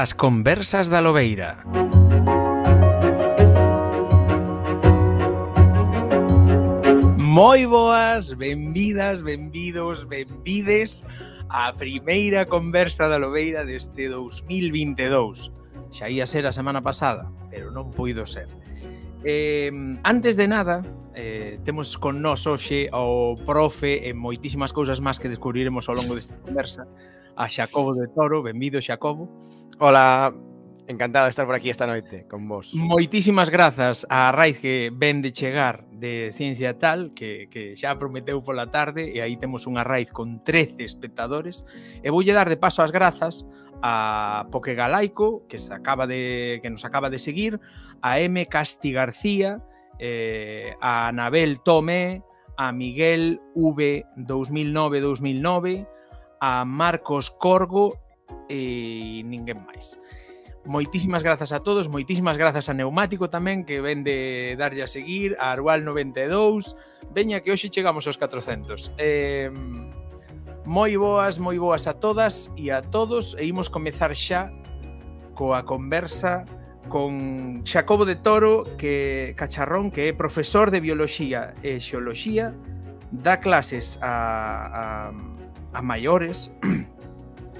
As conversas da Lobeira. Moi boas, benvidas, benvidos, benvides a primeira conversa da Lobeira deste 2022. Xa ia ser a semana pasada, pero non puido ser. Eh, antes de nada, eh, temos con nós hoxe o profe e moitísimas cousas máis que descubriremos ao longo desta conversa, a Xacobo de Toro. Benvido, Xacobo. Ola, encantado de estar por aquí esta noite con vos. Moitísimas grazas a Raiz que ven de chegar de Ciencia Tal, que, que xa prometeu pola tarde, e aí temos unha Raiz con 13 espectadores. E voulle dar de paso as grazas a Poque Galaico, que se acaba de que nos acaba de seguir, a M Casti García, eh, a Anabel Tomé, a Miguel V 2009-2009, a Marcos Corgo e ninguén máis. Moitísimas grazas a todos, moitísimas grazas a Neumático tamén que ven de darlle a seguir, a Arual 92, veña que hoxe chegamos aos 400. Eh, moi boas, moi boas a todas e a todos e imos comezar xa coa conversa con Xacobo de Toro que Cacharrón que é profesor de Biología e Xeoloxía dá clases a, a, a maiores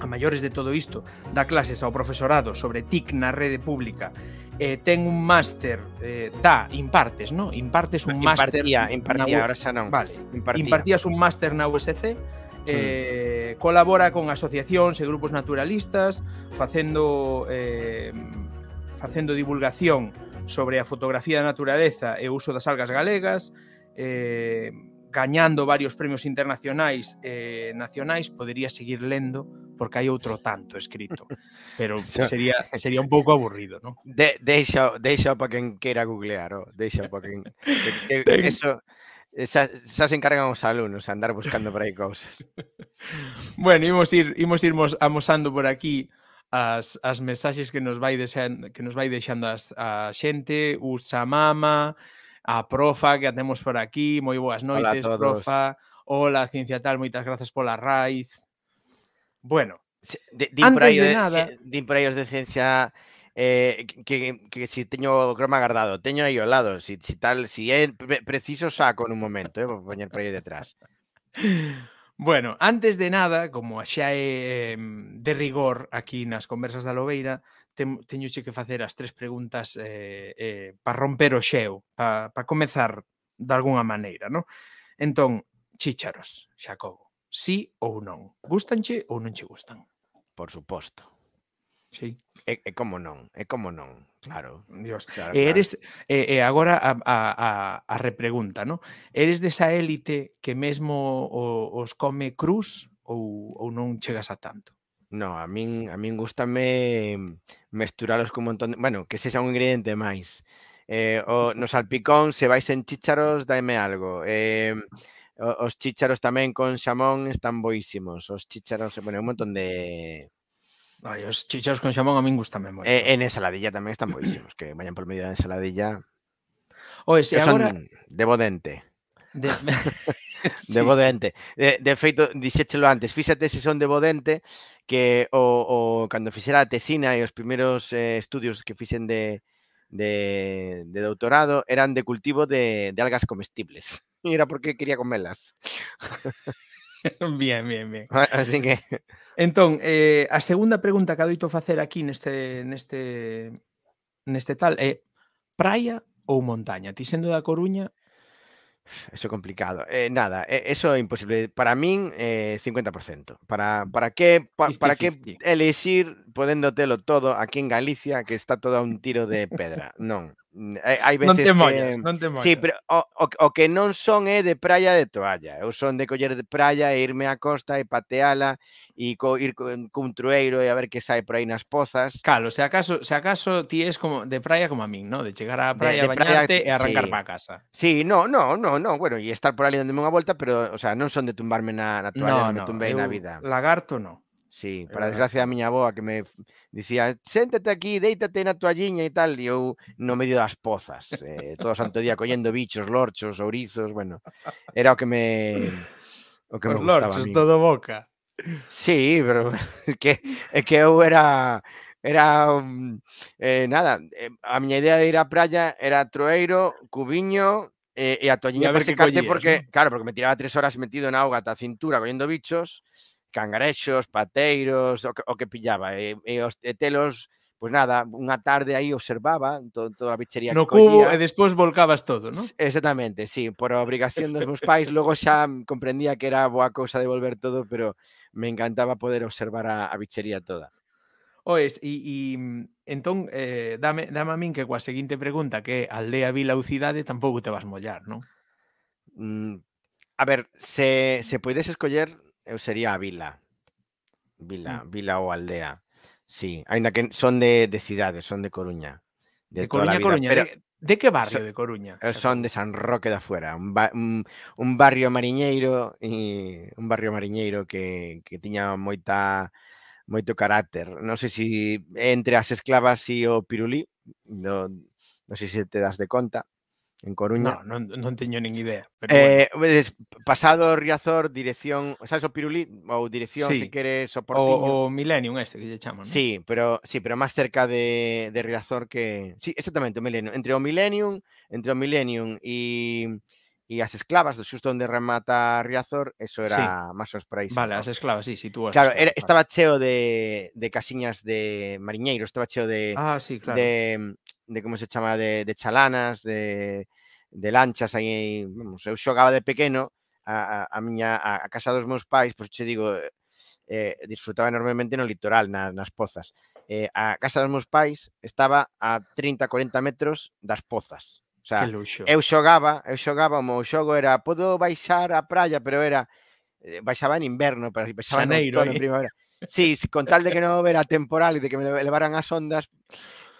a maiores de todo isto, dá clases ao profesorado sobre TIC na rede pública, eh, ten un máster, eh, dá, impartes, no? Impartes un máster... Impartía, impartía, na... ahora xa non. Vale, impartía. impartías un máster na USC, eh, mm. colabora con asociacións e grupos naturalistas, facendo... Eh, facendo divulgación sobre a fotografía da naturaleza e o uso das algas galegas, eh, gañando varios premios internacionais e eh, nacionais, podería seguir lendo porque hai outro tanto escrito, pero sería sería un pouco aburrido, ¿no? De, deixa, deixa para quen queira googlear, oh, deixa para quen que, que, que, eso xa, se encargan os alumnos a andar buscando por aí cousas. bueno, imos ir imos irmos amosando por aquí as, as mensaxes que nos vai deixando, que nos vai deixando as, a xente, Usamama, a Profa, que atemos por aquí. Moi boas noites, Hola Profa. Hola, Ciencia Tal, moitas grazas pola raiz. Bueno, de, din antes de, de nada... Eh, din por aí os de Ciencia eh, que, que, que si teño o croma guardado, teño aí ao lado, si, si tal, si é preciso saco nun momento, eh, vou poñer por aí detrás. Bueno, antes de nada, como xa é de rigor aquí nas conversas da Lobeira, ten, teño que facer as tres preguntas eh, eh, para romper o xeo, para pa comezar de alguna maneira, non? Entón, chícharos, Xacobo, sí ou non? Gustanche ou non che gustan? Por suposto. Sí. É, é como non, é como non, claro. Dios. Claro, claro. eres claro. e, e agora a, a, a repregunta, non? Eres desa élite que mesmo o, os come cruz ou, ou non chegas a tanto? No, a mí a gusta gustame mesturalos mm, con un montón de... Bueno, que sea un ingrediente máis. Eh, o, nos salpicón, se vais en chícharos, dame algo. Eh, os chícharos también con chamón están boísimos. Os chícharos, bueno, un montón de... Ay, os chícharos con jamón a mí me moito. Eh, en ensaladilla también están boísimos, que vayan por medio de ensaladilla. O ese, agora... de bodente. De... sí, de Bodente. De, de feito, dixéchelo antes, fíxate se son de Bodente que o, o cando fixera a tesina e os primeiros eh, estudios que fixen de, de, de doutorado eran de cultivo de, de algas comestibles. E era porque quería comelas. bien, bien, bien. Ah, así que... Entón, eh, a segunda pregunta que adoito facer aquí neste, neste, neste tal é praia ou montaña? Ti sendo da Coruña, Eso es complicado. Eh, nada, e, eso es imposible. Para mí, 50%. Eh, ¿Para, para qué, para qué elegir podéndotelo todo aquí en Galicia, que está todo a un tiro de pedra. Non, hai veces non te mollas, que... non te mollas. Sí, pero o, o, o que non son é eh, de praia de toalla. Eu son de coller de praia e irme á costa e pateala e co, ir cun trueiro e a ver que sai por aí nas pozas. Claro, se acaso, se acaso ti es como de praia como a min, ¿no? De chegar á praia, de, de bañarte e arrancar sí. para casa. Sí, no, no, no, no, bueno, e estar por ali dándome unha volta, pero, o sea, non son de tumbarme na, na toalla, no, no, me tumbei eu, na vida. Lagarto no. Sí, para desgracia a miña avoa que me dicía séntate aquí, deítate na toalliña e tal, e eu no medio das pozas, eh, todo santo día collendo bichos, lorchos, ourizos, bueno, era o que me o que Os me gustaba lorchos, gustaba todo boca. Sí, pero que, é que eu era era mm, eh, nada, eh, a miña idea de ir á praia era Troeiro, Cubiño, eh, e a toalliña para secarte collías, porque, ¿no? claro, porque me tiraba tres horas metido na auga ata a cintura collendo bichos, cangrexos, pateiros, o que, o que pillaba. E, e os e telos, pois pues nada, unha tarde aí observaba to, toda a bichería no que cubo collía. e despois volcabas todo, non? Exactamente, sí, por obrigación dos meus pais, logo xa comprendía que era boa cousa devolver todo, pero me encantaba poder observar a, a bichería toda. Oes, e, e entón, eh, dame, dame a min que coa seguinte pregunta, que aldea, vila ou cidade, tampouco te vas mollar, non? Mm, a ver, se, se poides escoller, eu sería a vila. Vila, mm. vila ou aldea. Sí, aínda que son de, de cidade, son de Coruña. De, de Coruña, Coruña. Pero... De, de que barrio son, de Coruña? Eh, son de San Roque da Fuera, un, ba, un, un barrio mariñeiro e un barrio mariñeiro que, que tiña moita moito carácter. Non sei se entre as esclavas e o pirulí, no, non sei se te das de conta, en Coruña. No, no, ni idea. Eh, pues, pasado Riazor, dirección, o sabes o Pirulí, O dirección, si quieres, queres, o Millennium este que le Sí, pero, sí, pero más cerca de, de Riazor que... Sí, exactamente, o Millennium. Entre o Millennium, entre o Millennium Y e as esclavas do xusto onde remata Riazor, eso era sí. os Price. Vale, as esclavas, sí, sitúas. Claro, era, estaba cheo de, de casiñas de mariñeiros, estaba cheo de... Ah, sí, claro. De, de como se chama, de, de chalanas, de, de lanchas, aí, vamos, eu xogaba de pequeno a, a, a miña a, a casa dos meus pais, pois che digo, eh, eh disfrutaba enormemente no litoral, na, nas pozas. Eh, a casa dos meus pais estaba a 30, 40 metros das pozas. O sea, eu xogaba, eu xogaba, o meu xogo era, podo baixar a praia, pero era, eh, baixaba en inverno, pero baixaba Xaneiro, en outono, en eh. primavera. Sí, con tal de que non houbera temporal e de que me levaran as ondas,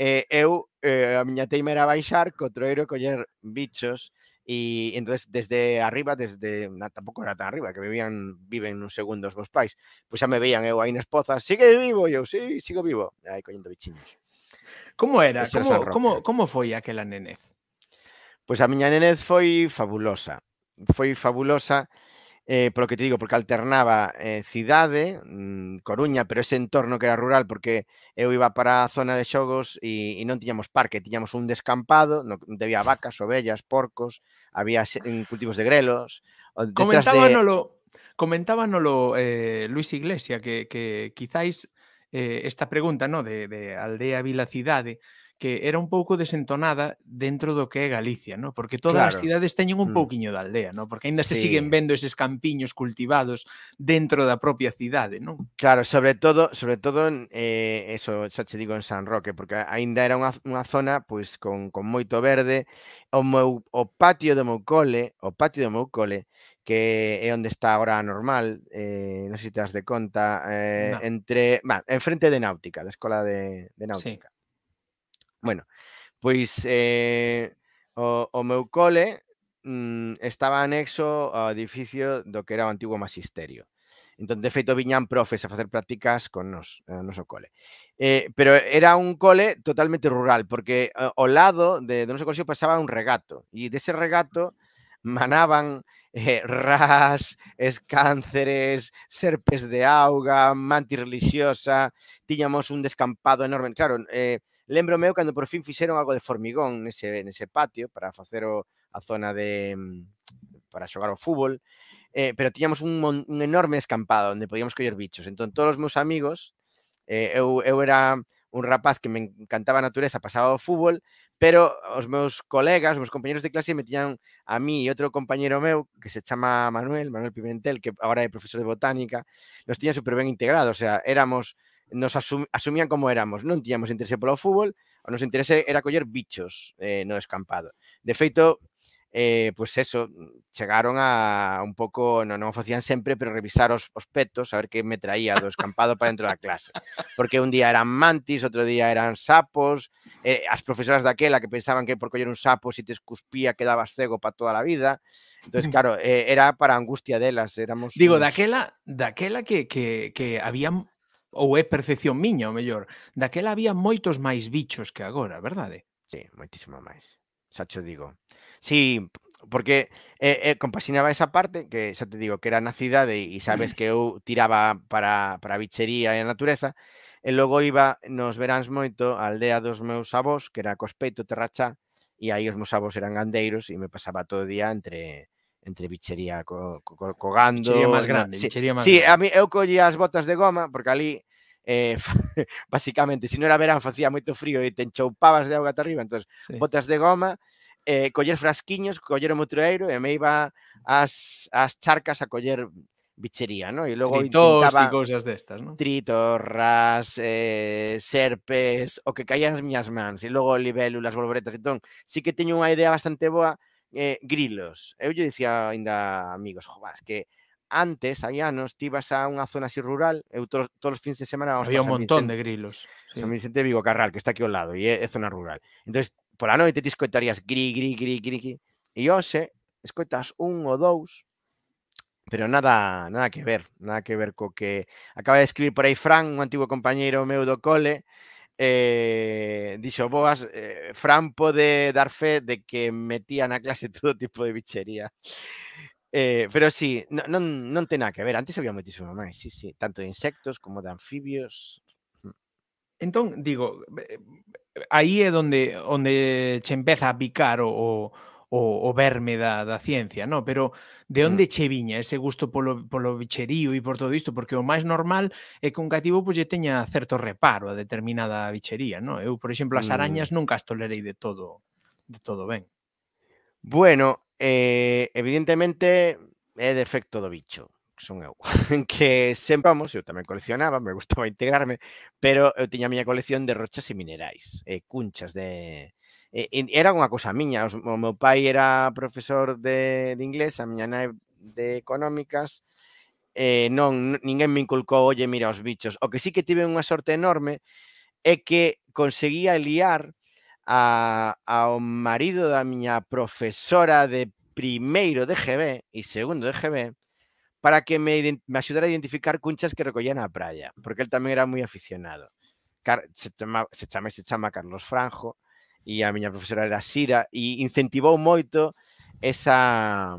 eh, eu, eh, a miña teima era baixar, co troeiro coller bichos, e entonces desde arriba, desde na, tampouco era tan arriba, que vivían, viven nos segundos vos pais, pois pues xa me veían eu aí nas pozas, sigue vivo, e eu, sí, sigo vivo, aí collendo bichinhos. Como era? Como, como, como foi aquela nenez? Pois a miña nenez foi fabulosa. Foi fabulosa eh, polo que te digo, porque alternaba eh, cidade, mm, Coruña, pero ese entorno que era rural, porque eu iba para a zona de xogos e, e non tiñamos parque, tiñamos un descampado, no, onde vacas, ovellas, porcos, había en mm, cultivos de grelos. Comentábanolo, de... comentábanolo eh, Luis Iglesia, que, que quizáis eh, esta pregunta no de, de aldea, vila, cidade, que era un pouco desentonada dentro do que é Galicia, ¿no? porque todas claro. as cidades teñen un mm. pouquiño da aldea, ¿no? porque aínda sí. se siguen vendo eses campiños cultivados dentro da propia cidade. ¿no? Claro, sobre todo, sobre todo en, eh, eso xa te digo en San Roque, porque aínda era unha, unha zona pois con, con moito verde, o, meu, o patio do meu cole, o patio do meu cole, que é onde está agora a normal, eh, non sei se te das de conta, eh, no. entre, bah, enfrente de Náutica, da Escola de, de Náutica. Sí Bueno, pois eh, o, o meu cole mm, estaba anexo ao edificio do que era o antigo Masisterio. Entón, de feito, viñan profes a facer prácticas con nos, eh, noso cole. Eh, pero era un cole totalmente rural, porque eh, ao lado de, do noso colexio pasaba un regato, e dese regato manaban eh, ras, escánceres, serpes de auga, mantis religiosa, tiñamos un descampado enorme. Claro, eh, Lembro meu cando por fin fixeron algo de formigón nese, nese patio para facer o, a zona de mm, para xogar o fútbol, eh, pero tiñamos un, un enorme escampado onde podíamos coller bichos. Entón, todos os meus amigos, eh, eu, eu era un rapaz que me encantaba a natureza, pasaba o fútbol, pero os meus colegas, os meus compañeros de clase me tiñan a mí e outro compañero meu que se chama Manuel, Manuel Pimentel, que agora é profesor de botánica, nos tiñan super ben integrados, o sea, éramos nos asum asumían como éramos. Non tiñamos interese polo fútbol, o nos interese era coller bichos eh, no escampado. De feito, eh, pois pues eso, chegaron a un pouco, non, non facían sempre, pero revisar os, os petos, a ver que me traía do escampado para dentro da clase. Porque un día eran mantis, outro día eran sapos, eh, as profesoras daquela que pensaban que por coller un sapo se si te escuspía quedabas cego para toda a vida. Entonces, mm. claro, eh, era para angustia delas, éramos... Digo, uns... daquela, daquela que, que, que habían ou é percepción miña, o mellor. Daquela había moitos máis bichos que agora, verdade? Sí, moitísimo máis. Xa te digo. Sí, porque eh, eh, compasinaba esa parte que xa te digo que era na cidade e sabes que eu tiraba para, para a bichería e a natureza e logo iba nos veráns moito a aldea dos meus avós que era Cospeito Terrachá e aí os meus avós eran gandeiros e me pasaba todo o día entre entre bichería co, co, co gando. Bichería máis grande, sí, bichería máis sí, grande. Sí, a mí eu collía as botas de goma porque ali eh, basicamente, se si non era verán facía moito frío e te enchoupabas de auga ata arriba, entonces sí. botas de goma, eh, coller frasquiños, coller o motreiro e me iba ás, ás charcas a coller bichería, ¿no? E logo Tritos intentaba... e cousas destas, ¿no? Tritorras, eh, serpes, o que caían en miñas mans, e logo libélulas, bolboretas, entonces sí que teño unha idea bastante boa eh, grilos. Eu lle dicía aínda amigos, jovas, que antes, hai anos, ti vas a unha zona así rural, eu to, todos os fins de semana vamos Había un montón Vicente, de grilos. Sí. San Vicente Vigo Carral, que está aquí ao lado, e é, é zona rural. Entón, pola noite ti escoitarías gri, gri, gri, gri, gri, e hoxe escoitas un ou dous, pero nada nada que ver, nada que ver co que acaba de escribir por aí Fran, un antigo compañeiro meu do cole, eh, dixo boas, eh, Fran pode dar fe de que metía na clase todo tipo de bichería. Eh, pero sí, non, non, non ten nada que ver. Antes había moitísimo máis, sí, sí. Tanto de insectos como de anfibios. Hmm. Entón, digo, eh, aí é onde onde che empeza a picar o, o o, o verme da, da ciencia, no? pero de mm. onde che viña ese gusto polo, polo bicherío e por todo isto? Porque o máis normal é que un cativo pois, lle teña certo reparo a determinada bichería. No? Eu, por exemplo, as arañas mm. nunca as tolerei de todo, de todo ben. Bueno, eh, evidentemente é defecto do bicho son eu, que sempre, vamos, eu tamén coleccionaba, me gustaba integrarme, pero eu tiña a miña colección de rochas e minerais, e cunchas de, era unha cousa miña, o meu pai era profesor de, de inglés, a miña nai de económicas, eh, non, ninguén me inculcou, oye, mira os bichos. O que sí que tive unha sorte enorme é que conseguía liar a, a o marido da miña profesora de primeiro de GB e segundo de GB para que me, me axudara a identificar cunchas que recollían na praia, porque el tamén era moi aficionado. Car se, chama, se chama se chama Carlos Franjo, e a miña profesora era Sira e incentivou moito esa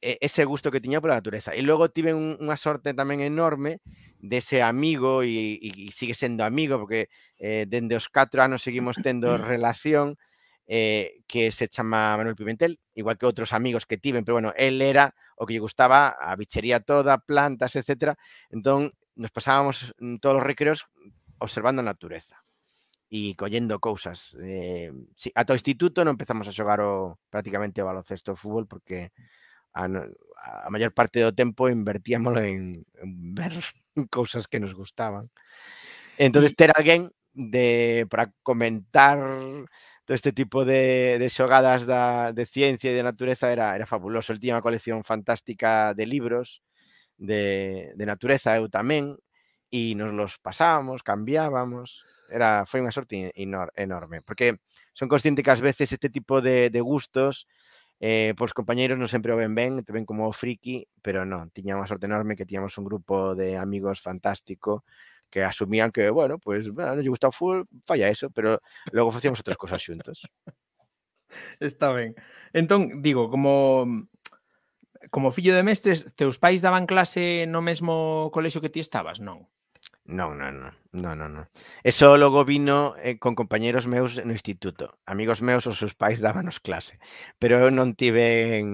ese gusto que tiña pola natureza. E logo tive unha sorte tamén enorme dese amigo e, e sigue sendo amigo porque eh, dende os 4 anos seguimos tendo relación eh, que se chama Manuel Pimentel, igual que outros amigos que tiven, pero bueno, él era o que lle gustaba a bichería toda, plantas, etc. Entón, nos pasábamos mm, todos os recreos observando a natureza e collendo cousas. Eh, si, ata o instituto non empezamos a xogar o, prácticamente o baloncesto o fútbol porque a, a maior parte do tempo invertíamoslo en, en ver cousas que nos gustaban. Entonces ter alguén de para comentar todo este tipo de, de xogadas da, de ciencia e de natureza era, era fabuloso. Ele tiña unha colección fantástica de libros de, de natureza, eu tamén, e nos los pasamos, cambiábamos. Era, foi unha sorte enorme, porque son consciente que ás veces este tipo de, de gustos eh, pois compañeiros non sempre o ven ben, te ven como o friki, pero non, tiña unha sorte enorme que tiñamos un grupo de amigos fantástico que asumían que, bueno, pois, pues, bueno, non lle gusta o full, falla eso, pero logo facíamos outras cosas xuntos. Está ben. Entón, digo, como como fillo de mestres, teus pais daban clase no mesmo colexo que ti estabas, non? Non, non, non, non, non, Eso logo vino eh, con compañeros meus no instituto. Amigos meus, os seus pais dábanos clase. Pero eu non tive en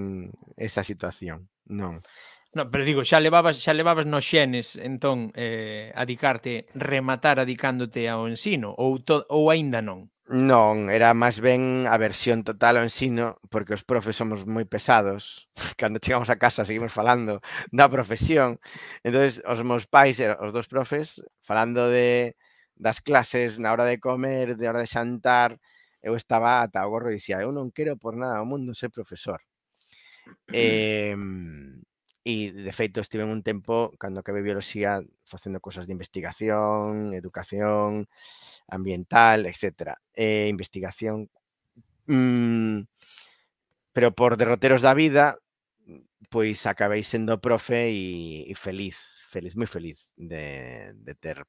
esa situación, non. No, pero digo, xa levabas xa levabas nos xenes, entón, eh, adicarte, rematar adicándote ao ensino, ou, to, ou aínda non? Non, era máis ben a versión total ao ensino, porque os profes somos moi pesados. Cando chegamos a casa seguimos falando da profesión. entonces os meus pais, os dos profes, falando de das clases, na hora de comer, de hora de xantar, eu estaba ata o gorro e dicía, eu non quero por nada ao mundo ser profesor. Eh, y de feito en un tiempo cuando acabé biología haciendo cosas de investigación, educación, ambiental, etcétera eh, investigación mm, pero por derroteros la vida pues acabé siendo profe y feliz, feliz, muy feliz de, de ter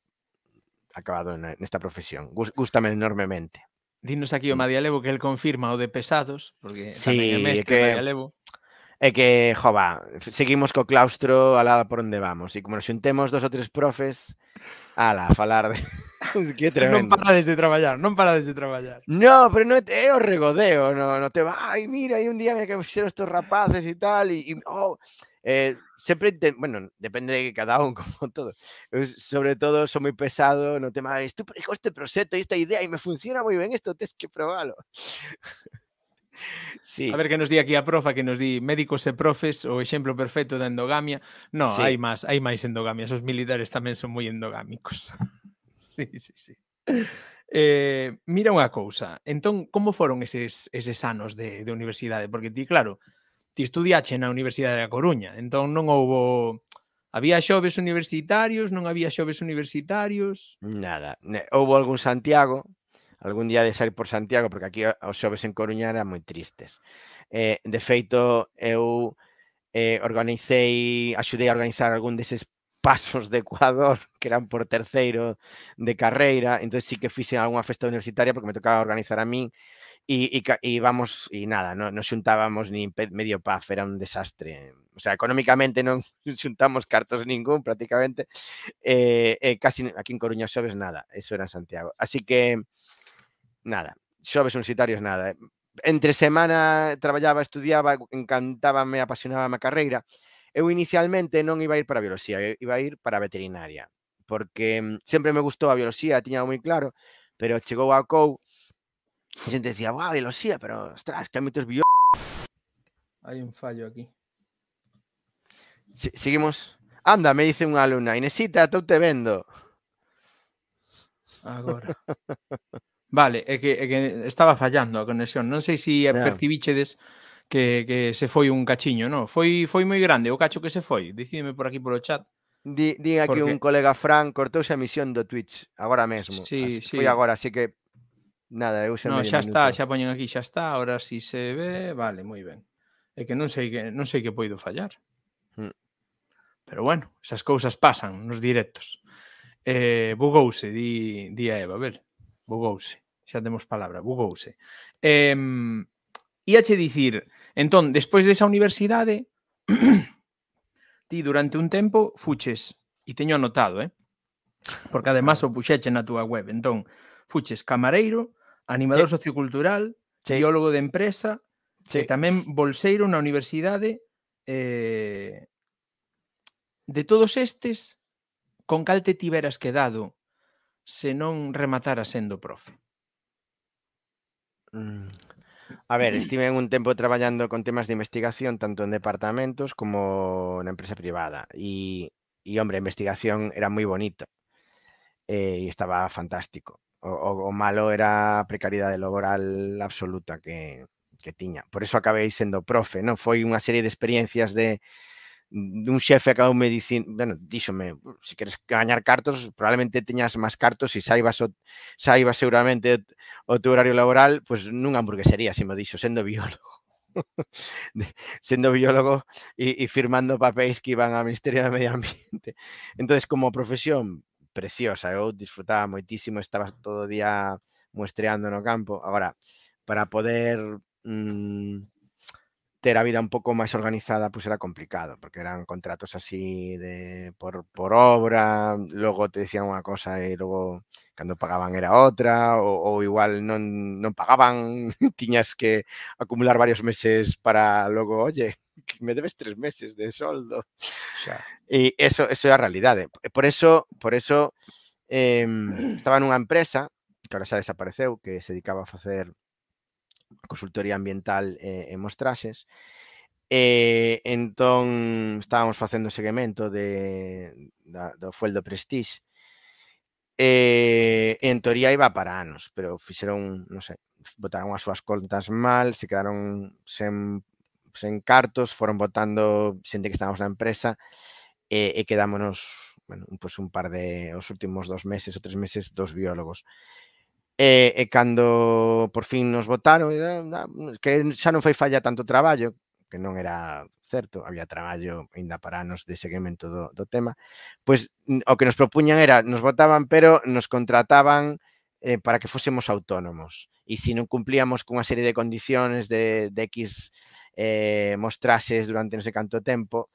acabado esta profesión. Gústame enormemente. Dinos aquí mm. o Madia Levo que él confirma o de pesados, porque sí, que que, jova, seguimos con claustro lado por dónde vamos. y e como nos xuntemos dos o tres profes, ala, a falar de... No tremendo. parades de trabajar no parades de trabajar! No, pero no é regodeo, no, no te va, ¡Ay, mira, hay un día que que pusieron estos rapaces y tal, y... oh, eh, bueno, depende de cada uno, como todo. sobre todo, son muy pesado no tema, hijo, este y esta idea, y me funciona muy bien esto, tienes que probalo. Sí. A ver que nos di aquí a profa que nos di médicos e profes o exemplo perfecto da endogamia. No, sí. hai máis, hai máis endogamia. Os militares tamén son moi endogámicos. sí, sí, sí. Eh, mira unha cousa. Entón, como foron eses, eses anos de, de universidade? Porque ti, claro, ti estudiache na Universidade da Coruña. Entón, non houbo... Había xoves universitarios, non había xoves universitarios? Nada. Houbo algún Santiago, algún día de sair por Santiago, porque aquí eh, os xoves en Coruña eran moi tristes. Eh, de feito, eu eh, organicei, axudei a organizar algún deses pasos de Ecuador que eran por terceiro de carreira, entón sí que fixen algunha festa universitaria porque me tocaba organizar a min e, e, e vamos, e nada, non, non xuntábamos ni medio paf, era un desastre. O sea, económicamente non xuntamos cartos ningún prácticamente, eh, eh, casi aquí en Coruña xoves nada, eso era en Santiago. Así que nada, sobres universitarios nada. Eh. Entre semana trabajaba, estudiaba, encantaba me apasionaba mi carreira. Eu inicialmente no iba a ir para Biología iba a ir para veterinaria, porque mm, siempre me gustó a biología, tenía muy claro, pero llegó a COU e xente decía, wow, Biología pero ostras, que hai moitos Hay Hai un fallo aquí. seguimos. Anda, me dice una alumna, Inesita, tú te vendo. ahora Vale, é que, é que estaba fallando a conexión. Non sei se yeah. percibichedes que, que se foi un cachiño, non? Foi foi moi grande o cacho que se foi. Dicídeme por aquí polo chat. Di, di aquí porque... un colega Fran cortouse a emisión do Twitch agora mesmo. Sí, así, sí. Foi agora, así que nada, eu xa No, xa está, minuto. xa poñen aquí, xa está, agora si se ve, vale, moi ben. É que non sei que non sei que poido fallar. Hmm. Pero bueno, esas cousas pasan nos directos. Eh, bugouse, di, di a Eva, a ver bugouse, xa temos palabra, bugouse. Eh, Iache dicir, entón, despois desa universidade, ti durante un tempo fuches, e teño anotado, eh? Porque además o puxeche na túa web, entón, fuches camareiro, animador sí. sociocultural, sí. biólogo de empresa, sí. e tamén bolseiro na universidade eh, de todos estes, con cal te tiveras quedado se non rematara siendo profe? Mm. A ver, estuve un tiempo trabajando con temas de investigación tanto en departamentos como na empresa privada y hombre, investigación era muy bonito eh, y estaba fantástico. O, malo era precariedad precariedade laboral absoluta que, tenía, Por eso acabei siendo profe, fue una serie de experiencias de, dun xefe acaboume dicindo, bueno, díxome, se queres gañar cartos, probablemente teñas máis cartos e saibas o, saibas seguramente o, teu horario laboral, pois pues, nunha hamburguesería, se me dixo, sendo biólogo. sendo biólogo e, e firmando papéis que iban ao Ministerio do Medio Ambiente. entonces como profesión, preciosa, eu disfrutaba moitísimo, estaba todo o día muestreando no campo. Agora, para poder mm, ter a vida un pouco máis organizada, pois era complicado, porque eran contratos así de por, por obra, logo te dicían unha cosa e logo cando pagaban era outra, ou, ou igual non, non pagaban, tiñas que acumular varios meses para logo, oye, me debes tres meses de soldo. Xa. E eso, eso é a realidade. Eh. Por eso, por eso eh, estaba nunha empresa que ahora xa desapareceu, que se dedicaba a facer consultoría ambiental eh, en mostraxes. E, eh, entón, estábamos facendo o seguimento de, da, do Fueldo Prestige. E, eh, en teoría iba para anos, pero fixeron, non sei, botaron as súas contas mal, se quedaron sen, sen cartos, foron votando xente que estábamos na empresa e, e quedámonos bueno, pues un par de os últimos dos meses ou tres meses dos biólogos. E, e cando por fin nos votaron, ah, ah, que xa non foi falla tanto traballo, que non era certo, había traballo ainda para nos de seguimento do, do tema, pois o que nos propuñan era, nos votaban, pero nos contrataban eh, para que fósemos autónomos. E se non cumplíamos cunha serie de condiciones de, de X eh, mostrases durante non sei canto tempo,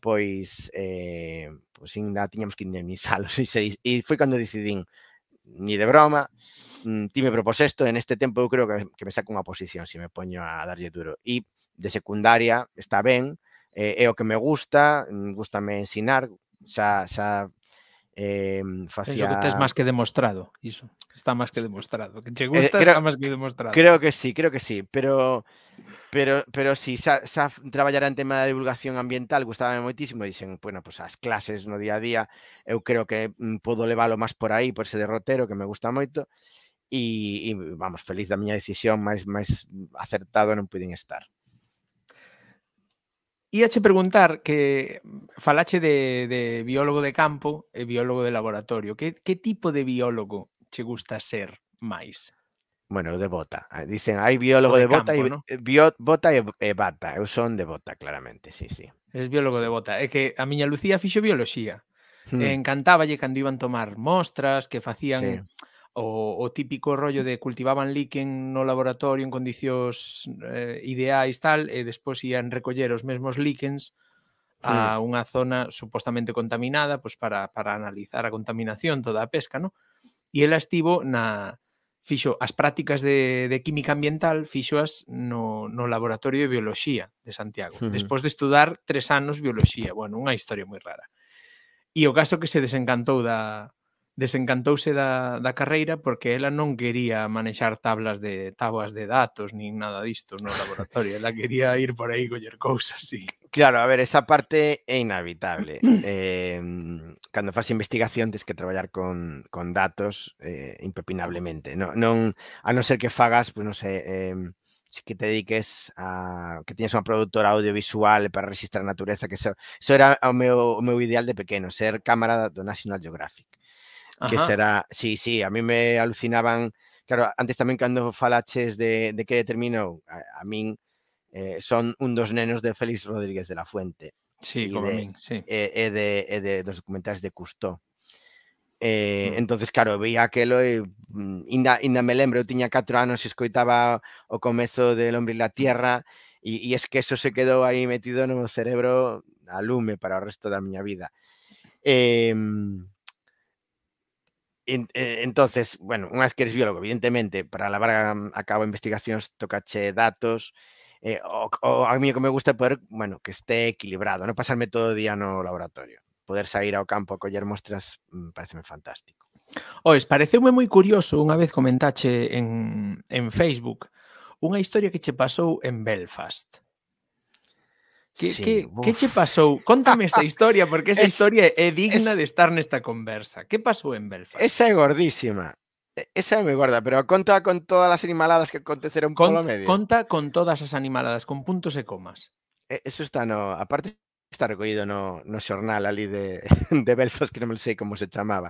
pois, eh, pois ainda tiñamos que indemnizalos. E, se, e foi cando decidín, ni de broma, ti mm, me pois esto, en este tempo eu creo que, que me saco unha posición se me poño a darlle duro. E de secundaria está ben, eh, é o que me gusta, mm, gustame ensinar, xa, xa eh, facía... Penso que tes máis que demostrado, iso. Está máis que demostrado. Que che eh, gusta, eh, creo, está máis que demostrado. Creo que sí, creo que sí, pero pero pero si sí, xa, xa traballara en tema de divulgación ambiental, gustábame moitísimo, e dixen, bueno, pues as clases no día a día, eu creo que mm, podo leválo máis por aí, por ese derrotero que me gusta moito. Eh, e, e vamos, feliz da miña decisión, máis máis acertado non puiden estar. Íache preguntar que falache de, de biólogo de campo e eh, biólogo de laboratorio. Que, que tipo de biólogo che gusta ser máis? Bueno, de bota. Ah, dicen, hai biólogo de, de, bota, campo, bota e ¿no? Eh, bio, bota e, e eh, bata. Eu son de bota, claramente, sí, sí. Es biólogo de bota. É que a miña Lucía fixo bioloxía. Hmm. E encantáballe cando iban tomar mostras, que facían... Sí o, o típico rollo de cultivaban líquen no laboratorio en condicións eh, ideais tal e despois ian recoller os mesmos líquens a unha zona supostamente contaminada pois para, para analizar a contaminación toda a pesca, no? E ela estivo na fixo as prácticas de, de química ambiental fixoas no, no laboratorio de bioloxía de Santiago, uh -huh. despois de estudar tres anos bioloxía, bueno, unha historia moi rara. E o caso que se desencantou da, desencantouse da, da carreira porque ela non quería manexar tablas de tabas de datos nin nada disto no laboratorio, ela quería ir por aí coller cousas, sí. Claro, a ver, esa parte é inevitable. eh, cando faz investigación tens que traballar con, con datos eh, impepinablemente. Non, non, a non ser que fagas, pois pues, non sei, eh, que te dediques a que teñas unha productora audiovisual para registrar a natureza, que eso, eso era o meu, o meu ideal de pequeno, ser cámara do National Geographic que será, sí, sí, a mí me alucinaban, claro, antes tamén cando falaches de, de que determinou, a, a min eh, son un dos nenos de Félix Rodríguez de la Fuente. Sí, como de, min, sí. E, eh, e, eh, de, e eh, de, dos documentais de Custó. Eh, mm. entonces claro, veía aquelo e mm, inda, inda me lembro, eu tiña 4 anos e escoitaba o comezo del Hombre e la mm. Tierra e, e es que eso se quedou aí metido no meu cerebro a lume para o resto da miña vida. Eh, Eh, entonces, bueno, unha vez que eres biólogo, evidentemente, para lavar a mm, cabo investigacións tocache datos, eh, o, o a mí que me gusta poder, bueno, que esté equilibrado, non pasarme todo o día no laboratorio. Poder sair ao campo a coller mostras mm, pareceme fantástico. Ois, pareceume moi curioso unha vez comentache en, en Facebook unha historia que che pasou en Belfast. Que, sí, que, que che pasou? Contame esa historia, porque esa es, historia é digna es, de estar nesta conversa. Que pasou en Belfast? Esa é gordísima. Esa é moi gorda, pero conta con todas as animaladas que aconteceron con, polo medio. Conta con todas as animaladas, con puntos e comas. Eso está no... Aparte está recollido no, no xornal ali de, de Belfast, que non me sei como se chamaba.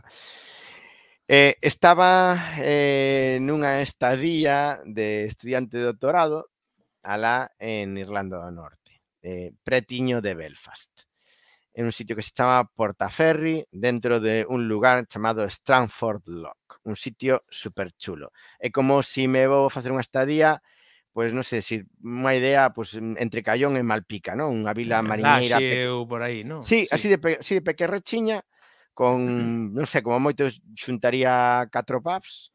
Eh, estaba eh, nunha estadía de estudiante de doutorado alá en Irlanda do Norte eh, pretiño de Belfast. En un sitio que se chama Portaferry, dentro de un lugar chamado Stranford Lock. Un sitio super chulo. É como se si me vou facer unha estadía pois non sei, se unha idea pois, entre Callón e Malpica, non? Unha vila ah, ah, mariñeira. Laxe por aí, non? Sí, sí, así de, así de pequerrechiña, con, non sei, como moito xuntaría catro pubs,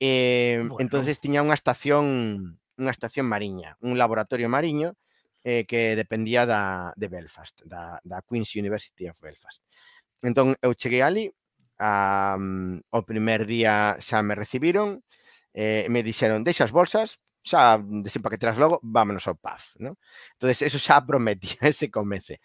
Eh, bueno. entonces tiña unha estación unha estación mariña, un laboratorio mariño, eh, que dependía da, de Belfast, da, da Queen's University of Belfast. Entón, eu cheguei ali, a, um, o primer día xa me recibiron, eh, me dixeron, deixa as bolsas, xa tras logo, vámonos ao pub, ¿no? Entonces, eso xa prometía ese comece.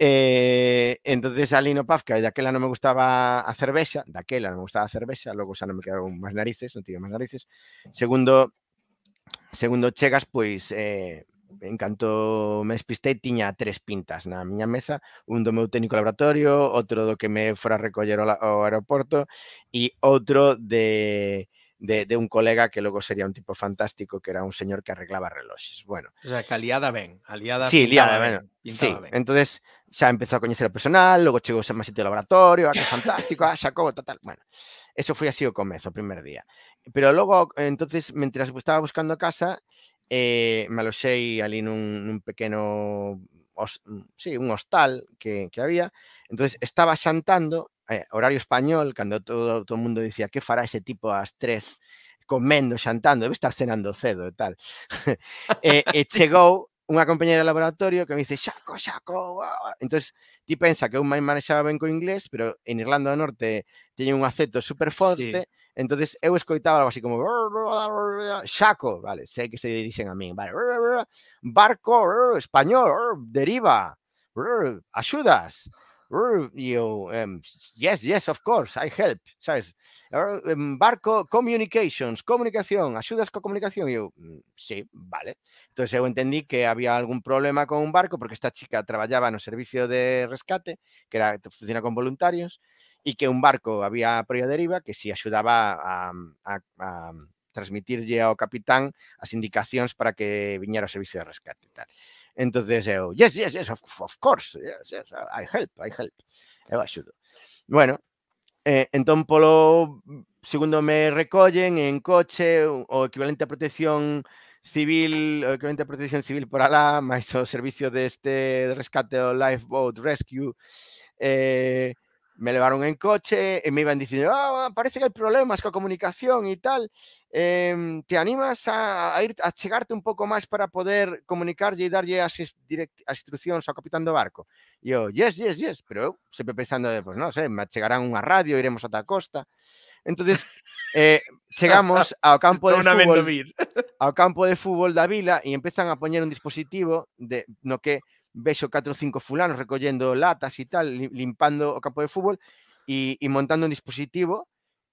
Eh, entonces ali no pub, que daquela non me gustaba a cervexa, daquela non me gustaba a cervexa, logo xa non me quedaron máis narices, non tive máis narices. Segundo, segundo chegas, pois eh, me encantó, me espistei, tiña tres pintas na miña mesa, un do meu técnico laboratorio, otro do que me fuera a recoger aeroporto aeropuerto y de, de, de un colega que luego sería un tipo fantástico que era un señor que arreglaba relojes. Bueno. O sea, que aliada ben, aliada Sí, aliada ben. Sí, entonces ya empezó a conocer o personal, luego llegó xa más sitio laboratorio, ah, que fantástico, ah, total Bueno, eso fue así o comezo, primer día. Pero luego, entonces, mientras estaba buscando casa, eh, me aloxei ali nun, nun pequeno os, sí, un hostal que, que había. entonces estaba xantando, eh, horario español, cando todo, todo o mundo dicía que fará ese tipo ás tres comendo, xantando, debe estar cenando cedo e tal. e, e chegou unha compañera de laboratorio que me dice, xaco, xaco, ah. entonces ti pensa que eu máis manexaba ben co inglés, pero en Irlanda do Norte teñen un acento super forte, sí Entonces eu escoitaba algo así como Xaco, vale, sei que se dirixen a min, vale, barco, español, deriva, axudas, You, eu, um, yes, yes, of course, I help, sabes? Barco, communications, comunicación, axudas coa comunicación, e eu, mm, sí, vale. entonces eu entendí que había algún problema con un barco, porque esta chica traballaba no servicio de rescate, que era, funciona con voluntarios, e que un barco había a propia deriva que si axudaba mm, a, a, a mm, transmitirlle ao capitán as indicacións para que viñera o servicio de rescate e tal. Entonces eu, yes, yes, yes, of, of course, yes, yes, I help, I help. Eu axudo. Bueno, eh, entón polo mm, segundo me recollen en coche o equivalente a protección civil, o equivalente a protección civil por alá, máis o servicio deste de rescate o Lifeboat Rescue, eh, me levaron en coche e eh, me iban dicindo, ah, ah, parece que hai problemas coa comunicación e tal. Eh, te animas a, a ir a chegarte un pouco máis para poder comunicarlle e darlle as, direct, as instruccións ao capitán do barco. E eu, yes, yes, yes, pero eu sempre pensando, de, pues, non sei, me chegarán unha radio, iremos ata a costa. Entonces, eh, chegamos ao campo de fútbol, ao campo de fútbol da vila e empezan a poñer un dispositivo de no que vexo 4 ou 5 fulanos recollendo latas e tal, limpando o campo de fútbol e, e montando un dispositivo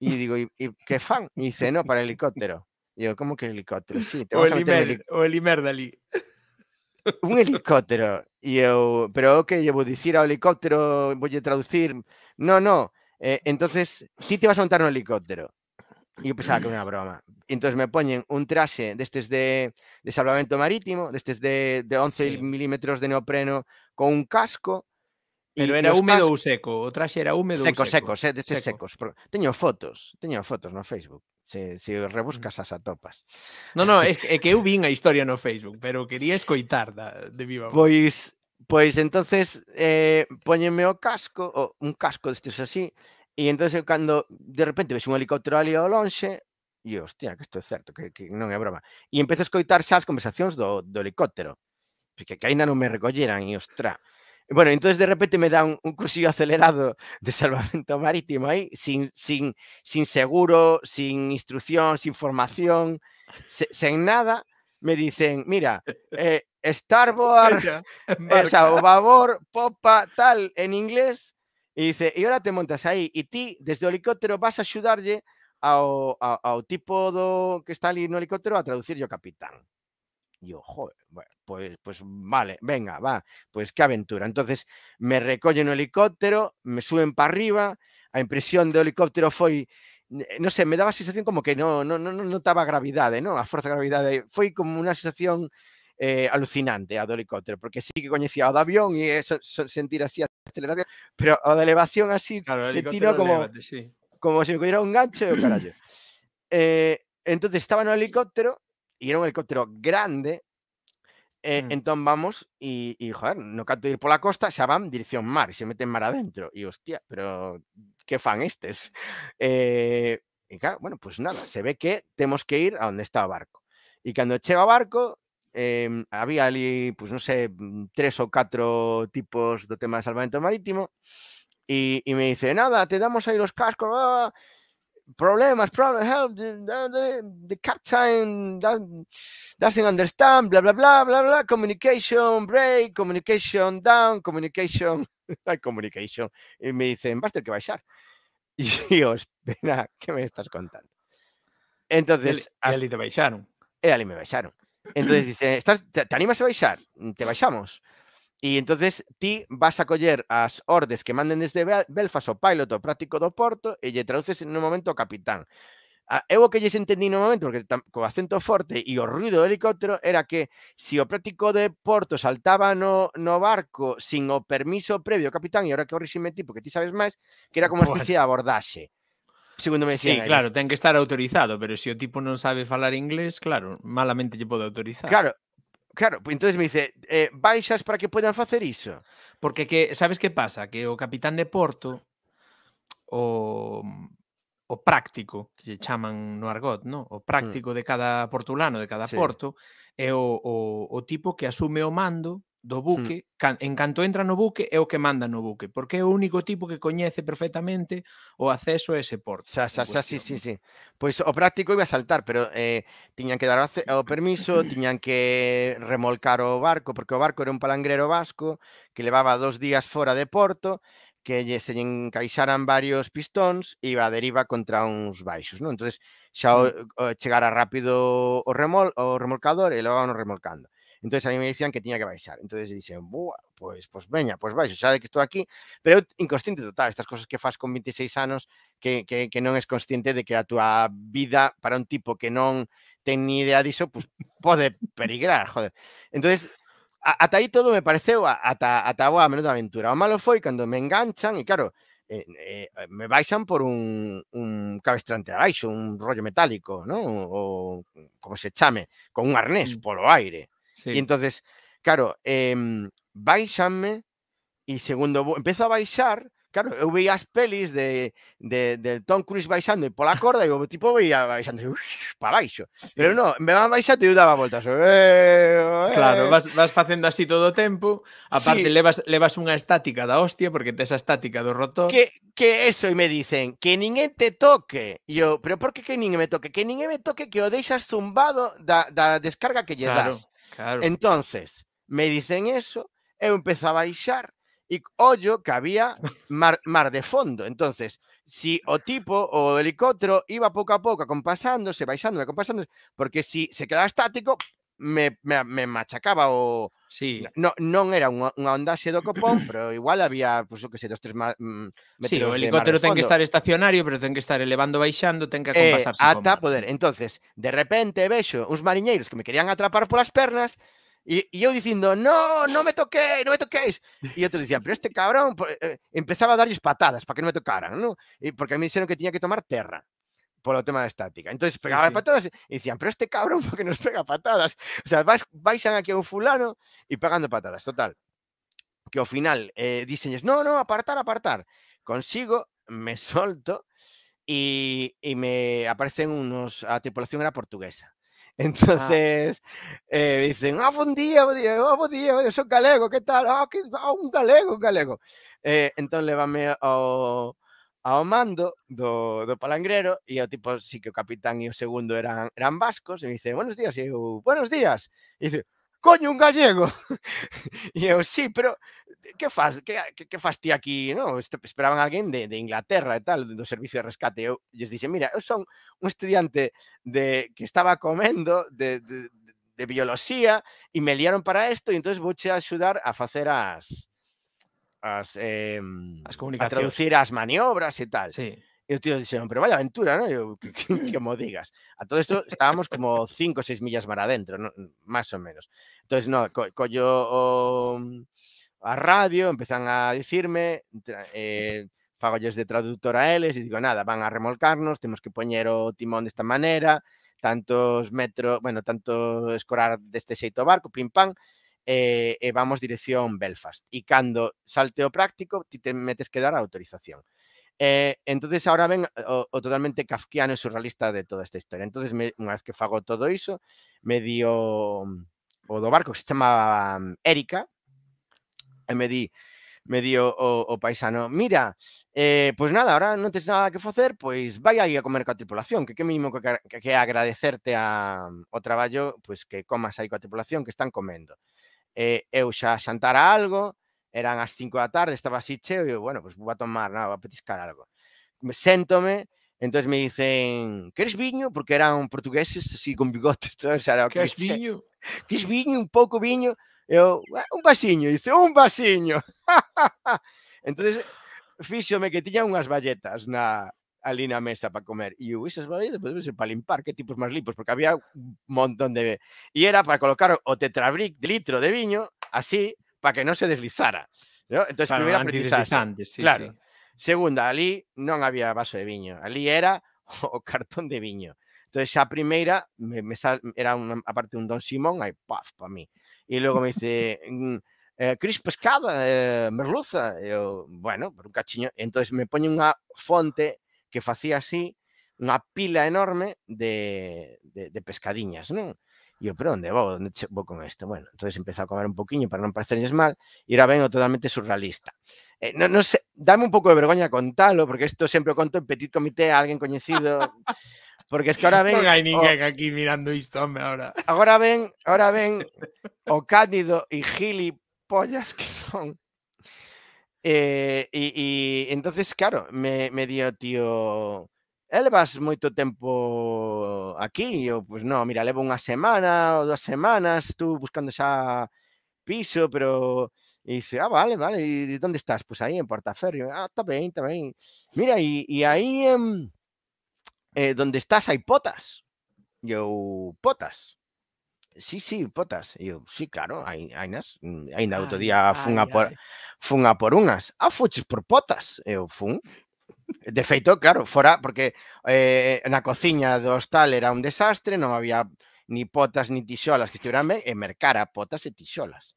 e digo, e, e que fan? E dice, no, para helicóptero. E eu, como que helicóptero? Sí, te o, helimer, o helimer dali. Un helicóptero. E eu, pero o que lle vou dicir ao helicóptero, voulle traducir, no, no, eh, entonces, si te vas a montar un helicóptero. E eu pensaba que era unha broma. Entón me poñen un traxe destes de, de salvamento marítimo, destes de, de 11 sí. milímetros de neopreno con un casco. Pero era húmedo cascos... ou seco? O traxe era húmedo seco, ou seco? Seco, seco, seco. secos. Teño fotos, teño fotos no Facebook. Se, se mm. rebuscas as atopas. No, no, é, é que eu vin a historia no Facebook, pero quería escoitar da, de viva voz. Pois, pois entonces eh, poñenme o casco, o, un casco destes así, E entón cando de repente ves un helicóptero ali ao lonxe, e hostia, que isto é certo, que, que non é broma. E empezo a escoitar xa as conversacións do, do helicóptero, que, que aínda non me recolleran, e ostra. Bueno, entón de repente me dá un, un cursillo acelerado de salvamento marítimo aí, sin, sin, sin seguro, sin instrucción, sin formación, se, sen nada, me dicen, mira, eh, starboard, o sea, o babor, popa, tal, en inglés, Y dice, y ahora te montas ahí y ti, desde helicóptero, vas a ayudarle ao, ao, tipo que está ali no helicóptero a traducir yo capitán. Y yo, joder, pues, pues vale, venga, va, pues qué aventura. Entonces me recogen en helicóptero, me suben para arriba, a impresión de helicóptero fue, no sé, me daba la sensación como que no, no, no, notaba gravidad, ¿no? A fuerza de gravedad. Fue como una sensación eh, alucinante a do helicóptero, porque sí que coñecía o de avión y sentir así a aceleración, pero o de elevación así se como, como si me cogiera un gancho eh, entonces estaba no helicóptero y era un helicóptero grande, eh, mm. Entonces vamos y, joder, no canto ir por la costa, se van dirección mar y se meten mar adentro. Y hostia, pero qué fan este es. y claro, bueno, pues nada, se ve que tenemos que ir a donde está barco. Y cuando lleva barco, Em, había ali, pues no sé, mm, tres o cuatro tipos de temas de salvamento marítimo y me dice, nada, te damos ahí los cascos, ah, problemas, problemas, problems, help, the, captain doesn't understand, bla, bla, bla, bla, bla, communication break, communication down, communication, communication. Y me dicen, va a que baixar. Y yo, espera, ¿qué me estás contando? Entonces... Y te baixaron. E a me baixaron. Entonces dice, ¿Estás, te, te, animas a baixar? Mm, te baixamos. E entonces ti vas a coller as ordes que manden desde Belfast o piloto o práctico do Porto e lle traduces en un momento ao capitán. Eu o que lles entendí no momento, porque co acento forte e o ruido do helicóptero, era que se si o práctico de Porto saltaba no, no barco sin o permiso previo ao capitán, e ahora que o ti, porque ti sabes máis, que era como unha especie de abordaxe segundo me decían. Sí, claro, ten que estar autorizado, pero se si o tipo non sabe falar inglés, claro, malamente lle pode autorizar. Claro, Claro, pues entonces me dice, eh, baixas para que puedan facer iso? Porque que, sabes que pasa? Que o capitán de Porto, o, o práctico, que se chaman no argot, no? o práctico mm. de cada portulano, de cada sí. porto, é o, o, o tipo que asume o mando do mm. buque, mm. can, en canto entra no buque é o que manda no buque, porque é o único tipo que coñece perfectamente o acceso a ese porto. Xa, xa, xa, sí, sí, sí. Pois o práctico iba a saltar, pero eh, tiñan que dar o permiso, tiñan que remolcar o barco, porque o barco era un palangrero vasco que levaba dos días fora de porto, que lle se encaixaran varios pistóns e iba a deriva contra uns baixos, non? Entonces xa o, mm. o chegara rápido o remol o remolcador e levaban remolcando. Entonces a mí me decían que tiña que baixar. Entonces dixen, Buah, pois, pois veña, pois baixo, xa de que estou aquí. Pero eu inconsciente total, estas cosas que faz con 26 anos que, que, que non es consciente de que a tua vida para un tipo que non ten ni idea diso, pues pode perigrar, joder. Entonces ata aí todo me pareceu ata, ata boa menuda aventura. O malo foi cando me enganchan e claro, eh, eh, me baixan por un, un cabestrante abaixo, un rollo metálico, non? O, como se chame, con un arnés mm. polo aire. Sí. Y entonces, claro, eh, baixanme y segundo, empiezo a baixar. Claro, eu veía as pelis de, de, de Tom Cruise baixando e pola corda e o tipo veía baixando uff, para baixo. Sí. Pero non, me van baixando e eu daba voltas. Eh, oh, eh. Claro, vas, vas facendo así todo o tempo. A parte, sí. levas, levas unha estática da hostia porque tes a estática do rotor. Que, que eso, e me dicen, que ninguén te toque. E eu, pero por que que ninguén me toque? Que ninguén me toque que o deixas zumbado da, da descarga que lle claro. das. Claro. Entonces, me dicen eso, eu empeza a baixar e ollo que había mar, mar de fondo. Entonces, si o tipo, o helicóptero, iba pouco a pouco acompasándose, baixándome, acompasándose, porque si se quedaba estático, me, machacaba o si no, era una onda xe do copón, pero igual había, pues, que sei, dos tres más mm, Sí, o helicóptero tiene que estar estacionario, pero tiene que estar elevando baixando, ten que eh, ata poder. Entonces, de repente vexo unos mariñeiros que me querían atrapar Por pernas piernas yo eu dicindo, no, no me toqué no me toquéis y outros dicían, pero este cabrón eh, empezaba a darles patadas para que no me tocaran, ¿no? porque a mí me que tenía que tomar terra por el tema de estática. Entonces pegaba patadas y decían, pero este cabrón, porque nos pega patadas? O sea, vais, vais aquí a un fulano y pegando patadas, total. Que al final eh, no, no, apartar, apartar. Consigo, me solto y, y me aparecen unos, la tripulación era portuguesa. Ah. Entonces eh, dicen, ah, buen día, buen día, oh, día, galego, ¿qué tal? Ah, ah, un galego, un galego. Eh, entonces le van a... ao mando do, do palangrero e o tipo, sí que o capitán e o segundo eran, eran vascos e me dice, buenos días, e eu, buenos días. E dice, coño, un gallego. e eu, sí, pero que faz, que, que, que faz ti aquí, no? Esperaban alguén de, de Inglaterra e tal, do servicio de rescate. E eu lles dixe, mira, eu son un estudiante de que estaba comendo de, de, de bioloxía e me liaron para isto e entonces vouche axudar a facer as, as, eh, as a traducir as maniobras e tal. Sí. E os tíos dixeron, pero vaya aventura, ¿no? Eu, que, que, que mo digas. A todo isto estábamos como 5 ou 6 millas mar adentro, ¿no? máis ou menos. Entonces, no, co collo o, mm, a radio, empezan a dicirme, eh, fagolles de traductor a eles, e digo, nada, van a remolcarnos, temos que poñer o timón desta maneira, tantos metros, bueno, tanto escorar deste xeito barco, pim pam, e, e vamos dirección Belfast. E cando salte o práctico, ti te metes que dar a autorización. Eh, entonces ahora ven o, o totalmente kafkiano e surrealista de toda esta historia. Entonces, me, unha vez que fago todo iso, me di o, o do barco que se chama mm, Erika, e me di me di o, o, o paisano, mira, eh, pois nada, ahora non tens nada que facer, pois vai aí a comer coa tripulación, que que mínimo que, que, que agradecerte a, mm, o traballo, pois que comas aí coa tripulación que están comendo eh, eu xa xantara algo, eran as 5 da tarde, estaba así cheo, e eu, bueno, pues vou a tomar, nada, vou a petiscar algo. Me séntome, entón me dicen, queres viño? Porque eran portugueses, así, con bigotes, todo, o sea, era queres viño? Queres viño, un pouco viño? Eu, un vasiño, dice, un vasiño. entonces fíxome que tiña unhas valletas na, ali na mesa para comer. E eu, esas bebidas, pois, pues, para limpar, que tipos máis limpos, porque había un montón de... E era para colocar o tetrabric de litro de viño, así, para que non se deslizara. ¿no? Entón, claro, primeira aprendizaxe. Sí, claro. Sí. Segunda, ali non había vaso de viño. Ali era o cartón de viño. Entón, xa a primeira me, me sal, era un, aparte un Don Simón, aí, paf, para mí. E logo me dice, mm, eh, Cris Pescada, eh, Merluza, eu, bueno, por un cachiño. Entón, me poñe unha fonte que facía así unha pila enorme de, de, de pescadiñas, non? E eu, pero onde vou? Onde vou con isto? Bueno, entonces empezou a comer un poquinho para non parecerlles mal e era ben o totalmente surrealista. Eh, non, non sé, dame un pouco de vergoña contalo, porque isto sempre o conto en petit comité a alguén coñecido Porque es que ahora ven... Non hai ninguén o, aquí mirando isto, home, ahora. Agora ven, ahora ven o Cándido e gilipollas que son Eh, y, y entonces, claro, me, me dio tío, eh, vas mucho tempo aquí? Y yo, pues, no, mira, levo unha semana ou dúas semanas, tú buscando xa piso, pero... E dice, ah, vale, vale, ¿y onde estás? pues aí en Portaferrio. Ah, está bien, está bien. Mira, y, y aí en. eh, donde estás hai potas. Yo, eu, potas? sí, sí, potas. E eu, sí, claro, hai, hainas. Mm, Ainda outro día fun, a por, ai. fun a por unhas. Ah, fuches por potas. E eh, Eu fun. De feito, claro, fora, porque eh, na cociña do hostal era un desastre, non había ni potas ni tixolas que estiveran ben, e mercara potas e tixolas.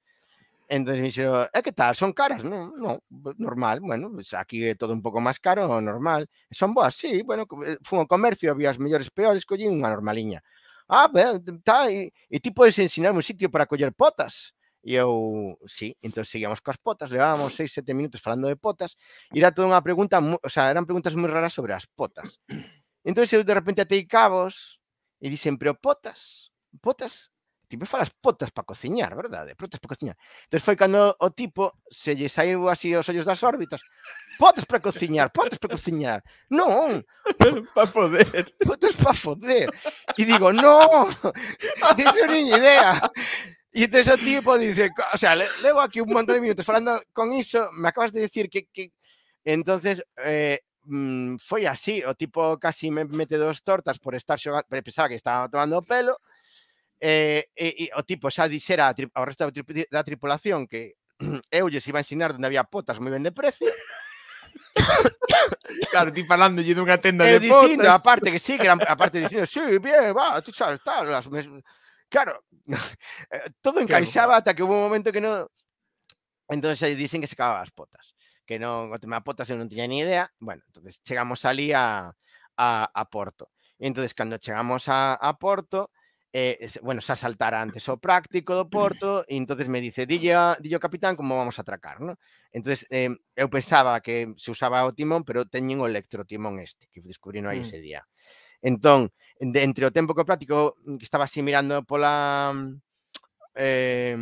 Entón, me dixeron, é eh, que tal, son caras? Non, no, normal, bueno, pues aquí é todo un pouco máis caro, normal. Son boas, sí, bueno, eh, fun ao comercio, había as mellores peores, collín unha normaliña ah, tá, e, eh, e ti podes ensinarme un sitio para coller potas? E eu, sí, entón seguíamos coas potas, levábamos 6, 7 minutos falando de potas, e era toda unha pregunta, o sea, eran preguntas moi raras sobre as potas. Entón eu de repente atei cabos e dixen, pero potas, potas, tipo falas potas para cociñar, verdade? Potas para cociñar. Entón foi cando o tipo se lle saíu así os ollos das órbitas. Potas para cociñar, potas para cociñar. Non. para foder. Potas para foder. E digo, non. Dese nin idea. E entón o tipo dice, o sea, levo aquí un montón de minutos falando con iso, me acabas de decir que... que... Entonces, eh, mm, foi así, o tipo casi me mete dos tortas por estar xogando, pensaba que estaba tomando pelo, eh, e, e o tipo xa dixera ao resto da, tri, da tripulación que eu lles iba a ensinar onde había potas moi ben de precio claro, ti falando lle dunha tenda eu de dicindo, potas aparte que sí, que eran, aparte dicindo sí, bien, va, tú sabes, tal las, mes... claro eh, todo encaixaba ata que hubo un momento que non entón xa dicen que se cavaba as potas que non, o tema potas eu non tiña ni idea bueno, entonces chegamos ali a, a, a Porto e entonces cando chegamos a, a Porto eh, bueno, xa saltara antes o práctico do Porto e entonces me dice, dille, a, dille capitán como vamos a atracar, ¿no? entonces eh, eu pensaba que se usaba o timón, pero teñen o electrotimón este, que descubrino aí mm. ese día. Entón, de, entre o tempo que o práctico mm, que estaba así mirando pola mm, eh,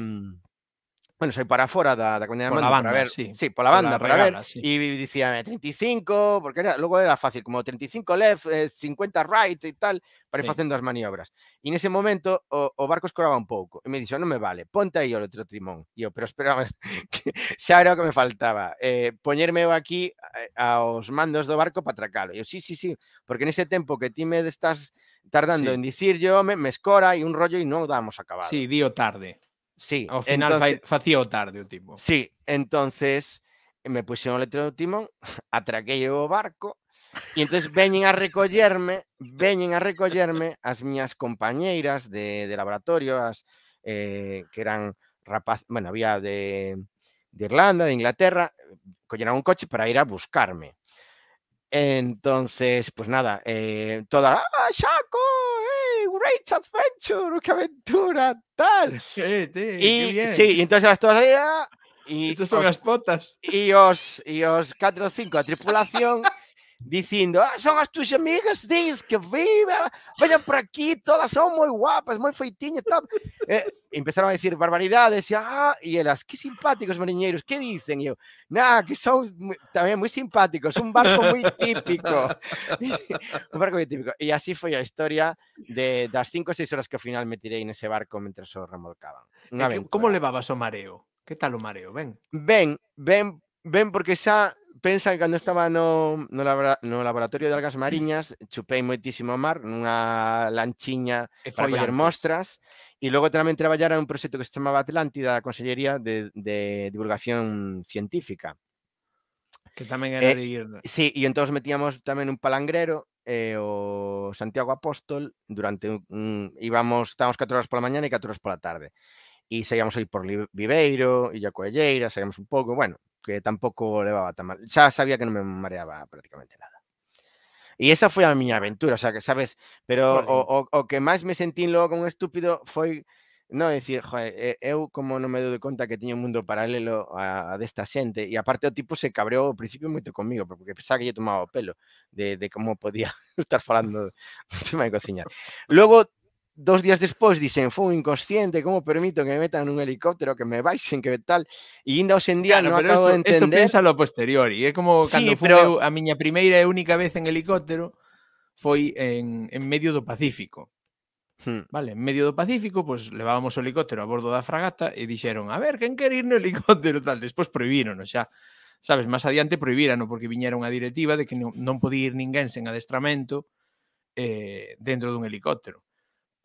bueno, soy para fora da, da comunidade de mando banda, para ver, sí, sí pola banda para regala, ver sí. e dicíame 35, porque era, logo era fácil, como 35 left, eh, 50 right e tal, para ir sí. facendo as maniobras. E nese momento o, o barco escoraba un pouco e me dixo, oh, non me vale, ponte aí o outro timón. E eu, pero espera, que xa era o que me faltaba. Eh, poñerme eu aquí eh, aos mandos do barco para atracalo. E eu, sí, sí, sí, porque nese tempo que ti me estás tardando sí. en dicir yo, me, me escora e un rollo e non damos acabado. Sí, dio tarde. Sí. Ao final entonces, facía o tarde o tipo. Sí, entonces eh, me pusieron o letrero do timón, atraquei o barco e entonces veñen a recollerme, veñen a recollerme as miñas compañeiras de, de laboratorio, as eh, que eran rapaz, bueno, había de, de Irlanda, de Inglaterra, colleron un coche para ir a buscarme. Entonces, pues nada, eh, toda, ¡ah, Chaco! great adventure, qué aventura, tal. Sí, sí, y, sí, entonces vas todas allá. Y Esas son os, potas. Y os, y os 4 o 5 a tripulación dicindo, ah, son as tuas amigas, dis que viva, veñan por aquí, todas son moi guapas, moi feitiñas, tal. Eh, empezaron a decir barbaridades, e, ah, e elas, que simpáticos mariñeiros, que dicen? E eu, nah, que son muy, tamén moi simpáticos, un barco moi típico. un barco moi típico. E así foi a historia de, das cinco ou seis horas que ao final me tirei nese barco mentre o remolcaban. que, como levabas o mareo? Que tal o mareo? Ben? Ben, ben, ben porque xa pensa que cuando pues estaba no, no, laboratorio de algas mariñas chupei muchísimo mar una lanchiña para muestras mostras luego también tamén en un proyecto que se llamaba Atlántida Consellería de, Divulgación Científica. Que también era eh, de ir. Sí, y entonces metíamos también un palangrero eh, o Santiago Apóstol durante íbamos, estábamos cuatro horas por la mañana y cuatro horas por la tarde. Y seguíamos ahí por Viveiro, Illa Coelleira, seguíamos un poco, bueno, que tampoco le va tan mal. Ya sabía que no me mareaba prácticamente nada. Y esa fue mi aventura, o sea, que sabes, pero o, que más me sentí luego como un estúpido fue No, decir, joder, eh, eu como no me doy cuenta que tenía un mundo paralelo a, a desta gente y aparte el tipo se cabreó al principio mucho conmigo, porque pensaba que yo tomaba pelo de, de podía estar falando de tema de cocina luego dos días despois dicen, foi inconsciente, como permito que me metan nun helicóptero, que me baixen, que tal, e ainda hoxe en día claro, non acabo eso, de entender. Eso pensa lo posteriori, é ¿eh? como cando sí, pero... eu, a miña primeira e única vez en helicóptero foi en, en medio do Pacífico. Hmm. Vale, en medio do Pacífico, pois pues, levábamos o helicóptero a bordo da fragata e dixeron, a ver, quen quer ir no helicóptero tal, despois prohibíronos xa sabes, máis adiante prohibírano porque viñera unha directiva de que non, non podía ir ninguén sen adestramento eh, dentro dun helicóptero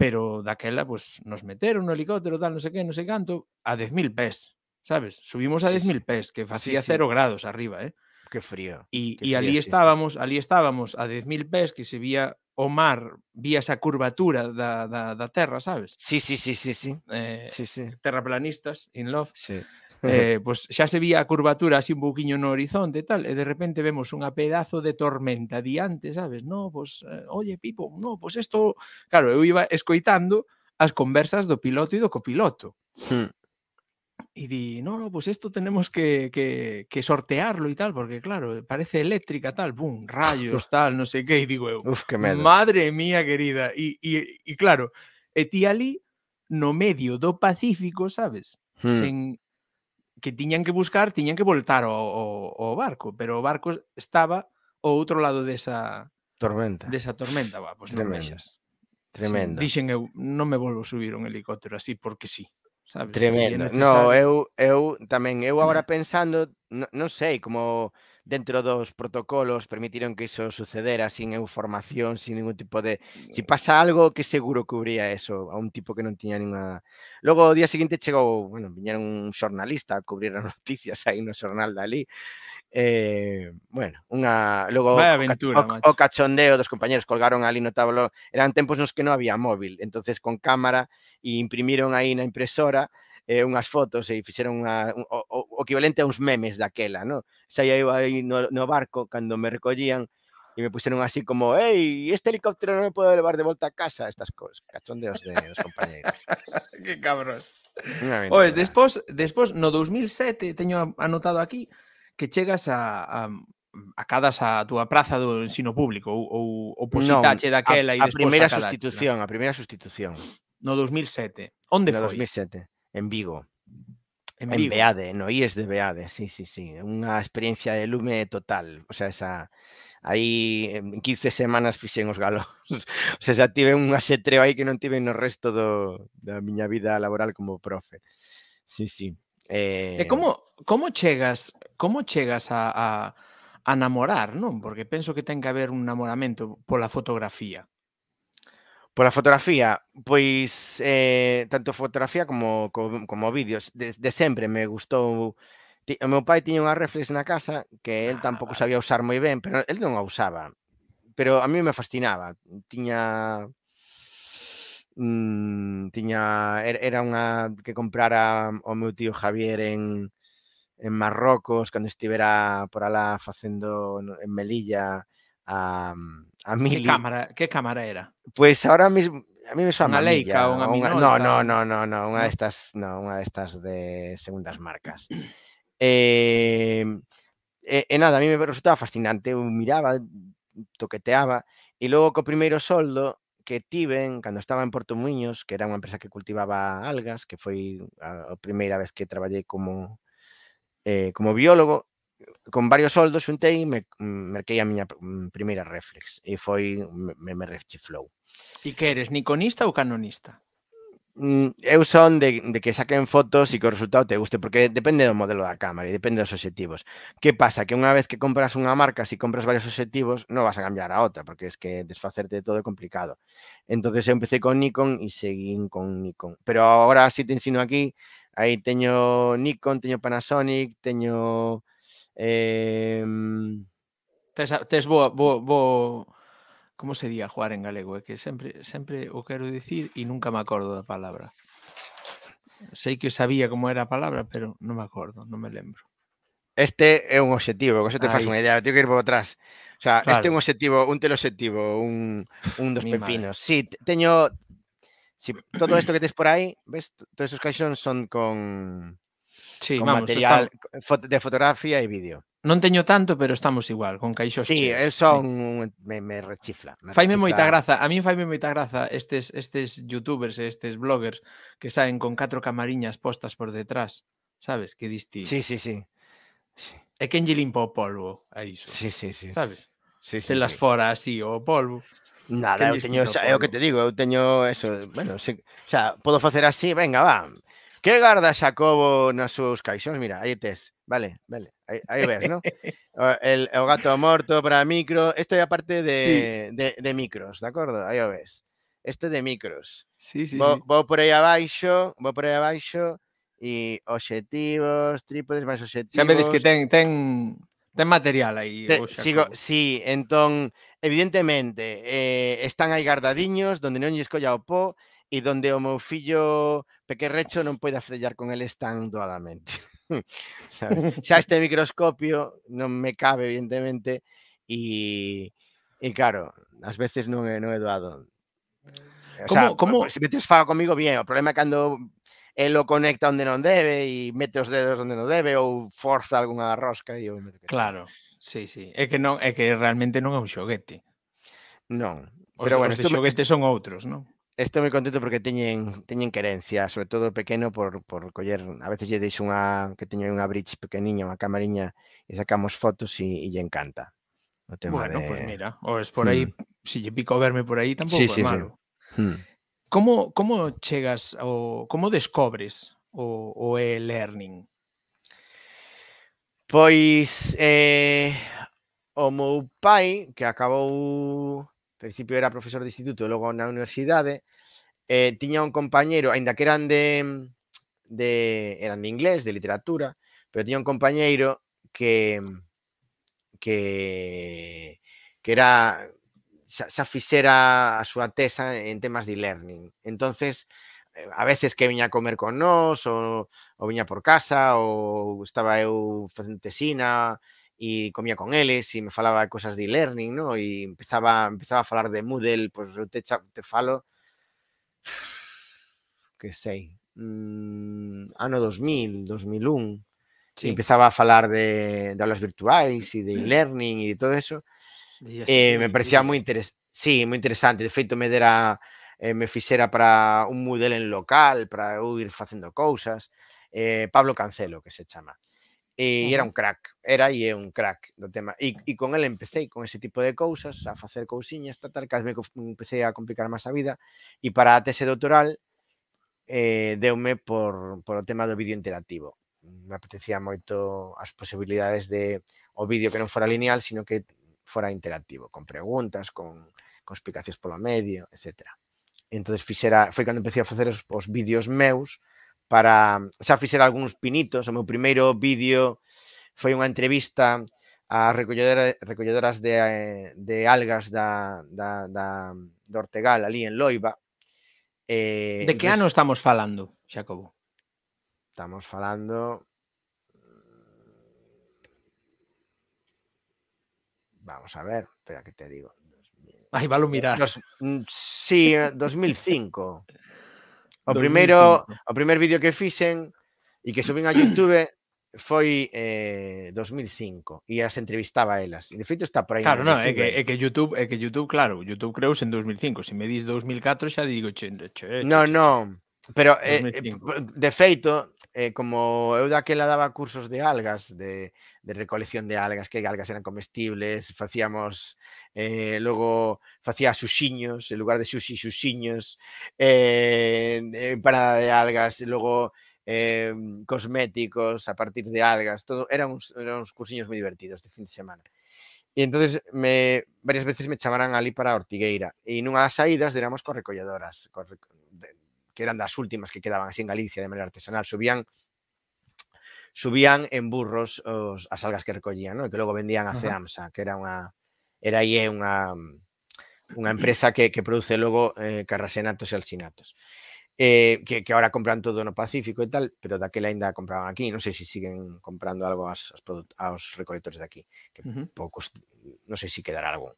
pero daquela, pues, nos meteron un helicóptero, tal, no sei que, no sei canto, a 10.000 pés, ¿sabes? Subimos a sí, 10.000 pés, que facía sí, sí. 0 grados arriba, ¿eh? Qué frío. Y, ali y frío, ali estábamos, ali estábamos a 10.000 pés que se vía o mar, vía esa curvatura da, da, da terra, sabes? Sí, sí, sí, sí, sí. Eh, sí, sí. Terraplanistas, in love. Sí eh, pois xa se vía a curvatura así un pouquiño no horizonte e tal, e de repente vemos unha pedazo de tormenta diante, sabes? No, pois, eh, oye, Pipo, no, pois isto... Claro, eu iba escoitando as conversas do piloto e do copiloto. Hmm. E di, no, no, pues esto tenemos que, que, que sortearlo e tal, porque claro, parece eléctrica tal, bum, rayos, tal, no sé que, e digo eu, Uf, que medo. madre mía querida, e, e, e claro, e ti ali no medio do Pacífico, sabes, hmm. sen, que tiñan que buscar, tiñan que voltar ao, ao, ao barco, pero o barco estaba ao outro lado desa tormenta. Desa tormenta, va, pois Tremendo. non mexas. Tremendo. Sí, dixen eu, non me volvo subir un helicóptero así porque sí. Sabes? Tremendo. Si no, eu eu tamén eu agora pensando, non, non sei, como dentro de dos protocolos permitieron que eso sucediera sin información, sin ningún tipo de... Si pasa algo, que seguro cubría eso a un tipo que no tenía ninguna... Luego, día siguiente, llegó bueno, vinieron un jornalista a cubrir las noticias ahí, no Jornal Dalí. eh, bueno, unha logo Vaya aventura, o, o, o cachondeo dos compañeros colgaron ali no tablón. Eran tempos nos que non había móvil, entonces con cámara e imprimiron aí na impresora eh, unhas fotos e fixeron unha, un, o, o equivalente a uns memes daquela, no? Saía eu aí no, no barco cando me recollían e me puseron así como, ei, este helicóptero non me pode levar de volta a casa, estas cosas, cachondeos de os compañeiros. que cabros. Oes, despois, despois no 2007, teño anotado aquí, que chegas a, a acadas a túa praza do ensino público ou, ou opositache daquela a, a e despois a primeira substitución, sustitución, a primeira sustitución. No 2007. Onde no foi? No 2007, en Vigo. En, en Beade, no IES de Beade, sí, sí, sí. Unha experiencia de lume total. O sea, esa, aí en 15 semanas fixen os galos. O sea, xa tive un asetreo aí que non tive no resto do, da miña vida laboral como profe. Sí, sí. Eh... E eh, como, como chegas como chegas a, a, a namorar, non? Porque penso que ten que haber un namoramento pola fotografía. Pola fotografía, pois eh, tanto fotografía como, como, como vídeos. De, de sempre me gustou o meu pai tiña unha reflex na casa que el tampouco ah. sabía usar moi ben, pero el non a usaba. Pero a mí me fascinaba. Tiña mm, tiña er, era unha que comprara o meu tío Javier en en Marrocos cando estivera por alá facendo en Melilla a a Mili. Que cámara, que cámara era? Pois pues ahora mesmo a mí me soa unha Leica unha, unha No, no, no, no, no, unha destas, no, unha destas de segundas marcas. Eh, eh, eh, nada, a mí me resultaba fascinante, eu miraba, toqueteaba, e logo co primeiro soldo que tiven cando estaba en Porto Muños, que era unha empresa que cultivaba algas, que foi a, a primeira vez que traballei como eh, como biólogo, con varios soldos xuntei e me, mm, merquei a miña primeira reflex e foi me, me flow. E que eres, niconista ou canonista? Mm, eu son de, de que saquen fotos e que o resultado te guste, porque depende do modelo da cámara e depende dos obxectivos. Que pasa? Que unha vez que compras unha marca, se si compras varios obxectivos, non vas a cambiar a outra, porque es que desfacerte de todo é complicado. Entonces eu empecé con Nikon e seguín con Nikon. Pero agora si te ensino aquí, aí teño Nikon, teño Panasonic, teño... Eh... Mm, tes, tes boa, boa, boa, Como se día jugar en galego? É que sempre, sempre o quero dicir e nunca me acordo da palabra. Sei que sabía como era a palabra, pero non me acordo, non me lembro. Este é un obxectivo, que te faz unha idea, tengo que ir por atrás. O sea, claro. este é un obxectivo, un teleobxectivo, un, un dos Mi pepinos. Si, Sí, teño... Si, todo isto que tes por aí, ves, todos esos caixóns son con... Sí, con vamos, material está... de fotografía e vídeo. Non teño tanto, pero estamos igual, con caixos Sí, cheos. Eh, son me, me rechifla. Me faime moita graza, a min faime moita graza estes estes youtubers e estes bloggers que saen con catro camariñas postas por detrás, sabes? Que disti. Sí, sí, sí. sí. E quen lle limpa o polvo a iso? Sí, sí, sí. Sabes? Sí, sí, Telas sí. fora así o polvo. Nada, eu teño, é o que te digo, eu teño eso, bueno, se, o sea, podo facer así, venga, va. Que garda Xacobo nas seus caixóns? Mira, aí tes, vale, vale. Ahí, ahí ves, ¿no? Ah, el, o gato morto para micro. Este parte de, sí. de, de micros, ¿de acordo? Aí o ves. Este de micros. Sí, sí, vou, sí. vou por aí abaixo, vou por aí abaixo e obxectivos, trípodes, máis obxectivos. Xa vedes que ten ten ten material aí. Te, sigo, sí, entón, evidentemente, eh, están aí guardadiños donde non lles colla o pó e donde o meu fillo pequerrecho non pode afrellar con eles tan doadamente. ¿sabes? Xa este microscopio non me cabe, evidentemente, e, e claro, ás veces non é, non é doado. O sea, como, como... Se metes fago comigo, bien, o problema é cando el o conecta onde non debe e mete os dedos onde non debe ou forza algunha rosca e eu meto que... Claro, sí, sí. É que non é que realmente non é un xoguete. Non. Os, pero bueno, os xoguetes me... son outros, non? Estou moi contento porque teñen teñen querencia, sobre todo pequeno por por coller, a veces lle deixo unha que teño unha bridge pequeniña, unha camariña e sacamos fotos e, e lle encanta. O tema bueno, de... pues mira, o es por aí, se hmm. si lle pico verme por aí tampouco sí, sí, é malo. Sí. Mm. Como como chegas o como descobres o o e-learning? Pois eh, o meu pai que acabou principio era profesor de instituto, logo na universidade, eh, tiña un compañeiro, aínda que eran de, de eran de inglés, de literatura, pero tiña un compañeiro que que que era xa, xa fixera a súa tesa en temas de learning. Entonces, eh, a veces que viña a comer con nós ou, ou viña por casa ou estaba eu facendo tesina y comía con él y me falaba cosas de e-learning, ¿no? y empezaba, empezaba a falar de Moodle, pues, te, falo que sé año 2000, 2001, sí. empezaba a falar de, de aulas virtuales y de e-learning y de todo eso. Eh, me parecía muy interesante. Sí, muy interesante. De hecho me dera eh, me fixera para un Moodle en local, para ir haciendo cosas eh, Pablo Cancelo, que se llama E uh -huh. era un crack, era e é un crack do tema. E, e con el empecé con ese tipo de cousas, a facer cousiñas, tal, tal, cada que empecé a complicar máis a vida e para a tese doutoral eh, deume por, por o tema do vídeo interactivo. Me apetecía moito as posibilidades de o vídeo que non fora lineal, sino que fora interactivo, con preguntas, con, con explicacións polo medio, etc. E entón, fixera, foi cando empecé a facer os, os vídeos meus, para xa fixera algúns pinitos. O meu primeiro vídeo foi unha entrevista a recolledora, recolledoras de, de algas da, da, da, de Ortegal, ali en Loiba. Eh, de que entón ano estamos falando, Xacobo? Estamos falando... Vamos a ver, espera que te digo. Aí valo mirar. Dos, mm, sí, 2005. O primeiro, o primeiro vídeo que fixen e que subín a YouTube foi eh, 2005 e as entrevistaba a elas. E de feito está por aí. Claro, non, é que, eh. é que YouTube, é que YouTube, claro, YouTube creouse en 2005. Se me dis 2004 xa digo, che, che, che, che. No, non. Pero, eh, eh de feito, eh, como eu daquela daba cursos de algas, de, de recolección de algas, que algas eran comestibles, facíamos, eh, logo facía xuxiños, en lugar de xuxi, xuxiños, eh, empanada de algas, e logo eh, cosméticos a partir de algas, todo, eran uns, eran uns cursiños moi divertidos de fin de semana. E entonces me, varias veces me chamaran ali para a Ortigueira e nunha das saídas deramos co recolladoras, co, de, que eran las últimas que quedaban así en Galicia de manera artesanal, subían subían en burros a salgas que recogían ¿no? que luego vendían a CEAMSA, que era una era empresa que, produce luego eh, carrasenatos y alsinatos. Eh, que, ahora compran todo el Pacífico y tal, pero de daquela ainda compraban aquí, no sé si siguen comprando algo a los recolectores de aquí, que pocos no sé si quedará algo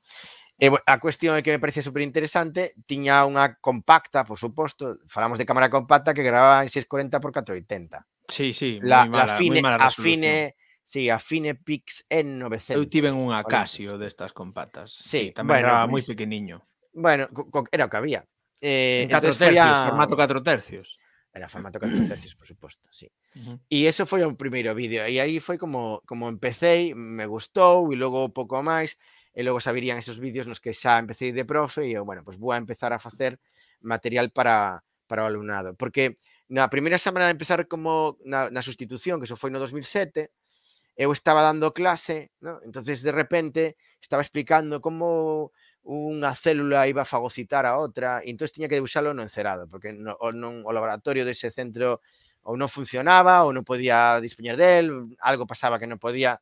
E a cuestión é que me parece super interesante, tiña unha compacta, por suposto, falamos de cámara compacta que grababa en 640 x 480. Sí, sí, moi mala, la fine, moi mala a fine, sí, a fine Pix en 900. Eu tive unha Casio destas compactas. Sí, sí tamén bueno, grababa moi pequeniño. Bueno, co, co, era o que había. Eh, en 4 tercios, a... formato 4 tercios. Era formato 4 tercios, por suposto, sí. Uh -huh. E eso foi o primeiro vídeo. E aí foi como como empecé, me gustou e logo pouco máis e logo saberían esos vídeos nos que xa empecé de profe e eu, bueno, pois vou a empezar a facer material para, para o alumnado. Porque na primeira semana de empezar como na, na sustitución, que iso foi no 2007, eu estaba dando clase, ¿no? entonces de repente estaba explicando como unha célula iba a fagocitar a outra, e entón tiña que debuxalo no encerado, porque no, o, non, o laboratorio dese centro ou non funcionaba, ou non podía dispoñer del, algo pasaba que non podía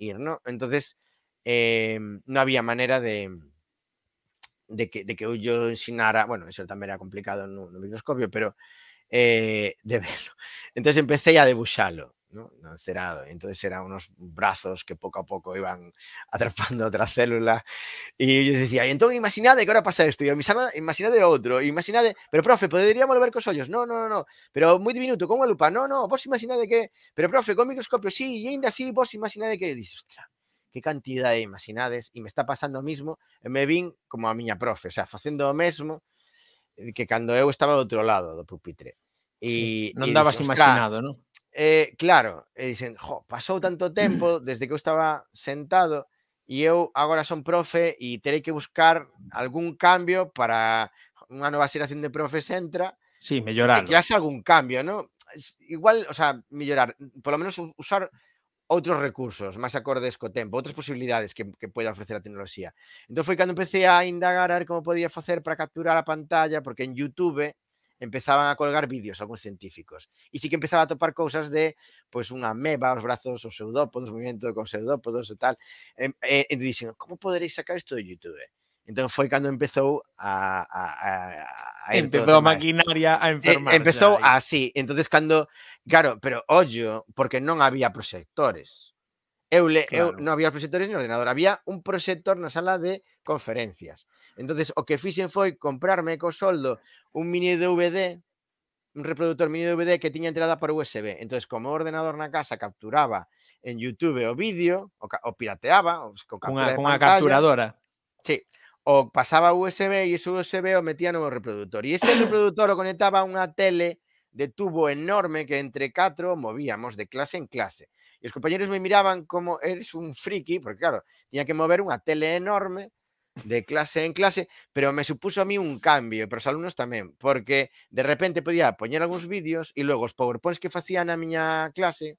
ir, ¿no? Entonces, Em, no había manera de, de, que, yo ensinara, bueno, eso también era complicado en un, microscopio, pero eh, de verlo. Entonces empecé a debucharlo. ¿no? Encerado. Entonces eran unos brazos que poco a poco iban atrapando otra célula Y yo decía, y entonces imaginad que ahora pasa esto, y imaginad de otro, imagínate, Pero, profe, ¿podríamos volver con ojos? No, no, no, Pero muy diminuto, una lupa? No, no, vos imaginad de que... Pero, profe, con microscopio sí, y ainda así, vos imaginad de que... Dices, ostras, que cantidade, imaginades, e me está pasando o mismo, e me vin como a miña profe, o sea, facendo o mesmo eh, que cando eu estaba do outro lado do pupitre. E, sí, non e dabas dixen, imaginado, non? Eh, claro, e dicen, jo, pasou tanto tempo desde que eu estaba sentado e eu agora son profe e terei que buscar algún cambio para unha nova xeración de profes entra Sí, mellorando. Que hace algún cambio, ¿no? Igual, o sea, mellorar, por lo menos usar otros recursos más acordes co tiempo, otras posibilidades que, pueda ofrecer la tecnología. Entonces, fue cuando empecé a indagar a ver cómo podía hacer para capturar la pantalla, porque en YouTube empezaban a colgar vídeos algunos científicos. y sí que empezaba a topar cosas de pues, una meba, los brazos, o pseudópodos, movimiento con pseudópodos e tal. E, cómo podréis sacar esto de YouTube? Entón foi cando empezou a... a, a, a empezou a maquinaria a enfermar. Eh, empezou así. así. Entonces cando... Claro, pero ollo, porque non había proxectores. Eu, le, claro. eu non había proxectores ni ordenador, había un proxector na sala de conferencias. Entonces o que fixen foi comprarme co soldo un mini DVD, un reproductor mini DVD que tiña entrada por USB. Entonces como o ordenador na casa capturaba en YouTube o vídeo, o, o pirateaba, o, o captura cunha, de cunha pantalla, capturadora. Sí, o pasaba USB y ese USB o metía nuevo reproductor. Y ese reproductor lo conectaba a una tele de tubo enorme que entre cuatro movíamos de clase en clase. Y los compañeros me miraban como eres un friki, porque claro, tenía que mover una tele enorme de clase en clase, pero me supuso a mí un cambio, y para los alumnos también, porque de repente podía poner algunos vídeos y luego los powerpoints que hacían a mi clase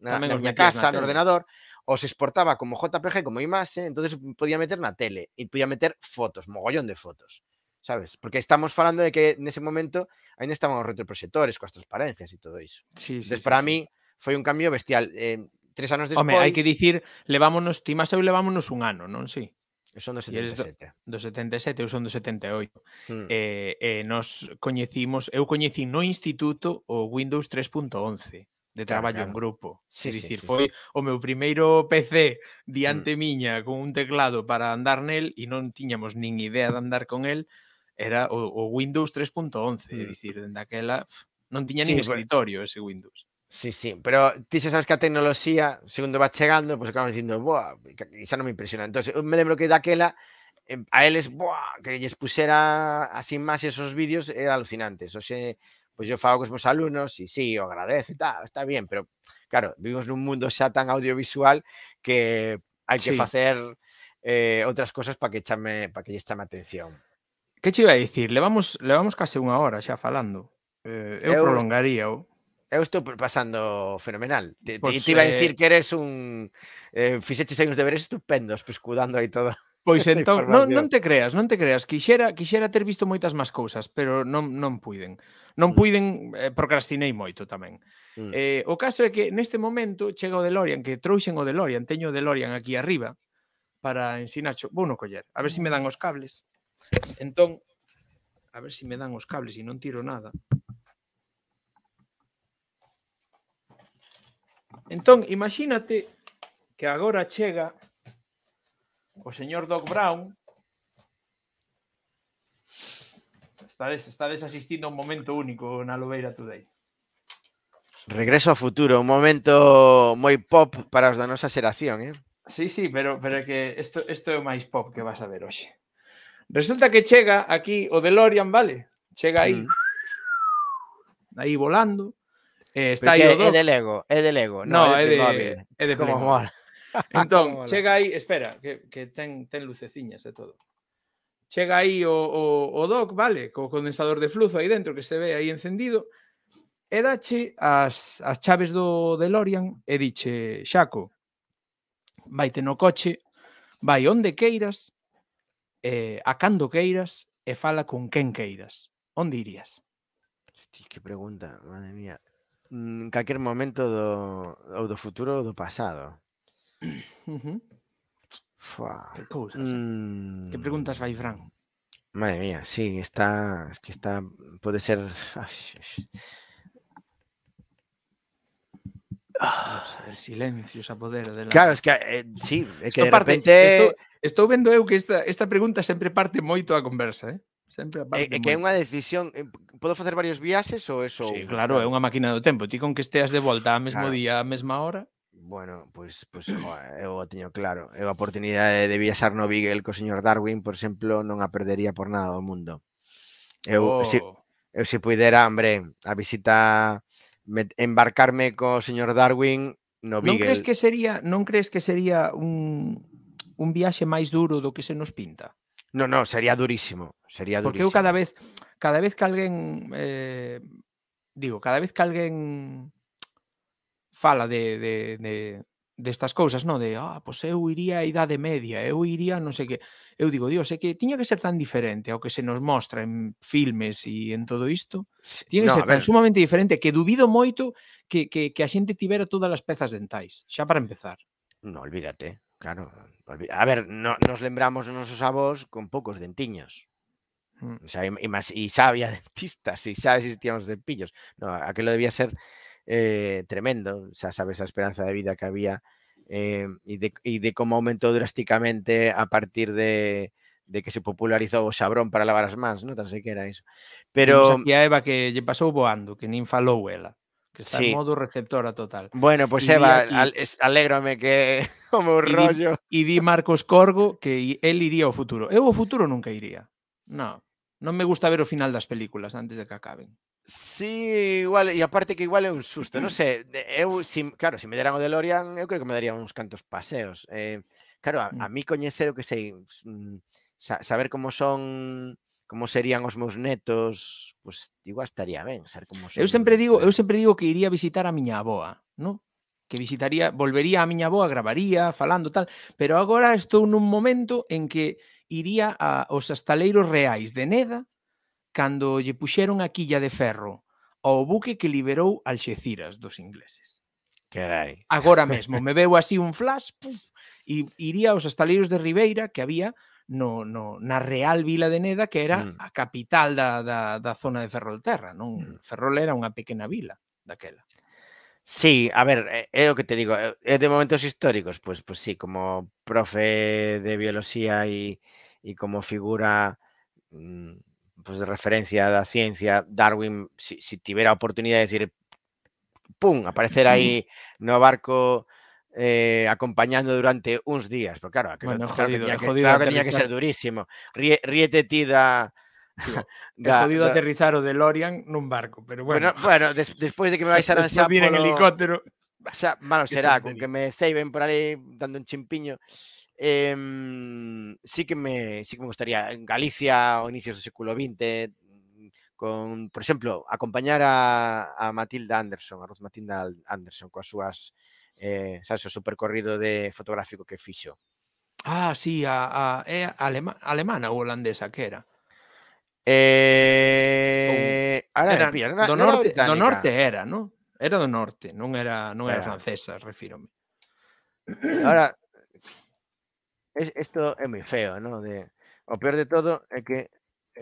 na, na miña casa, no ordenador, os exportaba como JPG, como imaxe, entonces podía meter na tele e podía meter fotos, mogollón de fotos. sabes? Porque estamos falando de que nese momento ainda estaban os retroproxectores coas transparencias e todo iso. Sí, sí, Entonces, sí, para sí. mí foi un cambio bestial. Eh, tres anos despois... Home, hai que dicir, levámonos, ti máis eu levámonos un ano, non? Sí. Eu son do 77. Do, do 77, eu son do 78. Hmm. Eh, eh, nos coñecimos, eu coñecí no instituto o Windows 3.11 de traballo claro, claro. en grupo. Sí, dicir, sí, foi sí. o meu primeiro PC diante mm. miña con un teclado para andar nel e non tiñamos nin idea de andar con el, era o, o Windows 3.11, mm. dicir, dende aquela non tiña sí, nin escritorio pero... ese Windows. Sí, sí, pero ti xa sabes que a tecnoloxía, segundo va chegando, pois pues acabas dicindo, boa, xa non me impresiona. Entonces, me lembro que daquela a eles, boa, que lles pusera as imaxes os vídeos era alucinantes. Oxe, pues yo falo con mis alumnos y sí, os agradezco y tal, está bien, pero claro, vivimos en un mundo ya tan audiovisual que hay que hacer eh, otras cosas para que chame para que atención. ¿Qué te iba a vamos Le vamos casi una hora ya falando. Eh, prolongaría o oh. Eu pasando fenomenal. Te, iba a pues, decir eh que eres un... Eh, fixeches aí deberes estupendos, pues, escudando ahí todo. Pois entón, non, non te creas, non te creas, quixera quixera ter visto moitas máis cousas, pero non non puiden. Non mm. puiden, eh, procrastinei moito tamén. Mm. Eh, o caso é que neste momento chega o DeLorean, que trouxen o DeLorean, teño o DeLorean aquí arriba para ensinacho. Vou no coller, a ver se si me dan os cables. Entón, a ver se si me dan os cables e non tiro nada. Entón, imagínate que agora chega o señor Doc Brown estades, estades asistindo a un momento único na Lobeira Today. Regreso ao futuro, un momento moi pop para os da nosa xeración, eh? Sí, sí, pero, pero que isto, isto é o máis pop que vas a ver hoxe. Resulta que chega aquí o DeLorean, vale? Chega aí. Mm. Aí volando. Eh, está aí o Doc. É de Lego, é de Lego. No, no é, de, é de, é de Como mola. Entón, chega aí, espera, que, que ten, ten luceciñas e todo. Chega aí o, o, o doc, vale, co condensador de fluzo aí dentro que se ve aí encendido, e dache as, as chaves do DeLorean e diche, Xaco, vaite no coche, vai onde queiras, eh, a cando queiras e fala con quen queiras. Onde irías? Hosti, que pregunta, madre mía. Mm, en calquer momento do, ou do futuro ou do pasado. Uh -huh. Que cousas. Eh. Mm... Que preguntas vai, Fran? Madre mía, sí, está, es que está, pode ser... Ay, ay. Saber silencio a poder de la... Claro, es que eh, sí, é que de parte, repente... Estou, estou vendo eu que esta, esta pregunta sempre parte moito a conversa, eh? Sempre eh, parte é, eh, é que é unha decisión, podo facer varios viaxes ou eso? Sí, claro, é unha máquina do tempo, ti con que esteas de volta a mesmo claro. día, a mesma hora. Bueno, pois, pois joa, eu o teño claro. Eu a oportunidade de viaxar no Beagle co señor Darwin, por exemplo, non a perdería por nada do mundo. Eu, oh. se, eu se puidera, hombre, a visita me, embarcarme co señor Darwin no Beagle. Non crees que sería, non crees que sería un, un viaxe máis duro do que se nos pinta? No, no, sería durísimo, sería durísimo. Porque eu cada vez cada vez que alguén eh, digo, cada vez que alguén fala de, de, de destas cousas, no, de, ah, pois eu iría a idade media, eu iría non sei que. Eu digo, Dios, é que tiña que ser tan diferente ao que se nos mostra en filmes e en todo isto. Tiña que no, ser tan sumamente diferente que dubido moito que, que, que a xente tivera todas as pezas dentais, xa para empezar. No, olvídate, claro. A ver, no, nos lembramos os nosos avós con poucos dentiños. Mm. O sea, e, e, e xa había dentistas, e xa existíamos de pillos. No, aquilo debía ser eh, tremendo. Xa sabes a esperanza de vida que había eh, e, de, e de como aumentou drásticamente a partir de, de que se popularizou o xabrón para lavar as mans, non tan sequera iso. Pero... Xa a Eva que lle pasou voando, que nin falou ela que está sí. en modo receptora total. Bueno, pois pues, Eva, aquí... alégrome que o meu rollo. Di, e di Marcos Corgo que el iría ao futuro. Eu ao futuro nunca iría. No, non me gusta ver o final das películas antes de que acaben. Sí, igual, e aparte que igual é un susto, non sei, eu, si, claro, se me deran o DeLorean, eu creo que me darían uns cantos paseos. Eh, claro, a, a mm. mí coñecer o que sei, mm, sa, saber como son, como serían os meus netos, pois pues, igual estaría ben, saber como son. Eu sempre digo, eu sempre digo que iría a visitar a miña aboa, non? que visitaría, volvería a miña aboa, gravaría, falando tal, pero agora estou nun momento en que iría a, aos astaleiros reais de Neda, cando lle puxeron a quilla de ferro ao buque que liberou Alxeciras dos ingleses. Carai. Agora mesmo, me veu así un flash, puf, e iría aos estaleiros de Ribeira que había no, no, na Real Vila de Neda, que era mm. a capital da, da, da zona de Ferrolterra. Non? Mm. Ferrol era unha pequena vila daquela. Sí, a ver, eh, é, o que te digo, eh, é de momentos históricos, pois, pues, pois pues sí, como profe de biología e, e como figura mm, pues de referencia a la ciencia, Darwin, si, si, tuviera oportunidad de decir, ¡pum!, aparecer ahí Nuevo Barco eh, acompañando durante unos días. Pero claro, jodido, que, tenía que, ser durísimo. Ríe, ríete ti he jodido aterrizar o de Lorian en un barco, pero pues bueno. Bueno, bueno después de que me vais a lanzar... viene helicóptero. O sea, será, con que me ceiben por ahí dando un chimpiño. eh, sí, que me, sí que me gustaría, en Galicia o inicios do século XX, con, por exemplo, acompañar a, a Matilda Anderson, a Ruth Matilda Anderson, coas súas, eh, sabes, o supercorrido de fotográfico que fixo. Ah, sí, a, a, é eh, alema, alemana ou holandesa que era? Eh, era, pía, era, do, norte, era do norte era, non? Era do norte, non era non era, era. francesa, refírome. Ahora es, esto é moi feo, non? De, o peor de todo é que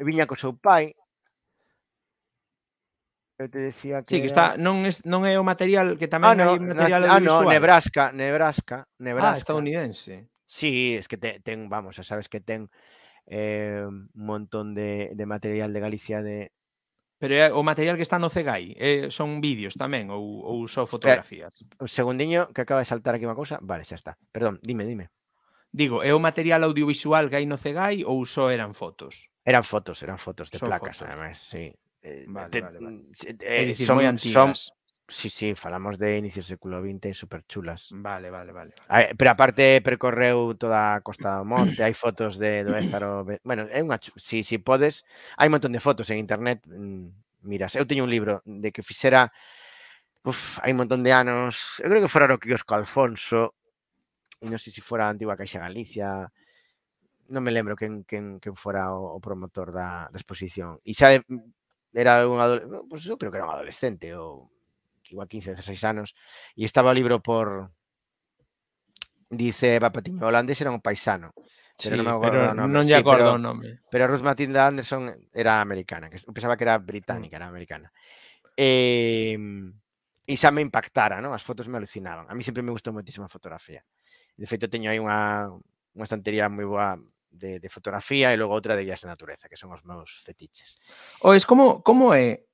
viña co seu pai, eu te decía que... Sí, que está, non, es, non é o material que ah, tamén ah, no, hai material na, Ah, no, Nebraska, Nebraska, Nebraska. Ah, estadounidense. Sí, es que te, ten, vamos, sabes que ten eh, un montón de, de material de Galicia de... Pero é, o material que está no CEGAI eh, son vídeos tamén ou, ou só eh, fotografías? Eh, un segundiño que acaba de saltar aquí unha cousa. Vale, xa está. Perdón, dime, dime. Digo, é o material audiovisual que hai no Cegai ou só eran fotos? Eran fotos, eran fotos de son placas, fotos. además, sí. Eh, vale, te, vale, vale. Eh, son, moi antigas. Son, Sí, sí, falamos de inicios do século XX super chulas. Vale, vale, vale. vale. A, pero aparte percorreu toda a Costa do Monte, hai fotos de do Ézaro. Bueno, é unha si si podes, hai un montón de fotos en internet, mm, miras. Eu teño un libro de que fixera Uf, hai un montón de anos, eu creo que fora o kiosco Alfonso e non sei se fora a antiga Caixa Galicia, non me lembro quen, quen, quen fora o, o promotor da, da exposición. E xa era un adolescente, pues eu creo que era un adolescente, ou igual 15, 16 anos, e estaba o libro por, dice Papatiño, holandés era un paisano. Pero sí, non me acordo pero o nome. Non lle sí, acordo pero, o nome. Pero Ruth Matilda Anderson era americana, que pensaba que era mm. británica, era americana. Eh, e xa me impactara, non? As fotos me alucinaban. A mí sempre me gustou moitísimo a fotografía. De feito, teño aí unha, unha estantería moi boa de, de fotografía e logo outra de guías de natureza, que son os meus fetiches. es como, como é...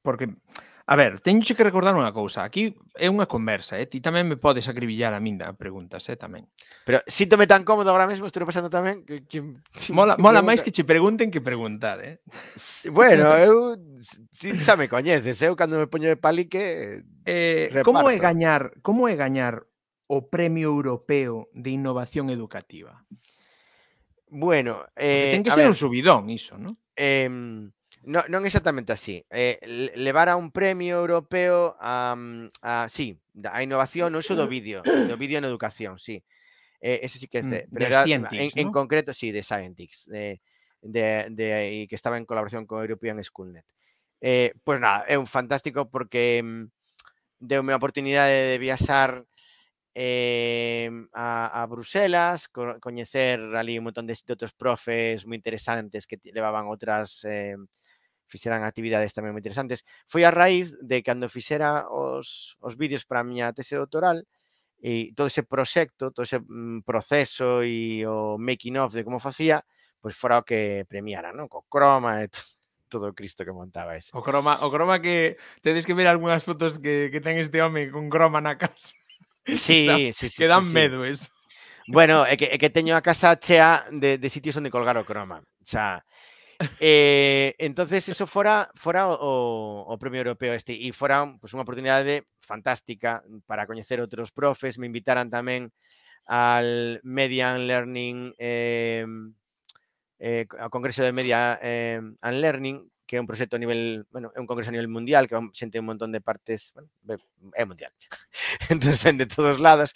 Porque, a ver, teño que recordar unha cousa. Aquí é unha conversa, eh? Ti tamén me podes acribillar a min da preguntas, eh, tamén. Pero síntome tan cómodo agora mesmo, estou pasando tamén que... que mola que mola máis que che pregunten que preguntar, eh? Bueno, eu... Si xa me coñeces, eu cando me poño de palique... Eh, como é gañar, como é gañar o Premio Europeo de Innovación Educativa. Bueno, eh, ten que ser ver, un subidón iso, non? Eh, no, non exactamente así. Eh, levar a un premio europeo a, mm, a sí, a innovación no uso do vídeo, do vídeo en educación, sí. Eh, ese sí que é, mm, de, pero era, en, ¿no? en concreto sí, de Scientix, de, de, de, que estaba en colaboración con European Schoolnet. Eh, pois pues nada, é un fantástico porque deu-me mm, a oportunidade de viaxar eh, a, a Bruselas, co coñecer ali un montón de outros profes moi interesantes que levaban outras eh, fixeran actividades tamén moi interesantes. Foi a raíz de cando fixera os, os vídeos para a miña tese doutoral e todo ese proxecto, todo ese mm, proceso e o making of de como facía, pois fora o que premiara, non? Co croma e todo todo o Cristo que montaba ese. O croma, o croma que tedes que ver algunhas fotos que, que ten este home con croma na casa. Sí, da, sí, sí. Que dan sí, medo sí. eso. Bueno, é que, é que teño a casa chea de, de sitios onde colgar o croma. O eh, entonces eso fora fora o, o premio europeo este e fora pues, unha oportunidade fantástica para coñecer outros profes, me invitaran tamén al Median Learning eh, eh, ao Congreso de Media eh, and Learning que é un proxecto a nivel, bueno, é un congreso a nivel mundial que xente un montón de partes, bueno, é mundial. Entonces ven de todos lados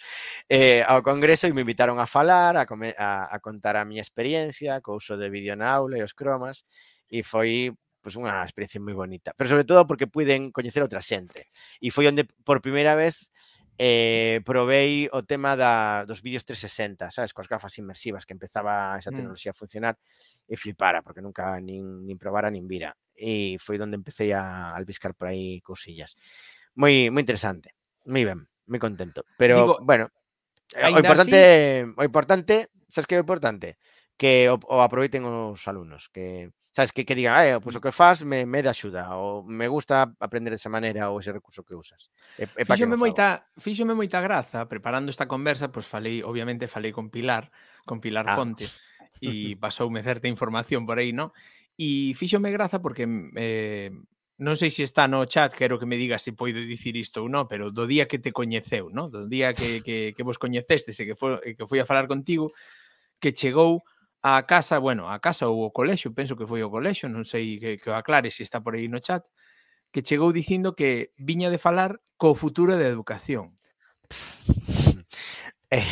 eh, ao congreso e me invitaron a falar, a, come, a, a contar a miña experiencia, co uso de vídeo na aula e os cromas e foi pues, unha experiencia moi bonita, pero sobre todo porque puiden coñecer outra xente. E foi onde por primeira vez eh, provei o tema da, dos vídeos 360, sabes, coas gafas inmersivas que empezaba esa mm. tecnoloxía a funcionar e flipara, porque nunca nin, nin probara nin vira. E foi onde empecé a albiscar por aí cousillas. Moi moi interesante. Moi ben, moi contento. Pero Digo, bueno, eh, o importante, así... o importante, sabes que é importante? Que o, o aproveiten os alumnos, que sabes, que, que diga, eh, pois pues, o mm. que faz me, me da axuda, ou me gusta aprender desa maneira ou ese recurso que usas. Eh, eh, e, e fíxome, que moita, fíxome moita graza, preparando esta conversa, pois pues, falei, obviamente, falei con Pilar, con Pilar ah. Ponte, e pasoume certa información por aí, non? E fíxome graza porque mm, eh, non sei se está no chat, quero que me digas se poido dicir isto ou non, pero do día que te coñeceu, no? do día que, que, que vos coñecestes e que, foi, que foi a falar contigo, que chegou a casa, bueno, a casa hubo colegio pienso penso que fue yo colegio, no sé que, que aclare está por aí no chat, que llegó diciendo que viña de falar co futuro de educación. Eh,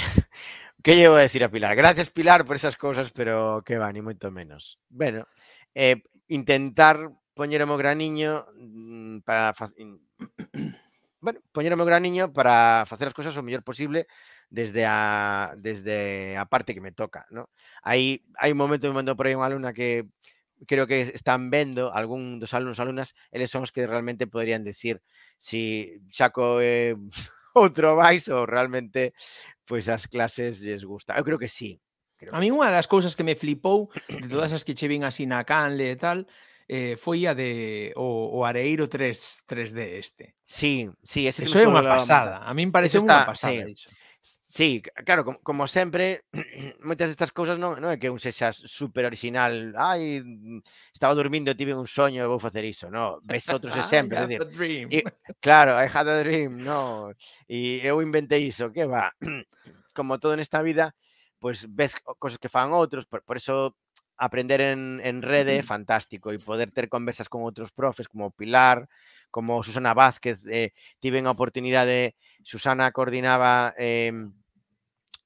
llevo a decir a Pilar? Gracias, Pilar, por esas cosas pero que va, ni mucho menos. Bueno, eh, intentar poñer o meu graniño mm, para... Bueno, poñer o meu graniño para facer as cousas o mellor posible desde a, desde a parte que me toca. ¿no? Hai, hai un momento, me mando por aí unha alumna que creo que están vendo algún dos alumnos alumnas, eles son os que realmente poderían decir si saco eh, outro vais ou realmente pois pues, as clases lles gusta. Eu creo que sí. Creo. A mí unha das cousas que me flipou de todas as que che ven así na canle e tal, eh, foi a de o, o Areiro 3 3D este. Sí, sí, ese Eso é unha pasada. A A min parece unha pasada sí. iso. Sí, claro, como, siempre, muchas de estas cosas, no es que un sexas super original, Ay, mm, estaba durmiendo, e tive un sueño, e vou hacer eso, no, ves otros exemplos, claro, I had a dream, no, Y eu inventei iso, que va, como todo en esta vida, pues, ves cosas que fan otros, por, eso aprender en, en fantástico y poder tener conversas con otros profes como Pilar, como Susana Vázquez, eh, tiven a oportunidade, Susana coordinaba em,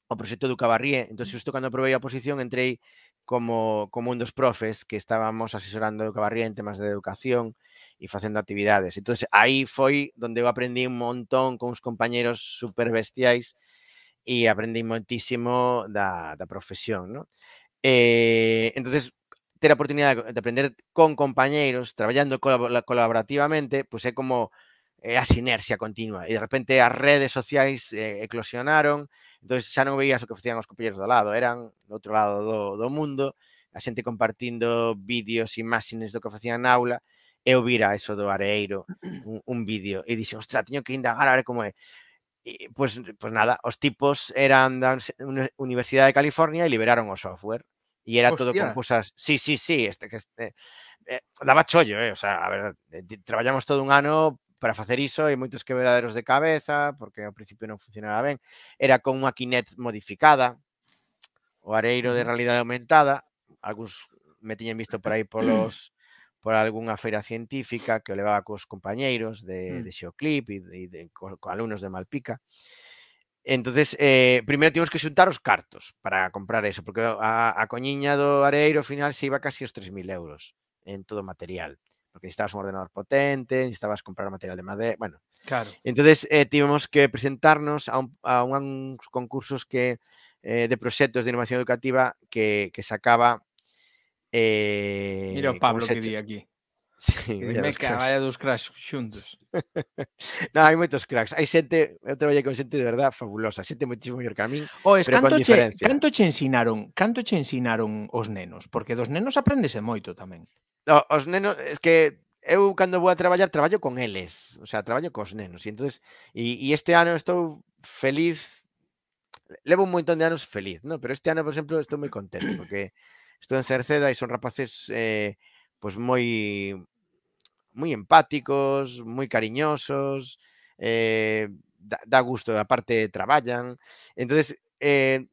o proxecto do Cabarrié. Entón, xusto cando aprobei a posición, entrei como, como un dos profes que estábamos asesorando o Cabarrié en temas de educación e facendo actividades. Entón, aí foi onde eu aprendí un montón con uns compañeros super bestiais e aprendí moitísimo da, da profesión, ¿no? Eh, entonces ter a oportunidade de aprender con compañeiros, traballando colaborativamente, pois pues é como eh, a sinerxia continua e de repente as redes sociais eh, eclosionaron entón xa non veías o que facían os copilleros do lado eran do outro lado do, do mundo a xente compartindo vídeos, e imaxines do que facían na aula e eu vira eso do areeiro un, un vídeo e dixen, ostra, teño que indagar a ver como é e, pois, pois nada, os tipos eran da Universidade de California e liberaron o software E era Hostia. todo con cousas... Sí, sí, sí. Este, que este, eh, eh, daba chollo, eh? O sea, a ver, eh, traballamos todo un ano para facer iso hai moitos quebraderos de cabeza, porque ao principio non funcionaba ben, era con unha Kinect modificada, o areiro de realidade aumentada, algúns me tiñen visto por aí polos por algunha feira científica que o levaba cos compañeiros de, mm. de Xeoclip e de, de, co, co alumnos de Malpica. Entonces, eh, primeiro tivemos que xuntar os cartos para comprar eso, porque a, a coñiña do areiro final se iba casi os 3.000 euros en todo material. porque necesitabas un ordenador potente, necesitabas comprar material de madera, bueno. Claro. Entonces eh, tuvimos que presentarnos a, un, a unos concursos que, eh, de proyectos de innovación educativa que, sacaba... Eh, Mira, Pablo que di aquí. Sí, me cagaya dos cracks xuntos. non, hai moitos cracks. Hai xente, eu traballei con xente de verdad fabulosa, xente moitísimo mellor que a min, o oh, es, pero canto con diferencia. Che, canto che ensinaron, canto che ensinaron os nenos, porque dos nenos aprendese moito tamén. No, os nenos, es que eu cando vou a traballar traballo con eles, o sea, traballo cos nenos. E entonces, e, e este ano estou feliz levo un montón de anos feliz, ¿no? Pero este ano, por exemplo, estou moi contento porque estou en Cerceda e son rapaces eh, pues muy, empáticos, muy cariñosos, eh, da, gusto, aparte trabajan. Entonces, eh,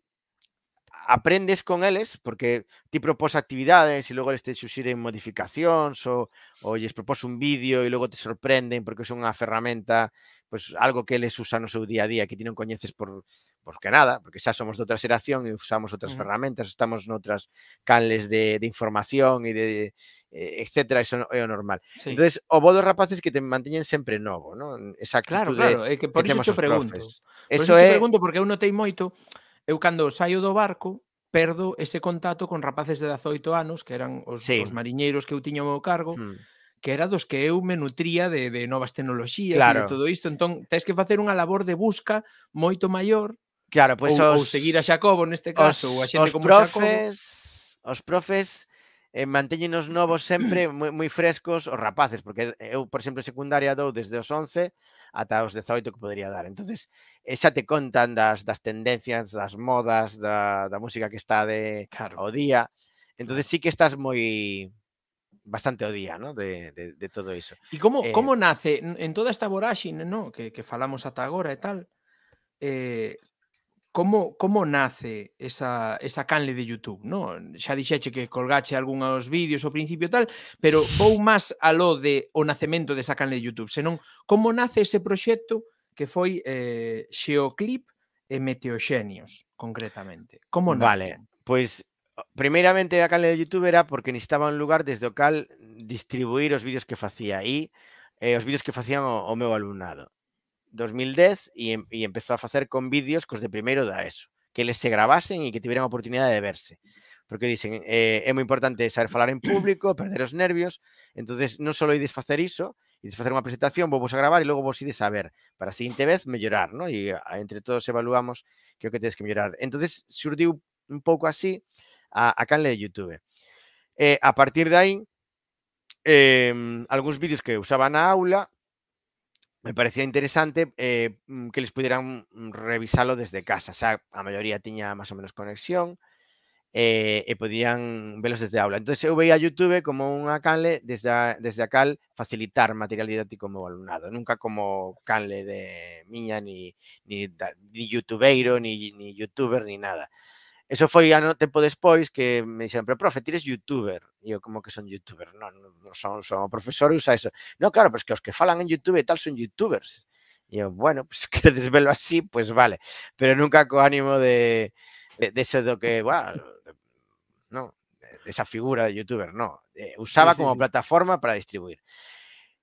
aprendes con ellos porque te propones actividades y luego les te suxiren modificaciones o o les propones un vídeo y luego te sorprenden porque es una ferramenta, pues, algo que les usan en su día a día que tienen non coñeces por porque nada, porque xa somos de outra xeración e usamos outras mm. ferramentas, estamos noutras canles de, de información e de, eh, etcétera, eso é o normal. Sí. Entonces, o bo dos rapaces que te manteñen sempre novo, ¿no? Esa claro, claro, é que por que iso te pregunto. Profes. Eso por eso é... te pregunto porque eu notei moito, eu cando saio do barco, perdo ese contacto con rapaces de 18 anos, que eran os, sí. os mariñeiros que eu tiña ao meu cargo, mm. que era dos que eu me nutría de, de novas tecnoloxías claro. e de todo isto. Entón, tens que facer unha labor de busca moito maior Claro, pois pues ou, os, ou seguir a Xacobo neste caso, os, a xente os como profes, Xacobo. Os profes eh, os novos sempre moi, moi frescos os rapaces, porque eu, por exemplo, secundaria dou desde os 11 ata os 18 que podría dar. entonces eh, xa te contan das, das tendencias, das modas, da, da música que está de claro. o día. entonces sí que estás moi bastante o día, ¿no? De, de, de todo iso. E como eh, como nace en toda esta voráxine, ¿no? Que, que falamos ata agora e tal, eh, como, como nace esa, esa canle de YouTube, no? Xa dixeche que colgache algúns vídeos ao principio tal, pero vou máis aló de o nacemento desa canle de YouTube, senón como nace ese proxecto que foi eh, Xeoclip e Meteoxenios, concretamente. Como nace? Vale, pois primeiramente a canle de YouTube era porque necesitaba un lugar desde o cal distribuir os vídeos que facía aí, eh, os vídeos que facían o, o meu alumnado. 2010 em, y empezó a hacer con vídeos cos pues, de primero da ESO, que les se grabasen y que tuvieran oportunidad de verse. Porque dicen, eh, es muy importante saber falar en público, perder los nervios, entonces no solo ides hacer eso ides hacer una presentación, vos a grabar y luego vos ides a ver, para a seguinte vez mellorar, ¿no? y ah, entre todos evaluamos que o que tienes que mellorar. entonces surgió un poco así a, a la de YouTube. Eh, a partir de ahí em, algunos vídeos que usaban a aula me parecía interesante eh, mm, que les pudieran revisarlo desde casa. O sea, la mayoría tenía más o menos conexión eh, y podían verlos desde aula. Entonces yo veía a YouTube como un canle desde desde acá facilitar material didáctico como alumnado, nunca como canle de miña ni, ni, youtubeiro, ni, ni youtuber, ni nada. Eso fue ya ano tiempo después que me dijeron, pero profe, ¿tienes youtuber. yo yo, como que son youtuber? No, no son, son o usa eso. No, claro, pues que los que falan en YouTube e tal son youtubers. yo bueno, pues, que desvelo así, pues vale. Pero nunca con ánimo de, de, de eso que, bueno, no, de esa figura de youtuber, no. Eh, usaba como plataforma para distribuir.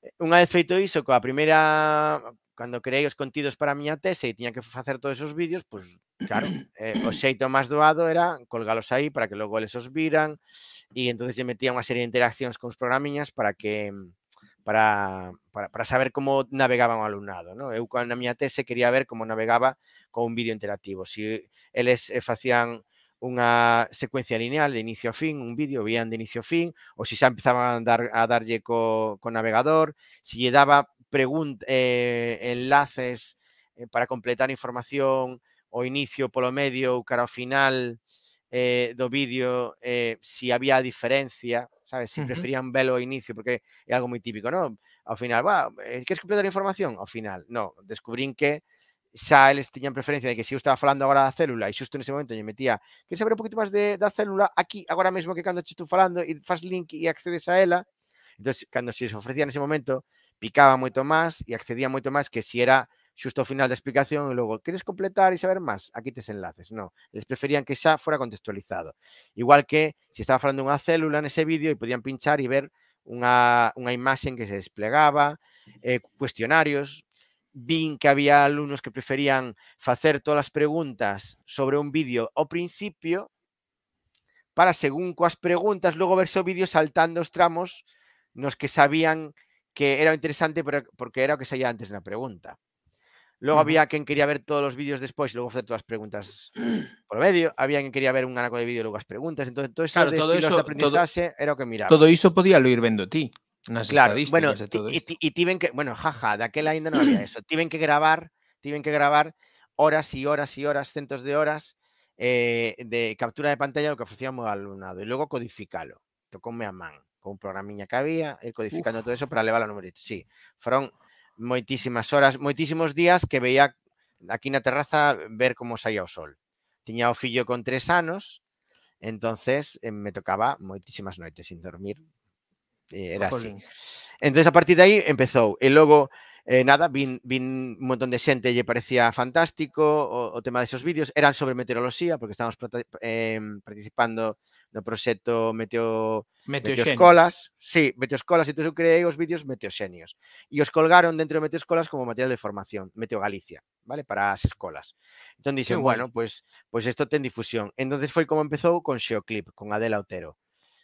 Eh, un vez feito con la primera... cando creei os contidos para a miña tese e tiña que facer todos esos vídeos, pois, claro, eh, o xeito máis doado era colgalos aí para que logo eles os viran e entonces lle metía unha serie de interaccións con os programiñas para que mm, para, para, para saber como navegaba o alumnado. ¿no? Eu na miña tese quería ver como navegaba con un vídeo interactivo. Si eles eh, facían unha secuencia lineal de inicio a fin, un vídeo vían de inicio a fin, ou se xa empezaban a, dar, a darlle co, co navegador, se lle daba eh, enlaces eh, para completar información o inicio polo medio ou cara ao final eh, do vídeo eh, si había diferencia, sabes, si uh -huh. preferían velo ao inicio, porque é algo moi típico, ¿no? Ao final, va, eh, queres completar a información? Ao final, no, descubrín que xa eles tiñan preferencia de que se eu estaba falando agora da célula e xusto nese momento lle metía que saber un poquito máis de, da célula aquí agora mesmo que cando che estou falando e faz link e accedes a ela entón, cando se ofrecía nese momento picaba mucho más y accedía mucho más que si era justo final de explicación y luego, queres completar y saber más? Aquí te enlaces. No, les preferían que esa fuera contextualizado. Igual que si estaba de una célula en ese vídeo y podían pinchar y ver una imagen que se desplegaba, eh, cuestionarios, vin que había alumnos que preferían facer todas las preguntas sobre un vídeo o principio para según cuáles preguntas luego verse o vídeo saltando os tramos nos que sabían que era interesante porque era lo que salía antes la pregunta. Luego había quien quería ver todos los vídeos después y luego hacer todas las preguntas por medio. Había quien quería ver un anaco de vídeo y luego las preguntas. Entonces, todo eso de todo era lo que miraba. Todo eso podía lo ir a ti. claro, bueno, y, tienen que, bueno, jaja, aquel ainda no había eso. Tienen que grabar tienen que grabar horas y horas y horas, cientos de horas eh, de captura de pantalla lo que ofrecíamos al alumnado Y luego codificalo. Tocóme a man. con un programiña que había, ir eh, codificando Uf. todo eso para levar a numeritos. Sí, foron moitísimas horas, moitísimos días que veía aquí na terraza ver como saía o sol. Tiña o fillo con tres anos, entonces eh, me tocaba moitísimas noites sin dormir. era Jolín. así. Entonces a partir de aí empezou. E logo Eh, nada, vin, vin un montón de xente lle parecía fantástico o, o tema deses vídeos. Eran sobre meteoroloxía, porque estábamos eh, participando no proxecto Meteo, Meteoscolas. Sí, Meteoscolas. Entón, eu creei os vídeos meteoxenios. E os colgaron dentro de Meteoscolas como material de formación, Meteo Galicia, vale? Para as escolas. Entón, dixen, bueno, pois bueno, pues, pues esto ten difusión. Entonces foi como empezou con Xeoclip, con Adela Otero.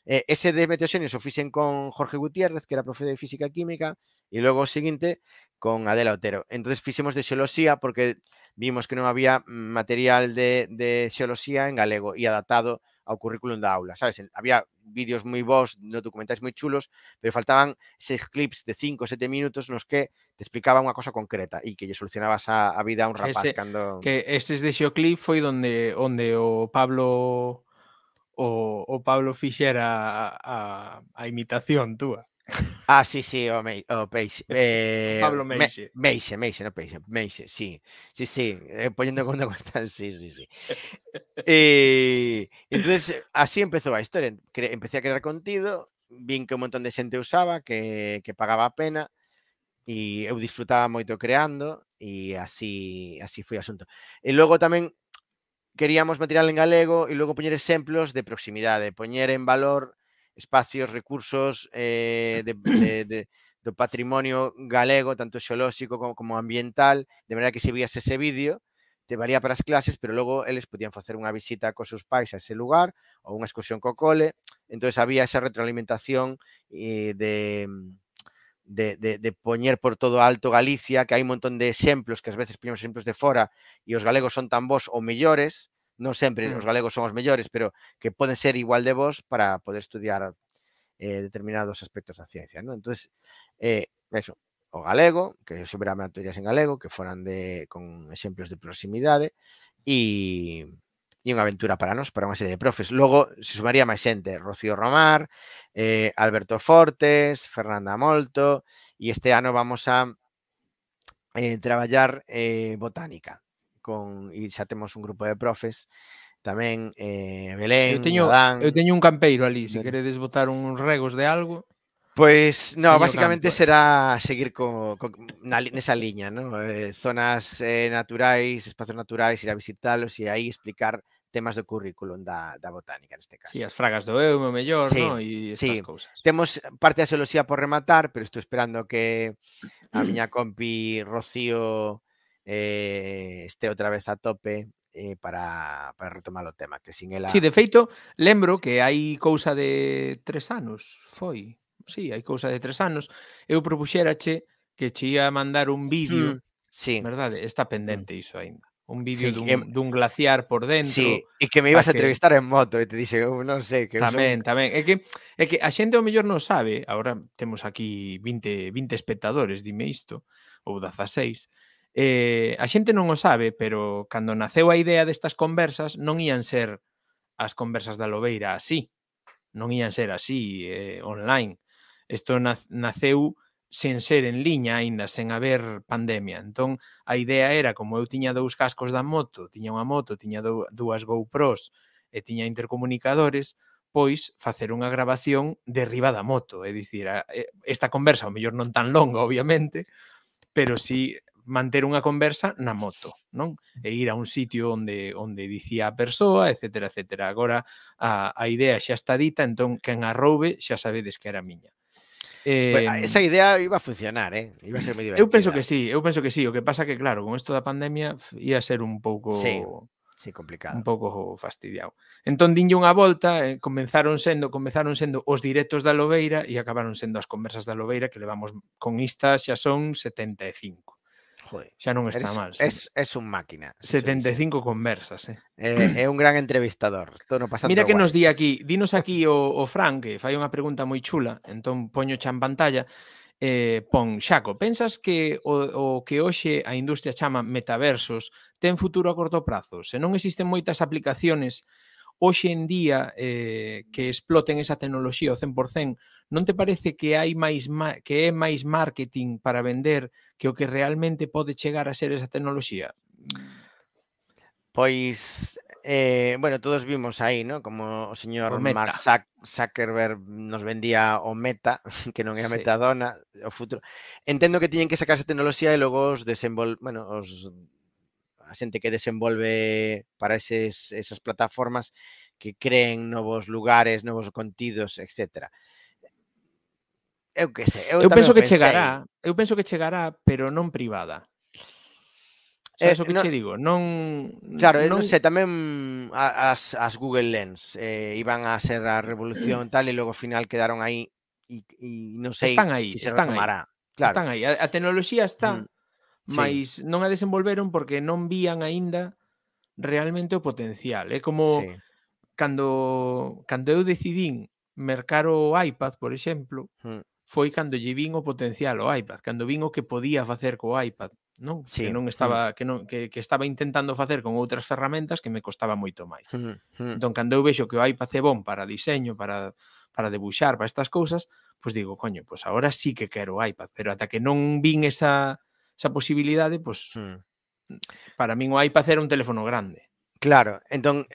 Eh, ese de Meteosenios o fixen con Jorge Gutiérrez, que era profe de Física e Química, e logo o seguinte con Adela Otero. Entonces fixemos de xeoloxía porque vimos que non había material de, de xeoloxía en galego e adaptado ao currículum da aula, sabes? Había vídeos moi bons, no documentais moi chulos, pero faltaban seis clips de 5 ou 7 minutos nos que te explicaba unha cosa concreta e que lle solucionabas a, a vida a un rapaz Ese, cando... Que estes de Xeoclip foi onde, onde o Pablo o, o Pablo fixera a, a, a imitación túa. Ah, sí, sí, o, Mei, o Peixe. Eh, Pablo Meixe. Me, Meixe, Meixe, no Peixe. Meixe, sí. Sí, sí, eh, poñendo conta conta, sí, sí, sí. eh, entonces, así empezou a historia. empecé a crear contido, vin que un montón de xente usaba, que, que pagaba a pena, e eu disfrutaba moito creando, e así así foi o asunto. E logo tamén queríamos material en galego e logo poñer exemplos de proximidade, poñer en valor espacios, recursos eh, de, de, de, do patrimonio galego, tanto xeolóxico como, como ambiental, de maneira que se vías ese vídeo, te valía para as clases, pero logo eles podían facer unha visita cos seus pais a ese lugar ou unha excursión co cole, entón había esa retroalimentación eh, de, de, poner por todo Alto Galicia, que hay un montón de ejemplos que a veces ponemos ejemplos de fora, y los galegos son tan vos o mellores, no siempre los mm. galegos son os mellores, pero que pueden ser igual de vos para poder estudiar eh, determinados aspectos da ciencia. ¿no? entonces eh, eso, o galego, que soberá materias en galego, que foran de con ejemplos de proximidade, y y una aventura para nos, para una serie de profes. Luego se sumaría más gente. Rocío Romar, eh, Alberto Fortes, Fernanda Molto, y este año vamos a eh, trabajar eh, botánica. Con, y ya temos un grupo de profes También Belén, eu teño, un campeiro ali, si queredes botar unos regos de algo. Pois, no, básicamente será seguir con, con na, nesa liña, ¿no? eh, zonas eh, naturais, espazos naturais, ir a visitalos e aí explicar temas do currículum da, da botánica neste caso. sí, as fragas do Eume mellor, sí, no? E estas sí. cousas. Temos parte da xeoloxía por rematar, pero estou esperando que a miña compi Rocío eh, este outra vez a tope eh, para, para retomar o tema, que sin ela... Sí, de feito, lembro que hai cousa de tres anos, foi, sí, hai cousa de tres anos, eu propuxérache que che ia mandar un vídeo, mm, sí. verdade? Está mm. pendente iso aínda. Un vídeo sí, dun, que... dun glaciar por dentro. Sí, e que me ibas a, que... entrevistar en moto e te dixe, eu non sei. Que tamén, son... tamén. É que, é que a xente ao mellor non sabe, agora temos aquí 20, 20 espectadores, dime isto, ou 16, eh, a xente non o sabe, pero cando naceu a idea destas conversas non ían ser as conversas da Lobeira así, non ían ser así eh, online. Isto naceu sen ser en liña aínda, sen haber pandemia. Entón, a idea era, como eu tiña dous cascos da moto, tiña unha moto, tiña dúas GoPros e tiña intercomunicadores, pois facer unha grabación derriba da moto, é dicir, esta conversa, o mellor non tan longa, obviamente, pero si manter unha conversa na moto, non? E ir a un sitio onde onde dicía a persoa, etc, etc. Agora a, a idea xa está dita, entón quen a roube xa sabedes que era miña. Eh, esa idea iba a funcionar, eh? Iba a ser moi divertida. Eu penso que sí, eu penso que sí, o que pasa que claro, con isto da pandemia ia ser un pouco sí. Sí, complicado. Un pouco fastidiado. Entón dinlle unha volta, eh, comenzaron sendo, comenzaron sendo os directos da Lobeira e acabaron sendo as conversas da Lobeira que levamos con esta xa son 75. Joder. Xa non está Eres, mal. Es, es un máquina. 75 sí, sí. conversas, eh. eh. É un gran entrevistador. Todo no pasando Mira que guay. nos di aquí, dinos aquí o, o Frank, que fai unha pregunta moi chula, entón poño xa en pantalla. Eh, pon, Xaco, pensas que o, o que hoxe a industria chama metaversos ten futuro a corto prazo? Se non existen moitas aplicaciones hoxe en día eh, que exploten esa tecnoloxía ao 100%, non te parece que hai máis que é máis marketing para vender que o que realmente pode chegar a ser esa tecnoloxía? Mm. Pois eh, bueno, todos vimos aí, ¿no? Como o señor o Mark Zuckerberg nos vendía o Meta, que non é a Metadona, sí. o futuro. Entendo que tiñen que sacar esa tecnoloxía e logo os desenvol, bueno, os a xente que desenvolve para eses, esas plataformas que creen novos lugares, novos contidos, etcétera eu que sei. Eu, eu penso que pensei. chegará, eu penso que chegará, pero non privada. Eh, Sabes eh, o que non, che digo? Non Claro, eh, non, non sei, tamén as, as Google Lens eh, iban a ser a revolución tal e logo ao final quedaron aí e, e non sei están aí, se están retomará. Aí, claro. Están aí, a, a tecnoloxía está, mm. mais sí. non a desenvolveron porque non vían aínda realmente o potencial. É como sí. cando cando eu decidín mercar o iPad, por exemplo, mm foi cando lle vin o potencial ao iPad, cando vin o que podía facer co iPad, non? Sí, mm. que non estaba sí. que non que, que estaba intentando facer con outras ferramentas que me costaba moito máis. Mm. Uh -huh. Entón cando eu vexo que o iPad é bon para diseño, para para debuxar, para estas cousas, pois digo, coño, pois agora sí que quero o iPad, pero ata que non vin esa esa posibilidade, pois uh mm. -huh. para min o iPad era un teléfono grande. Claro, entón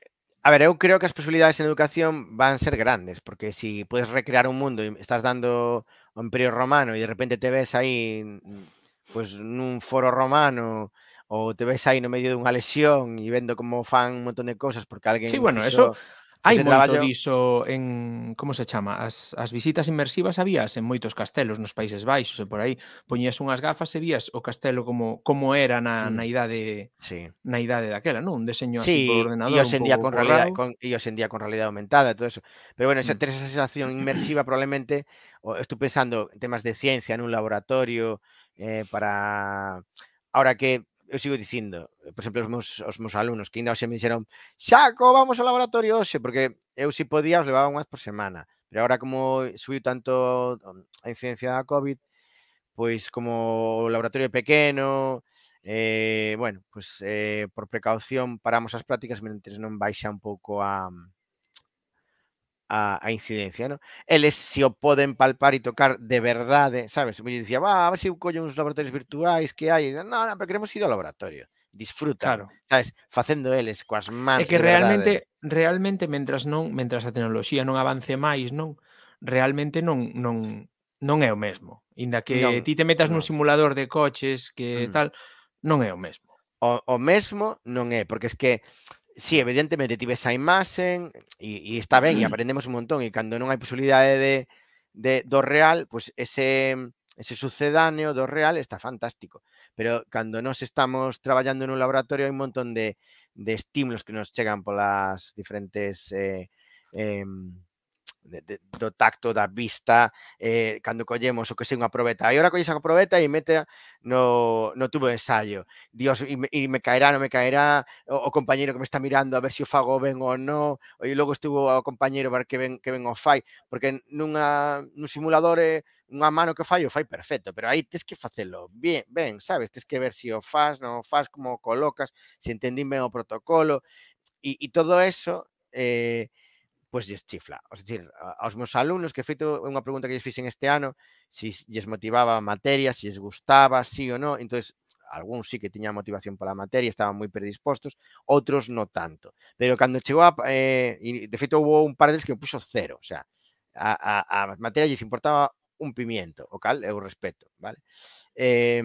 A ver, eu creo que as posibilidades en educación van ser grandes, porque si podes recrear un mundo e estás dando o Imperio Romano y de repente te ves ahí pues en un foro romano o te ves ahí no medio de una lesión y vendo como fan un montón de cosas porque alguien... Sí, bueno, eso Hai moito traballo... diso en, como se chama, as, as visitas inmersivas habías en moitos castelos nos Países Baixos e por aí poñías unhas gafas e vías o castelo como como era na, mm. na idade sí. na idade daquela, non? Un deseño sí, así por ordenador. E os en día con realidade con e hoxe en día con realidade aumentada e todo eso. Pero bueno, esa mm. esa sensación inmersiva probablemente o, estou pensando en temas de ciencia en un laboratorio eh, para ahora que eu sigo dicindo, eh, por exemplo, os meus, os meus alumnos que ainda hoxe me dixeron Xaco, vamos ao laboratorio hoxe, porque eu si podía os levaba unhas por semana, pero agora como subiu tanto um, a incidencia da COVID, pois como o laboratorio é pequeno, eh, bueno, pois eh, por precaución paramos as prácticas mentres non baixa un pouco a, a, a, incidencia, ¿no? Eles se o poden palpar e tocar de verdade, ¿eh? sabes? Me dicía, va, a ver se si collo uns laboratorios virtuais que hai. Non, non, pero queremos ir ao laboratorio. Disfruta, claro. sabes? Facendo eles coas mans. É que realmente, verdade. ¿eh? realmente, mentras non, mentras a tecnoloxía non avance máis, non? Realmente non, non, non é o mesmo. Inda que non, ti te metas non. nun simulador de coches que mm. tal, non é o mesmo. O, o mesmo non é, porque es que sí, evidentemente ti esa a imaxen e, e está ben e aprendemos un montón e cando non hai posibilidade de, de do real, pois pues ese ese sucedáneo do real está fantástico. Pero cando nos estamos traballando nun laboratorio hai un montón de, de estímulos que nos chegan polas diferentes eh, eh, de, de, do tacto, da vista, eh, cando collemos o que sei unha probeta. E ora colles a probeta e mete no, no tubo de ensaio. Dios, e me, e me caerá, non me caerá, o, o compañero que me está mirando a ver se o fago ben ou non, e logo estuvo o compañero para que ben, que ben o fai, porque nunha, nun simulador é eh, unha mano que fai, o fai perfecto, pero aí tens que facelo ben, ben, sabes, tens que ver se o faz, non o faz, como o colocas, se entendín ben o protocolo, e, e todo eso eh, pois lles chifla. O decir, aos meus alumnos, que feito unha pregunta que lles fixen este ano, se si lles motivaba a materia, se si lles gustaba, sí ou non, entonces algúns sí que tiña motivación pola materia, estaban moi predispostos, outros no tanto. Pero cando chegou a... Eh, de feito, houve un par deles que me puxo cero, o sea, a, a, a materia lles importaba un pimiento, o cal eu respeto, vale? Eh,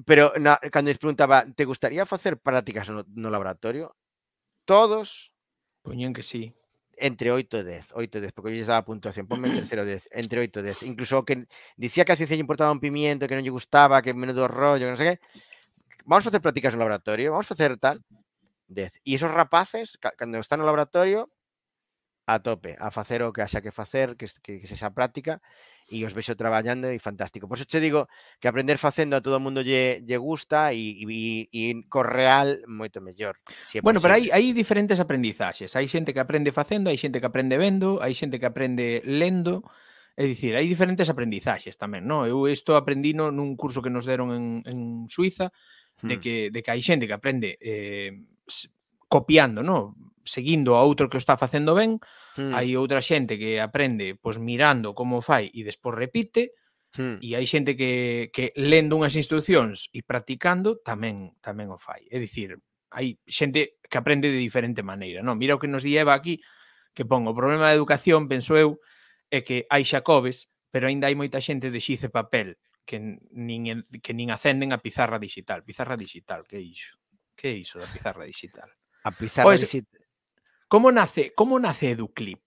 pero na, cando lles preguntaba, te gustaría facer prácticas no, no laboratorio? Todos que sí. Entre 8 y 10, 8 porque yo estaba a puntuación, ponme tercero 10, entre 8 y 10. Incluso que decía que a ciencia importaba un pimiento, que no le gustaba, que menudo rollo, que no sé qué. Vamos a hacer prácticas en el laboratorio, vamos a hacer tal. 10. Y esos rapaces, cuando están en el laboratorio, a tope, a hacer o que haya que hacer que, que, práctica, e os vexo traballando e fantástico. Por eso che digo que aprender facendo a todo o mundo lle, lle gusta e, e, e co real moito mellor. Si bueno, pero hai, hai diferentes aprendizaxes. Hai xente que aprende facendo, hai xente que aprende vendo, hai xente que aprende lendo. É dicir, hai diferentes aprendizaxes tamén, non? Eu isto aprendi no, nun curso que nos deron en, en Suiza, de hmm. que, de que hai xente que aprende eh, copiando, non? seguindo a outro que o está facendo ben, mm. hai outra xente que aprende pois mirando como fai e despois repite, mm. e hai xente que, que lendo unhas instruccións e practicando tamén tamén o fai. É dicir, hai xente que aprende de diferente maneira, non? Mira o que nos di Eva aquí, que pon o problema da educación, penso eu, é que hai xacobes, pero aínda hai moita xente de xice papel, que nin, que nin acenden a pizarra digital. Pizarra digital, que é iso? Que é iso da pizarra digital? A pizarra, Ois, Como nace, como nace Educlip?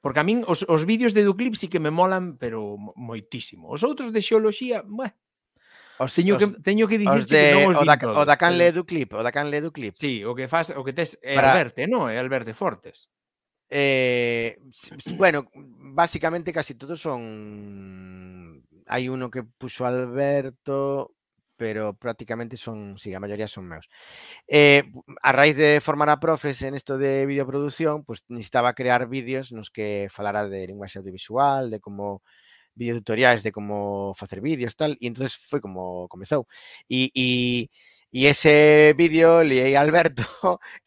Porque a min os, os vídeos de Educlip sí que me molan, pero moitísimo. Os outros de xeoloxía, bueno, Os, teño, os, que, teño que dicirche de, que non os digo. O da canle Edu clip, o da canle Edu clip. Sí, o que faz, o que tes é Para... Alberte, no, É Alberte Fortes. Eh, bueno, básicamente casi todos son hai uno que puxo Alberto, pero prácticamente son, sí, a maioría son meus. Eh, a raíz de formar a profes en isto de videoproducción, pues necesitaba crear vídeos nos que falara de linguaxe audiovisual, de como videotutoriais, de como facer vídeos, tal, e entonces foi como comezou. E, e, e ese vídeo liei a Alberto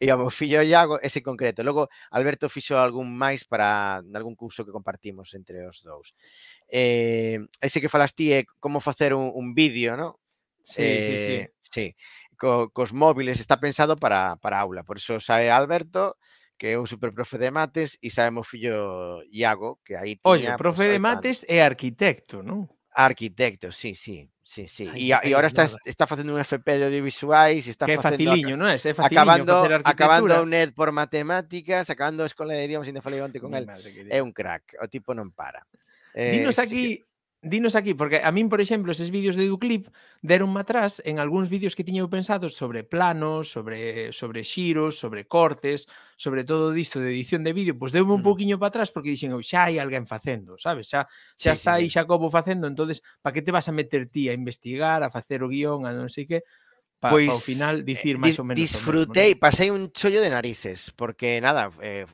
e ao meu fillo Iago, ese concreto. Logo, Alberto fixo algún máis para algún curso que compartimos entre os dous. Eh, ese que falas ti é como facer un, un vídeo, non? Sí, eh, sí, sí. sí. Co, cos móviles está pensado para, para aula, por iso sabe Alberto, que é un superprofe de mates, e sabe meu fillo Iago, que aí tiña... Oye, profe pues, de mates é arquitecto, non? Arquitecto, sí, sí. Sí, sí. e, e agora está, está facendo un FP de audiovisuais. Está que é faciliño, non é? É faciliño acabando, acabando un NED por matemáticas, acabando a Escola de Idiomas, ainda falei onte con el. É un crack, o tipo non para. Eh, Dinos aquí sí dinos aquí, porque a min, por exemplo, eses vídeos de Educlip deron atrás en algúns vídeos que tiña eu pensado sobre planos, sobre sobre xiros, sobre cortes, sobre todo disto de edición de vídeo, pois deume un mm. para atrás porque dixen, xa hai alguén facendo, sabes? Xa xa sí, está sí, aí Xacobo facendo, entonces, para que te vas a meter ti a investigar, a facer o guión, a non sei que? para pois, pa eh, o final dicir máis ou menos. Disfrutei, pasei un chollo de narices, porque nada, eh,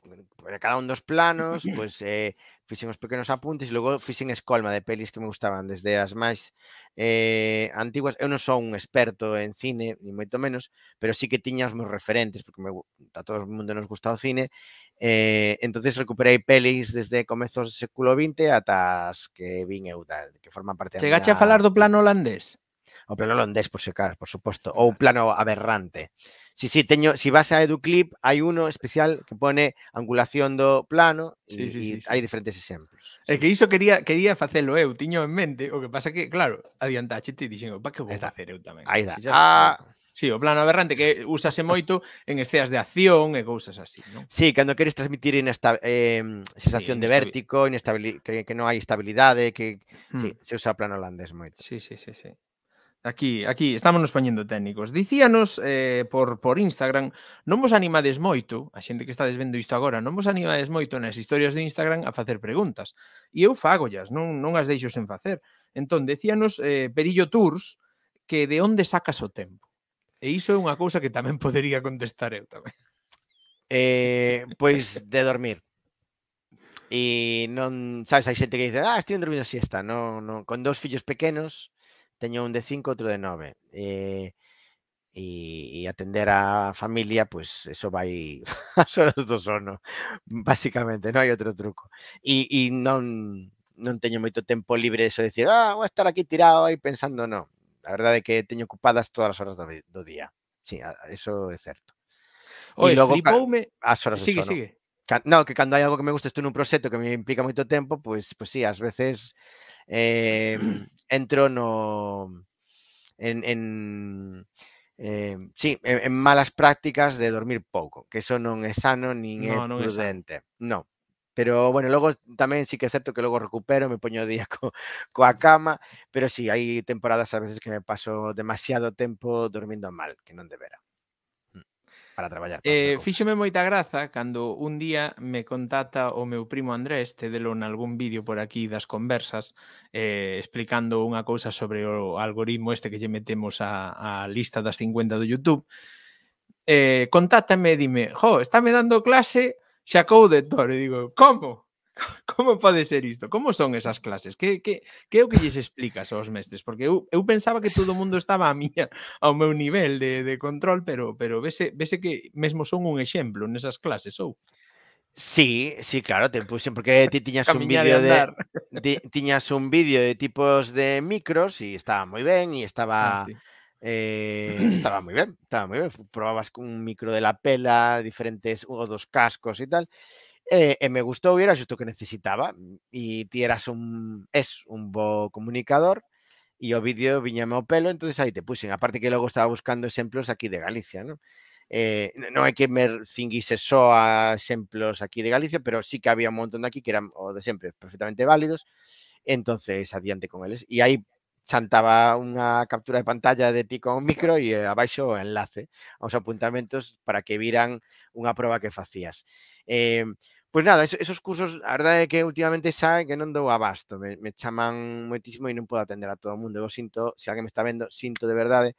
cada un dos planos, pois pues, eh, fixen os pequenos apuntes e logo fixen escolma de pelis que me gustaban, desde as máis eh, antiguas. Eu non son un experto en cine, ni moito menos, pero sí que tiña os meus referentes, porque me, a todo o mundo nos gusta o cine. Eh, entonces recuperei pelis desde comezos do século XX ata as que vin eu, da, que forman parte Chegache da... Chegache a falar do plano holandés? o plano holandés, por se por suposto, ou plano aberrante. Si, si, teño, si vas a EduClip, hai uno especial que pone angulación do plano e sí, sí, sí, sí. hai diferentes exemplos. É que iso quería quería facelo eu, tiño en mente, o que pasa que, claro, adiantaxe te dixen, pa que vou facer eu tamén. Aí dá. Si ah, Sí, o plano aberrante que úsase moito en esteas de acción e cousas así, non? Sí, cando queres transmitir inesta, eh, sensación sí, de vértigo, que, que non hai estabilidade, que mm. sí, se usa plano holandés moito. Sí, sí, sí, sí. Aquí, aquí, nos poñendo técnicos. Dicíanos eh, por, por Instagram, non vos animades moito, a xente que estades vendo isto agora, non vos animades moito nas historias de Instagram a facer preguntas. E eu fagollas, non, non as deixo sen facer. Entón, decíanos eh, Perillo Tours que de onde sacas o tempo. E iso é unha cousa que tamén podería contestar eu tamén. Eh, pois de dormir. E non, sabes, hai xente que dice, ah, estive dormindo siesta. Non, non, con dous fillos pequenos, teño un de 5, outro de 9. Eh, e, e atender a familia, pois pues, eso vai ás horas do sono, basicamente, non hai outro truco. E, e non, non teño moito tempo libre eso de decir, ah, vou estar aquí tirado aí pensando, non. A verdade é que teño ocupadas todas as horas do, do día. Sí, eso é certo. Oye, e logo, flipoume... As horas sigue, do sono. sigue. No, que cando hai algo que me gusta estou nun proxecto que me implica moito tempo, pois, pues, pois pues, sí, ás veces eh, en en, eh, sí, en, malas prácticas de dormir poco, que eso no es sano ni es prudente. no Pero, bueno, luego también sí que es cierto que luego recupero, me pongo día con la cama, pero sí, hay temporadas a veces que me paso demasiado tiempo durmiendo mal, que de debera. para traballar. Eh, fíxeme moita graza cando un día me contata o meu primo Andrés, delo en algún vídeo por aquí das conversas, eh, explicando unha cousa sobre o algoritmo este que lle metemos a, a lista das 50 do YouTube, eh, contátame e dime, jo, estáme dando clase Xacou de Toro. E digo, como? Como pode ser isto? Como son esas clases? Que, que, que é o que lles explicas aos mestres? Porque eu, eu pensaba que todo o mundo estaba a mía, ao meu nivel de, de control, pero, pero vese, vese que mesmo son un exemplo nesas clases, ou? Sí, sí, claro, te puxen porque ti tiñas un vídeo de, ti, tiñas un vídeo de tipos de micros e estaba moi ben e estaba ah, sí. Eh, estaba moi ben, estaba moi ben. Probabas cun micro de la pela, diferentes ou dos cascos e tal e, eh, e eh, me gustou e era xusto que necesitaba e mm, ti eras un es un bo comunicador e o vídeo viñame ao pelo, entonces aí te puxen. Aparte que logo estaba buscando exemplos aquí de Galicia, non? Eh, non hai que me cinguise só a exemplos aquí de Galicia, pero sí que había un montón de aquí que eran o de sempre perfectamente válidos, entonces adiante con eles. E aí chantaba unha captura de pantalla de ti con o micro e eh, abaixo o enlace aos apuntamentos para que viran unha proba que facías. Eh, Pues nada, esos, cursos, la verdad es que últimamente saben que no ando abasto, me, me chaman muchísimo y no puedo atender a todo el mundo. Yo siento, si que me está viendo, siento de verdad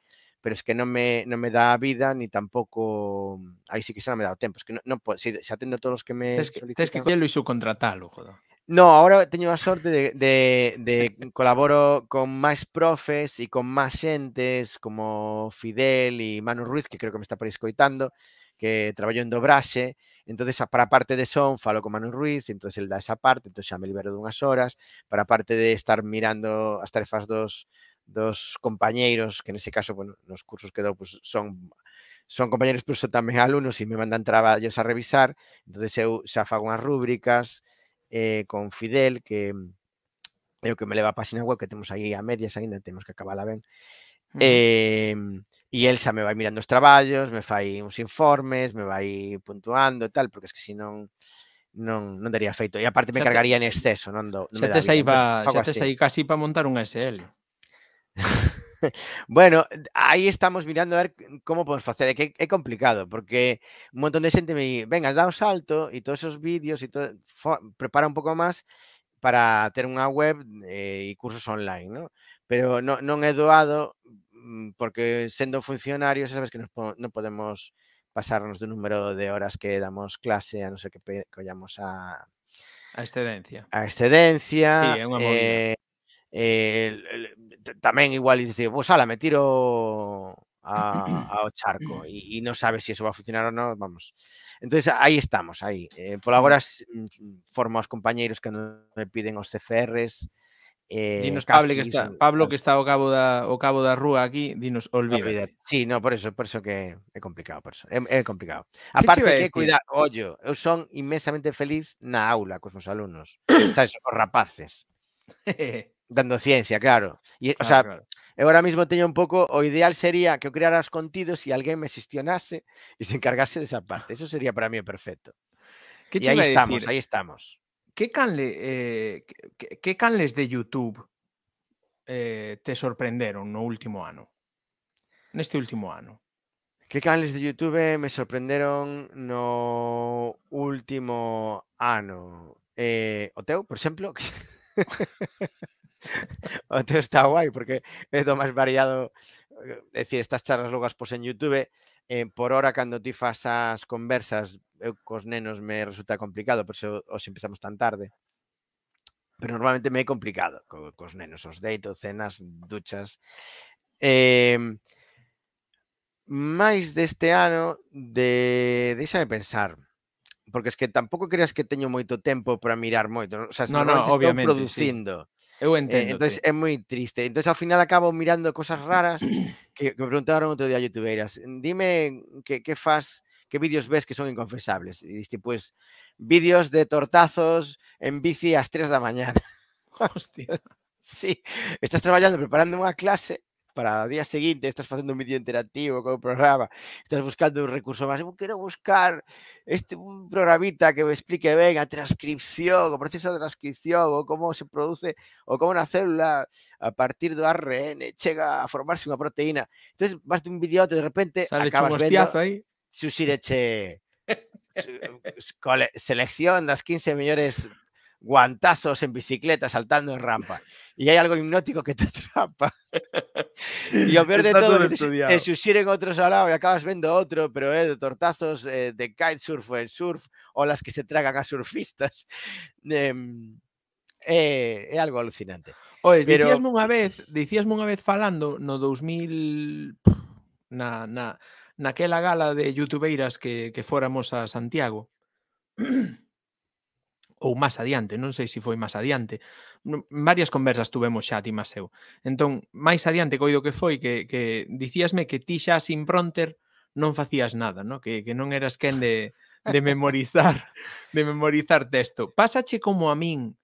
pero es que no me, no me da vida ni tampoco... Ahí sí que se me ha dado tiempo. es que no puedo... Si se, a todos los que me tienes que, solicitan. que ¡lo joder. No, ahora he tenido suerte de, de, de colaboro con más profes y con más entes como Fidel y Manu Ruiz, que creo que me está por escoitando, que traballo en dobraxe, entonces para a parte de son falo con Manu Ruiz, entonces el da esa parte, entonces xa me libero dunhas horas, para a parte de estar mirando as tarefas dos, dos compañeiros, que nese caso, bueno, nos cursos que dou, pues, son son compañeiros, pero son tamén alumnos e me mandan traballos a revisar, entonces eu xa fago unhas rúbricas eh, con Fidel, que é o que me leva a página web, que temos aí a medias, ainda temos que acabala ben, Em, y Elsa me vai mirando los trabajos, me fai unos informes, me va a ir puntuando y tal, porque es que si no, no daría feito. y aparte me cargaría en exceso, non te casi para montar un SL. bueno, ahí estamos mirando a ver cómo podemos hacer é complicado, porque un montón de gente me dice, venga, dá un salto y todos esos vídeos y todo, prepara un poco más para tener una web eh, y cursos online, no Pero no non é doado Mm, porque siendo funcionarios, sabes que no, podemos pasarnos de un número de horas que damos clase, a no sé qué, que a... A excedencia. A excedencia. Sí, eh, también igual dices, pues ala, me tiro a, charco y, no sabes si eso va a funcionar o no, vamos. Entonces ahí estamos, ahí. Eh, por ahora mm, formo los compañeros que me piden los CFRs, Eh, dinos, Pablo, que está, Pablo que está ao cabo da, ao cabo da rúa aquí, dinos, olvídate. Sí, no, por eso, por eso que é complicado, por eso. É, é complicado. Aparte que, que cuidar, ollo, eu son inmensamente feliz na aula cos meus alumnos, sabes, os rapaces. Dando ciencia, claro. E, claro, o sea, claro. eu agora mesmo teño un pouco, o ideal sería que eu creara os contidos e alguén me xestionase e se encargase desa parte. Eso sería para mí perfecto. Que e aí estamos, aí estamos que, canle, eh, que, que canles de YouTube eh, te sorprenderon no último ano? Neste último ano. Que canles de YouTube me sorprenderon no último ano? Eh, o teu, por exemplo? o teu está guai porque é do máis variado é eh, dicir, estas charlas logas pois en YouTube eh, por hora cando ti fas as conversas eu cos nenos me resulta complicado, por eso os empezamos tan tarde. Pero normalmente me é complicado co, cos nenos, os deito, cenas, duchas. Eh, máis deste ano de deixame pensar porque es que tampouco creas que teño moito tempo para mirar moito, o sea, no, no, obviamente, estou producindo. Sí. Eu entendo. Eh, entonces é moi triste. Entonces ao final acabo mirando cosas raras que, que me preguntaron outro día youtubeiras. Dime que que faz ¿Qué vídeos ves que son inconfesables? Y diste, pues, vídeos de tortazos en bici a las 3 de la mañana. Hostia. Sí, estás trabajando, preparando una clase para el día siguiente, estás haciendo un vídeo interactivo con un programa, estás buscando un recurso más, quiero buscar este, un programita que me explique, venga, transcripción, o proceso de transcripción, o cómo se produce, o cómo una célula a partir de ARN llega a formarse una proteína. Entonces, vas de un vídeo y de repente acabas vendo... ahí. Xuxireche eh, selección das 15 mellores guantazos en bicicleta saltando en rampa. E hai algo hipnótico que te atrapa. E o peor de todo, todo te xuxiren outros ao lado e acabas vendo outro, pero é eh, de tortazos eh, de kitesurf ou en surf, ou las que se tragan a surfistas. Eh, é, é algo alucinante. Oes, pero... dicíasme unha vez, dicíasme unha vez falando no 2000 na, na naquela gala de youtubeiras que, que fóramos a Santiago ou máis adiante, non sei se foi máis adiante varias conversas tuvemos xa ti máis eu entón, máis adiante coido que foi que, que dicíasme que ti xa sin pronter non facías nada, no? que, que non eras quen de, de memorizar de memorizar texto. Pásache como a min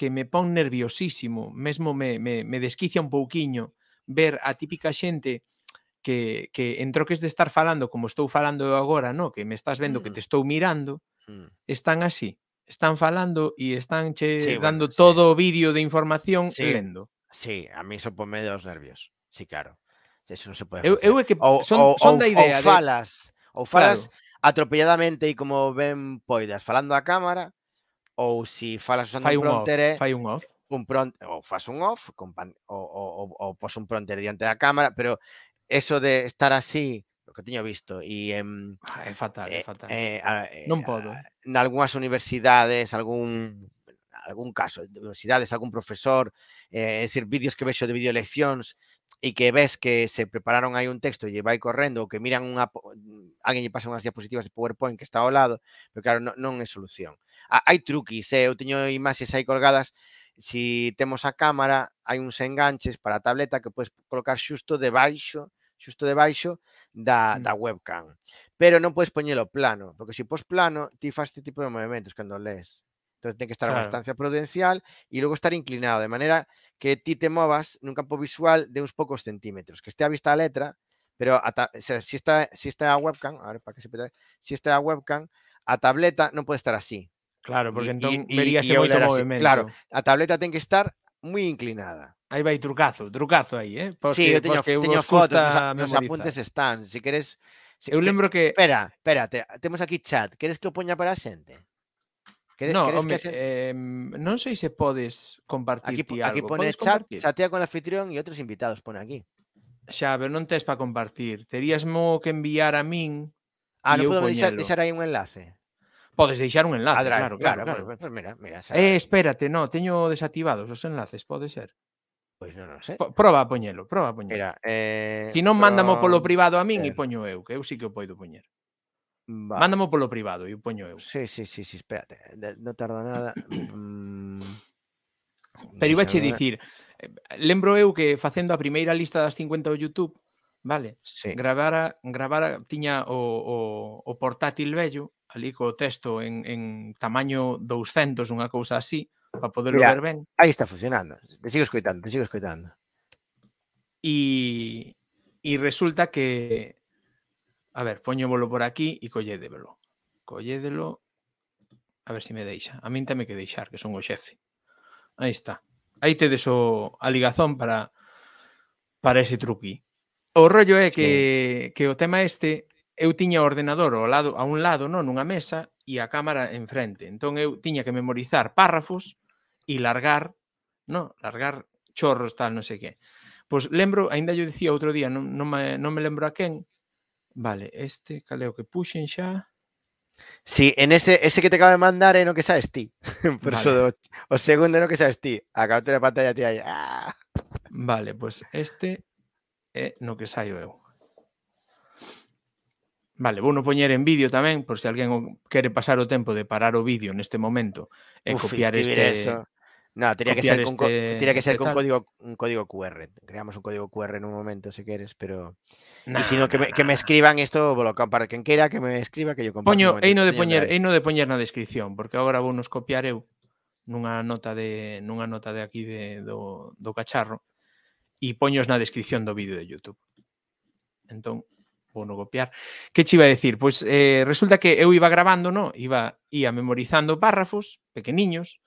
que me pon nerviosísimo, mesmo me, me, me desquicia un pouquiño ver a típica xente que que, que en troques de estar falando como estou falando eu agora, no, que me estás vendo mm. que te estou mirando, mm. están así, están falando e están che sí, dando bueno, todo sí. o vídeo de información sí. lendo. Sí, a mí eso ponme dos nervios. Sí, claro. Eso non se pode facer. Eu, eu é que o, son, o, son o, da idea ou falas, de... ou falas claro. atropelladamente e como ben poidas, falando á cámara, ou si falas usando fai un, un off, fai un off, un pront, ou fas un off con pan, ou, ou, ou, ou pos un pronter diante da cámara, pero eso de estar así, lo que teño visto, e... Em, é fatal, é eh, fatal. Eh, eh, non podo. En algunhas universidades, algún algún caso, universidades, algún profesor, eh, é dicir, vídeos que vexo de videoleccións e que ves que se prepararon aí un texto e vai correndo ou que miran unha mm, alguén lle pasa unhas diapositivas de PowerPoint que está ao lado, pero claro, non, non é solución. hai truquis, eh? eu teño imaxes aí colgadas, si temos a cámara, hai uns enganches para a tableta que podes colocar xusto debaixo de debaixo da, mm. da webcam. Pero no puedes ponerlo plano, porque si pos plano, ti faz este tipo de movimientos cuando lees. Entonces, tiene que estar bastante prudencial y luego estar inclinado, de manera que ti te en un campo visual de unos pocos centímetros, que esté a vista a letra, pero si está si está a webcam, a ver, para se si está a webcam, a tableta no puede estar así. Claro, porque entonces moito Claro, a tableta tiene que estar muy inclinada. Aí vai trucazo, trucazo aí, eh? Porque, sí, eu teño, que teño fotos, os apuntes están, se si queres... Si, eu lembro que... Espera, espera, te, temos aquí chat. Queres que o poña para a xente? Queres, no, queres home, que xente... eh, non sei se podes compartir aquí, ti algo. Aquí pone chat, compartir? chatea con el anfitrión e outros invitados, pone aquí. Xa, pero non tes para compartir. Terías mo que enviar a min Ah, non podo deixar, deixar aí un enlace podes deixar un enlace, Adra, claro, claro, claro, claro. Pues, mira, mira, xa... Eh, espérate, no, teño desactivados os enlaces, pode ser. Pois non, non sei. P proba a poñelo, proba a poñelo. Mira, eh, si non pro... mándamo polo privado a min eh. e poño eu, que eu sí que o poido poñer. Va. Mándamo polo privado e o poño eu. Sí, sí, sí, sí espérate, non tarda nada. Mm, Pero iba che dicir, eh, lembro eu que facendo a primeira lista das 50 do YouTube, vale? Sí. Gravara, gravara tiña o, o, o portátil vello, ali co texto en, en tamaño 200, unha cousa así, para poderlo Mira, ver ben. Aí está funcionando. Te sigo escoitando, te sigo escoitando. E, e resulta que... A ver, poñémolo por aquí e collédelo. Collédelo. A ver se si me deixa. A min tamén que deixar, que son o xefe. Aí está. Aí tedes o, a ligazón para para ese truqui. O rollo é que, sí. que o tema este eu tiña o ordenador ao lado a un lado, non, nunha mesa e a cámara enfrente. Entón eu tiña que memorizar párrafos y largar, no, largar chorros, tal, no sé qué. Pues lembro, ainda yo decía otro día, no me, lembro a quién. vale, este caleo que puxen ya? Sí, en ese, ese que te acabo de mandar é no que sabes ti. Por o segundo no que sabes ti. Acabate la pantalla tía ah". Vale, pues este no que saio eu. Vale, bueno no en vídeo también, por si alguien quiere pasar o tiempo de parar o vídeo en e este momento en copiar este... No, tenía que ser, este, con, tenía que ser este con código, un código QR. Creamos un código QR en un momento, si quieres, pero... Nah, y si no, nah, que, nah, que, me escriban esto, lo para quien quiera, que me escriba, que yo comparto. Poño, momento, no de poñer, aí no de poñer na descripción, porque agora vou nos copiar eu nunha nota de nunha nota de aquí de, do, do cacharro e poños na descripción do vídeo de YouTube. Entón, vou no copiar. Que che iba a decir? Pois eh, resulta que eu iba grabando, no? Iba, ia memorizando párrafos pequeniños,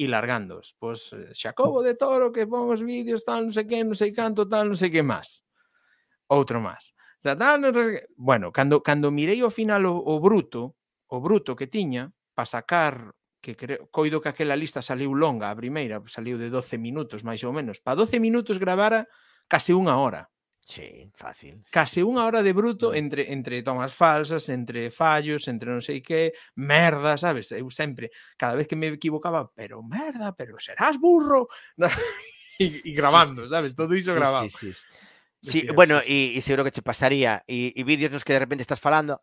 e largándoos. Pois, Xacobo de Toro que pon os vídeos, tal, non sei que, non sei canto, tal, non sei que máis. Outro máis. Tal, tal, non sei que... Bueno, cando, cando mirei ao final o, o bruto, o bruto que tiña, para sacar que cre... coido que aquela lista saliu longa, a primeira, saliu de 12 minutos, máis ou menos. Para 12 minutos gravara case unha hora. Sí, fácil. Casi una hora de bruto entre, entre tomas falsas, entre fallos, entre no sé qué, merda, sabes? Eh, siempre cada vez que me equivocaba, pero merda, pero serás burro. y, grabando, sabes? Todo hizo grabado. Sí, sí. bueno, y, seguro que te pasaría. Y, y vídeos los que de repente estás falando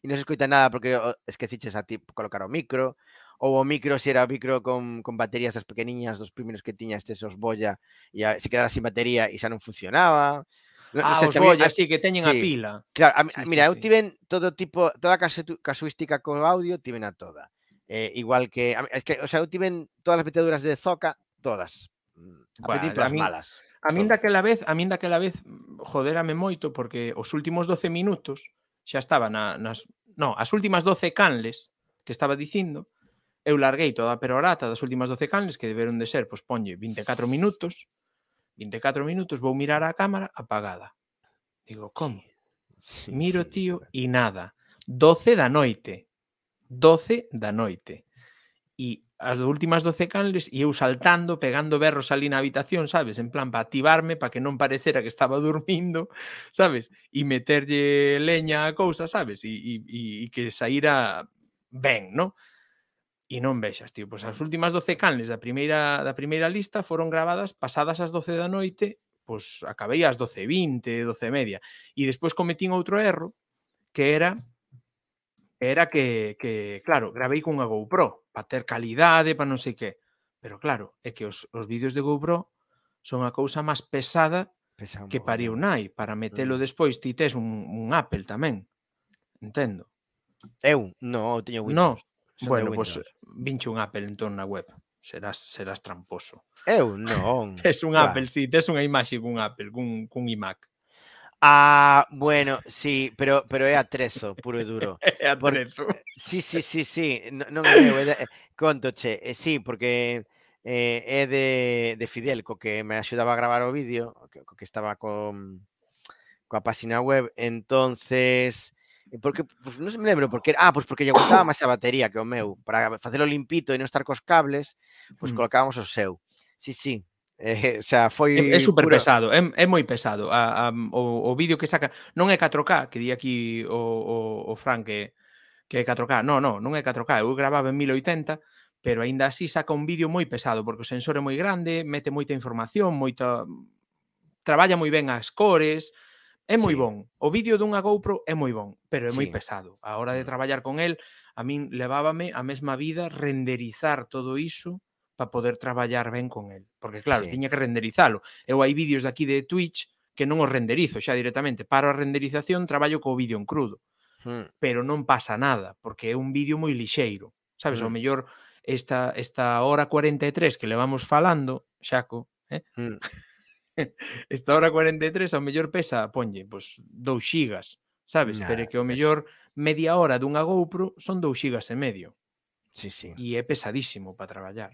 y no se escucha nada porque es que fichas a ti colocar un micro ou o micro se era micro con, con baterías das pequeniñas dos primeiros que tiña este os bolla e a, se quedara sin batería e xa non funcionaba. No, ah, no, os bolla, así que teñen sí. a pila. Claro, a, sí, sí, mira, sí. eu tiven todo tipo, toda casuística co audio, tiven a toda. Eh, igual que, a, es que, o sea, eu tiven todas as peteduras de Zoca, todas. Mm, a bueno, pedir a mí... malas. A min daquela vez, a min daquela vez mm, joderame moito porque os últimos 12 minutos xa estaba na, nas, no, as últimas 12 canles que estaba dicindo, eu larguei toda a perorata das últimas 12 canles que deberon de ser, pois ponlle 24 minutos, 24 minutos, vou mirar a cámara apagada. Digo, como? Sí, Miro, sí, tío, e sí. nada. 12 da noite. 12 da noite. E as do últimas 12 canles e eu saltando, pegando berros ali na habitación, sabes? En plan, para activarme, para que non parecera que estaba dormindo, sabes? E meterlle leña a cousa, sabes? E, e, e que saíra ben, non? E non vexas, tío, pois as últimas 12 canles da primeira da primeira lista foron gravadas pasadas as 12 da noite, pois acabei as 12:20, 12:30 e despois cometín outro erro que era era que, que claro, gravei cunha GoPro para ter calidade, para non sei que. Pero claro, é que os, os vídeos de GoPro son a cousa máis pesada Pesamos. que pariu nai para metelo mm. despois ti tes un, un Apple tamén. Entendo. Eu? No, teño Windows. No, Son bueno, pois pues, vinche un Apple entón na web. Serás serás tramposo. Eu non. tes un claro. Apple, si, sí, tes unha imaxe cun Apple, cun, cun iMac. Ah, bueno, sí, pero pero é atrezo, puro e duro. é atrezo. Por... Sí, sí, sí, sí, non, non é eu, é de... eh, sí, porque eh, é de, de Fidel, co que me axudaba a gravar o vídeo, co que estaba con coa página web, entonces porque pues, non se me lembro porque ah, pois pues porque lle gustaba máis a batería que o meu, para facelo limpito e non estar cos cables, pois pues, mm. colocábamos o seu. Sí, sí. Eh, o sea, foi é, é super puro. pesado, é, é moi pesado. A, a, o, o vídeo que saca non é 4K, que di aquí o, o, o Frank que que é 4K. Non, non, non é 4K. Eu gravaba en 1080, pero aínda así saca un vídeo moi pesado porque o sensor é moi grande, mete moita información, moita traballa moi ben as cores, É moi sí. bon. O vídeo dunha GoPro é moi bon, pero é moi sí. pesado. A hora de mm. traballar con el, a min levábame a mesma vida renderizar todo iso para poder traballar ben con el. Porque claro, sí. tiña que renderizalo. Eu hai vídeos daqui de Twitch que non os renderizo xa directamente. Para a renderización, traballo co vídeo en crudo. Hmm. Pero non pasa nada, porque é un vídeo moi lixeiro. Sabes, hmm. o mellor esta, esta hora 43 que levamos falando, Xaco, eh? Hmm. esta hora 43 ao mellor pesa, ponlle, pois 2 xigas, sabes? Nah, Pero que ao mellor media hora dunha GoPro son 2 xigas e medio. Sí, sí. E é pesadísimo para traballar.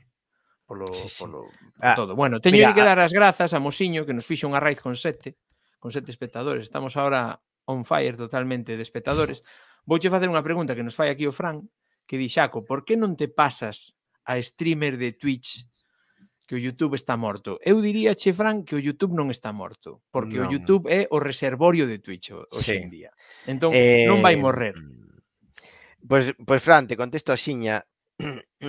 Polo, sí, sí. polo ah, todo. Bueno, teño mira, que ah dar as grazas a Mosiño que nos fixe unha raíz con sete, con sete espectadores. Estamos ahora on fire totalmente de espectadores. Vouche facer unha pregunta que nos fai aquí o Fran, que di, Xaco, por que non te pasas a streamer de Twitch que o YouTube está morto. Eu diría, che, Fran, que o YouTube non está morto, porque non. o YouTube é o reservorio de Twitch hoxe sí. en día. Entón, eh... non vai morrer. Pois, pues, pues, Fran, te contesto a Xiña.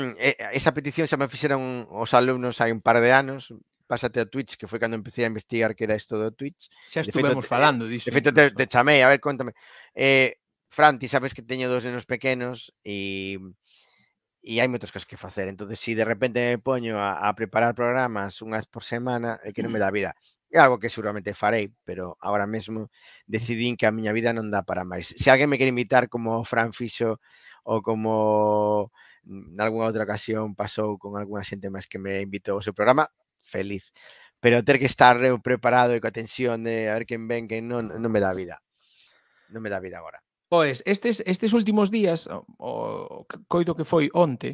Esa petición xa me fixeron os alumnos hai un par de anos, pásate a Twitch, que foi cando empecé a investigar que era isto do Twitch. Xa estuvemos feito, falando disso. De feito, te, te chamei, a ver, contame. Eh, Fran, ti sabes que teño dos nenos pequenos e Y hay muchas cosas que hacer. Entonces, si de repente me poño a, preparar programas unas por semana, é que no me da vida. Es algo que seguramente farei, pero ahora mismo decidí que a mi vida no da para más. Si alguien me quiere invitar como Fran Fixo o como en alguna otra ocasión pasó con algunas xente más que me invitó a su programa, feliz. Pero tener que estar preparado y con atención de a ver quién ven, que no me da vida. No me da vida ahora. Pois, estes, estes últimos días, o, o coido que foi onte,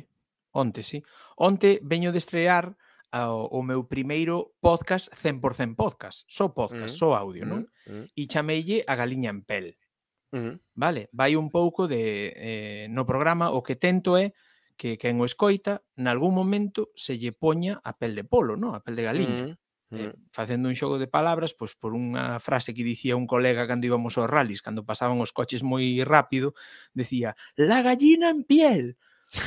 onte, sí, onte veño de estrear ao, o meu primeiro podcast 100% podcast, só podcast, mm. só audio, mm. non? Mm. E mm. chameille a galiña en pel. Mm. Vale, vai un pouco de eh, no programa o que tento é que quen o escoita, nalgún momento se lle poña a pel de polo, non? A pel de galiña. Mm. Eh, facendo un xogo de palabras, pois por unha frase que dicía un colega cando íbamos aos rallies, cando pasaban os coches moi rápido, decía, la gallina en piel.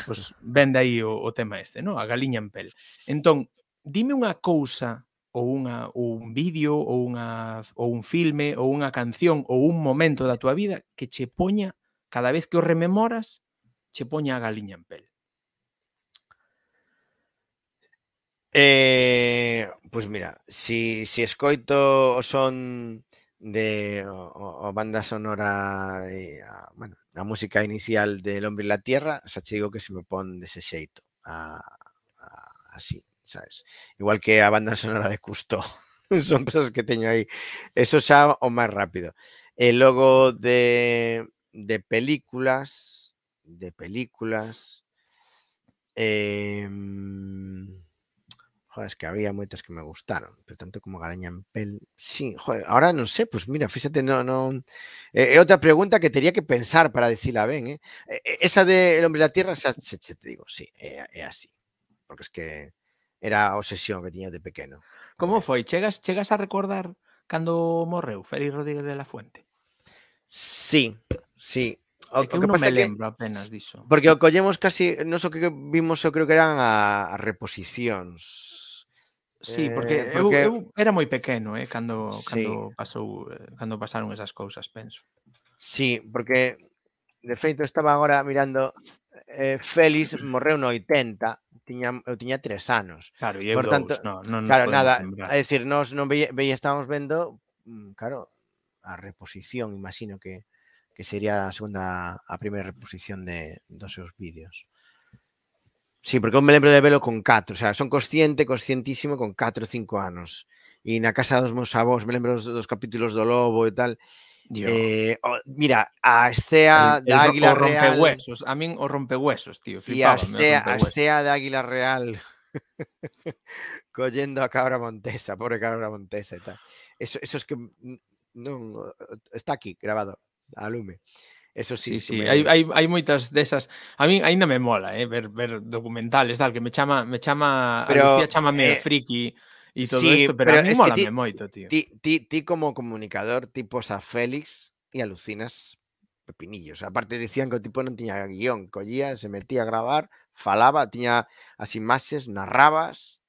Pois ven aí o, o tema este, no? a galiña en pel. Entón, dime unha cousa ou unha ou un vídeo ou unha ou un filme ou unha canción ou un momento da tua vida que che poña cada vez que o rememoras che poña a galiña en pel. Eh, pues mira, si, si escoito son de banda sonora bueno, la música inicial del Hombre y la Tierra, xa digo que se me pon de ese a, así, sabes? Igual que a banda sonora de Custo. son cosas que tengo ahí Eso xa o más rápido. el eh, logo de, de películas, de películas, eh, es que había muertas que me gustaron, pero tanto como Garaña en Pel. Sí, ahora no sé, pues mira, fíjate, no, no. Eh, eh, otra pregunta que tenía que pensar para decirla, ven, ¿eh? esa de El hombre de la tierra, se, te digo, sí, es así. Porque es que era obsesión que tenía de pequeño ¿Cómo fue? ¿Llegas a recordar cuando morreu Félix Rodríguez de la Fuente? Sí, sí. me lembro apenas Porque o casi, no sé qué vimos, yo creo que eran a, a Sí, porque, eh, porque... Eu, eu era moi pequeno, eh, cando sí. cando pasou eh, cando pasaron esas cousas, penso. Sí, porque de feito estaba agora mirando eh, Félix morreu no 80, tiña, eu tiña tres anos. Claro, e eu Por tanto, dous, no, non Claro, nada, a decir, nos nós non veía, veía estábamos vendo, mm, claro, a reposición, imagino que que sería a segunda a primeira reposición de dos seus vídeos. Sí, porque me lembro de velo con 4, o sea, son consciente, conscientísimo con 4 o 5 Y en la casa dos meus avós, me lembro dos, dos capítulos de Lobo y tal, eh, mira, a escea de Águila o rompehuesos. A os o rompehuesos, tío. Y a escea, de Águila Real collendo a cabra montesa, pobre cabra montesa e tal. Eso, es que mm, está aquí grabado, a lume. Eso sí, sí, sí. Me... Hai, hai, hai moitas desas. A min aínda me mola, eh, ver ver documentales tal que me chama me chama pero, Lucía chamame eh, friki e todo sí, isto, pero, pero a mí mola me moito, tío. Ti, ti, ti como comunicador tipo a Félix e alucinas pepinillos. Aparte dicían que o tipo non tiña guión, collía, se metía a gravar, falaba, tiña as imaxes, narrabas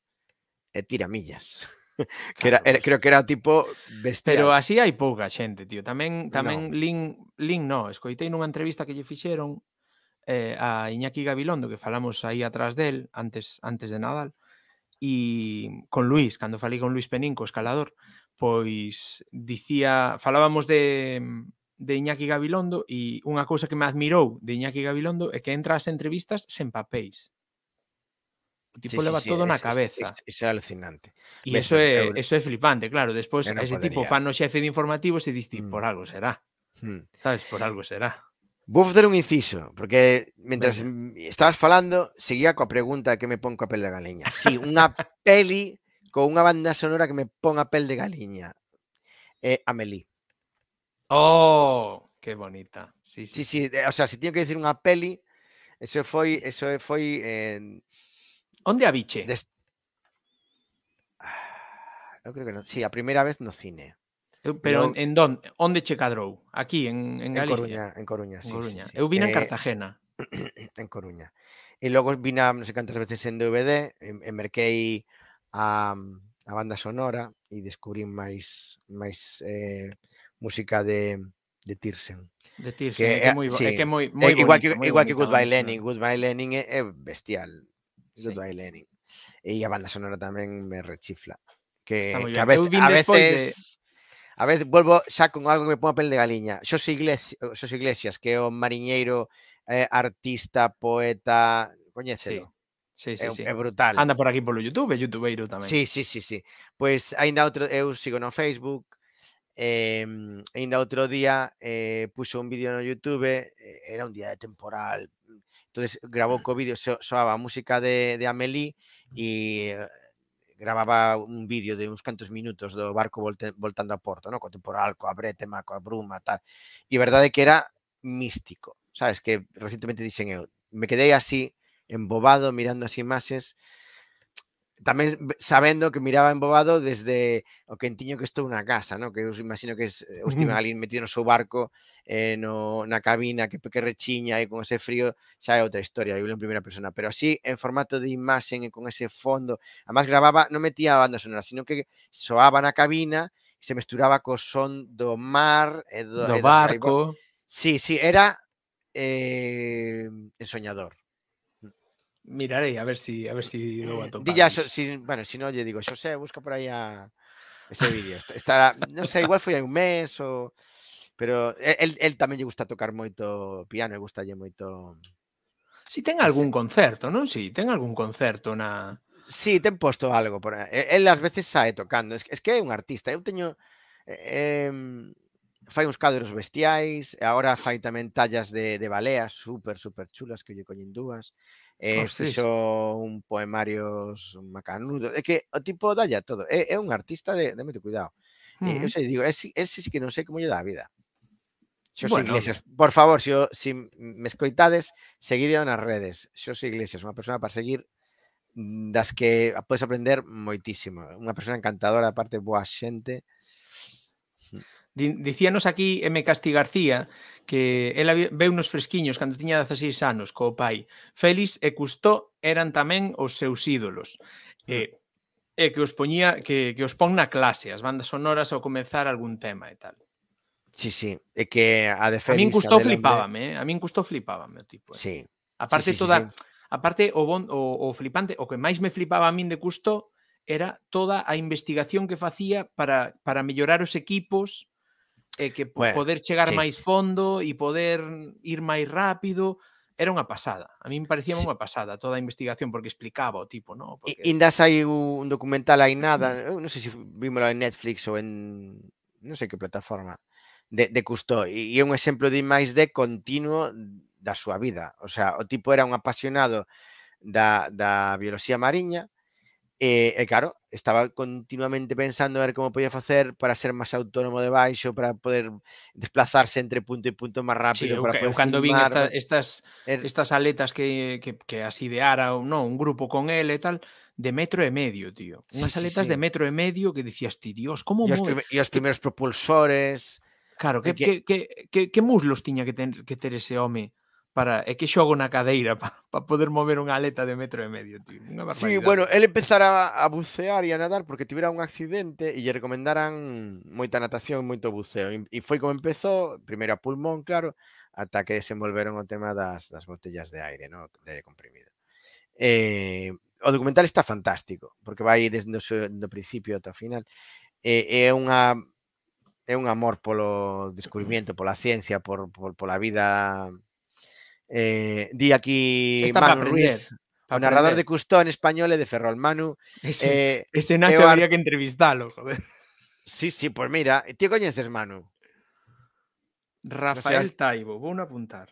e eh, tiramillas. que era, era, creo que era tipo bestial. Pero así hai pouca xente, tío. Tamén tamén no. Lin, Lin no, escoitei nunha entrevista que lle fixeron eh, a Iñaki Gabilondo, que falamos aí atrás del antes antes de Nadal, e con Luis, cando falei con Luis Penín, co escalador, pois dicía, falábamos de de Iñaki Gabilondo e unha cousa que me admirou de Iñaki Gabilondo é que entra ás entrevistas sen papéis. El tipo le va todo en la cabeza. Es, es, alucinante. Y eso es, e, eso es, flipante, claro. Después, ese tipo, fan jefe de informativos, se dice, mm. por algo será. Mm. ¿Sabes? Por algo será. a hacer un inciso, porque mientras estabas hablando, seguía con la pregunta que me pongo a pel de galiña. sí, una peli con una banda sonora que me ponga a pel de galiña. Amelie. Oh, qué bonita. Sí, sí, sí, o sea, si tiene que decir una peli, eso fue eso fue Onde a biche? Des... Eu ah, creo que non. Sí, a primeira vez no cine. Eh, pero no... en, en don, onde che cadrou? Aquí, en, en Galicia? En Coruña, en Coruña, sí, eh, eh, en Coruña. Sí, sí. Eu vina eh... en Cartagena. en Coruña. E logo vina non sei cantas veces en DVD, e, e merquei a, a banda sonora e descubrín máis máis eh, música de, de Tirsen. De Tirsen, que é, que moi, sí, é que moi, moi bonito, igual que moi igual bonita, que Goodbye Lenin, Goodbye Lenin é, é bestial. de Dwight Y a banda sonora también me rechifla. Que, a veces, a veces, a veces, vuelvo, saco algo que me a pel de galiña. Sos, Iglesias, que es o mariñeiro, eh, artista, poeta, coñécelo. Sí. Sí, sí, brutal. Anda por aquí por YouTube, youtubeiro también Sí, sí, sí, sí. pues aínda outro, sigo no Facebook, Eh, em, ainda otro día eh, puso un vídeo no YouTube, eh, era un día de temporal entonces grabó COVID, sonaba música de, de Amelie y eh, grababa un vídeo de unos cuantos minutos de barco voltando a Porto, no? Contemporal, temporal, coa coa bruma, tal. y verdad que era místico, sabes, que recientemente dicen yo, eh, me quedé así, embobado, mirando así imágenes. tamén sabendo que miraba embobado desde o quentiño que estou na casa, no? que eu imagino que es, eh, os tiven ali metido no seu barco eh, no, na cabina que, que rechiña e con ese frío xa é outra historia, eu en primeira persona, pero así en formato de imaxen e con ese fondo, a máis gravaba, non metía a banda sonora, sino que soaba na cabina e se mesturaba co son do mar e eh, do, do e eh, barco. Do Sí, sí, era eh, soñador miraré a ver si a ver si va eh, a topar. Dilla, so, si, bueno, si no, lle digo, Xosé, busca por aí a ese vídeo. Estará, non sei, igual foi hai un mes ou pero el, el tamén lle gusta tocar moito piano, e gustalle moito Si ten algún concerto, non? Si, ten algún concerto na Si, ten posto algo por él, El as veces sae tocando, es, es que é un artista. Eu teño eh, fai uns cadros bestiais, e agora fai tamén tallas de, de baleas super, super chulas que lle coñen dúas. Eh, Constis. fixo un poemario macanudo. É que o tipo dalla todo. É, é un artista de, de moito cuidado. Uh -huh. eh, eu mm. sei, digo, ese, ese sí que non sei como lle dá a vida. Xos bueno. Iglesias, por favor, se, si, me escoitades, seguideo nas redes. Xos Iglesias, unha persona para seguir mm, das que podes aprender moitísimo. Unha persona encantadora, aparte, boa xente. Dicíanos aquí M. Casti García que ela veu nos fresquiños cando tiña 16 anos co pai. Félix e Custó eran tamén os seus ídolos. E, e que os poñía que, que os pon na clase, as bandas sonoras ao comenzar algún tema e tal. Sí, sí, é que a de Félix... A min custou flipábame, eh? a min custou flipábame o tipo. Eh? Sí. parte sí, sí, toda... Sí, sí. parte o, bon, o, o flipante, o que máis me flipaba a min de custo era toda a investigación que facía para, para mellorar os equipos, e eh, que bueno, poder chegar sí, máis fondo e poder ir máis rápido era unha pasada. A min parecía sí. unha pasada toda a investigación porque explicaba o tipo, no? Porque... E, indas hai un documental aí nada, eu non sei se vímolo en Netflix ou en non sei que plataforma de, de custo e é un exemplo de máis de continuo da súa vida. O sea, o tipo era un apasionado da, da biología mariña e, eh, e claro, estaba continuamente pensando a ver como podía facer para ser máis autónomo de baixo, para poder desplazarse entre punto e punto máis rápido. Sí, eu, para poder cando vin esta, estas, er... estas aletas que, que, que asideara un, no, un grupo con él e tal, de metro e medio, tío. Sí, Unhas aletas sí, de metro e medio que dicías ti, Dios, como E os, prim e os primeiros propulsores... Claro, eh, que, que, que, que, que muslos tiña que ter, que ter ese home para é que xogo na cadeira para pa poder mover unha aleta de metro e medio, tío. Unha barbaridade. Sí, bueno, el empezara a bucear e a nadar porque tivera un accidente e lle recomendaran moita natación, e moito buceo. E, foi como empezou, primeiro a pulmón, claro, ata que desenvolveron o tema das, das botellas de aire, no? de aire comprimido. Eh, o documental está fantástico, porque vai desde o, do principio ata o final. Eh, é unha é un amor polo descubrimiento, pola ciencia, por, por, pola vida Eh, di aquí a un narrador de Custón español de Ferrol Manu. Ese, eh, Nacho habría que entrevistarlo, joder. Sí, sí, pues mira, ¿te conoces Manu? Rafael Taibo, voy a apuntar.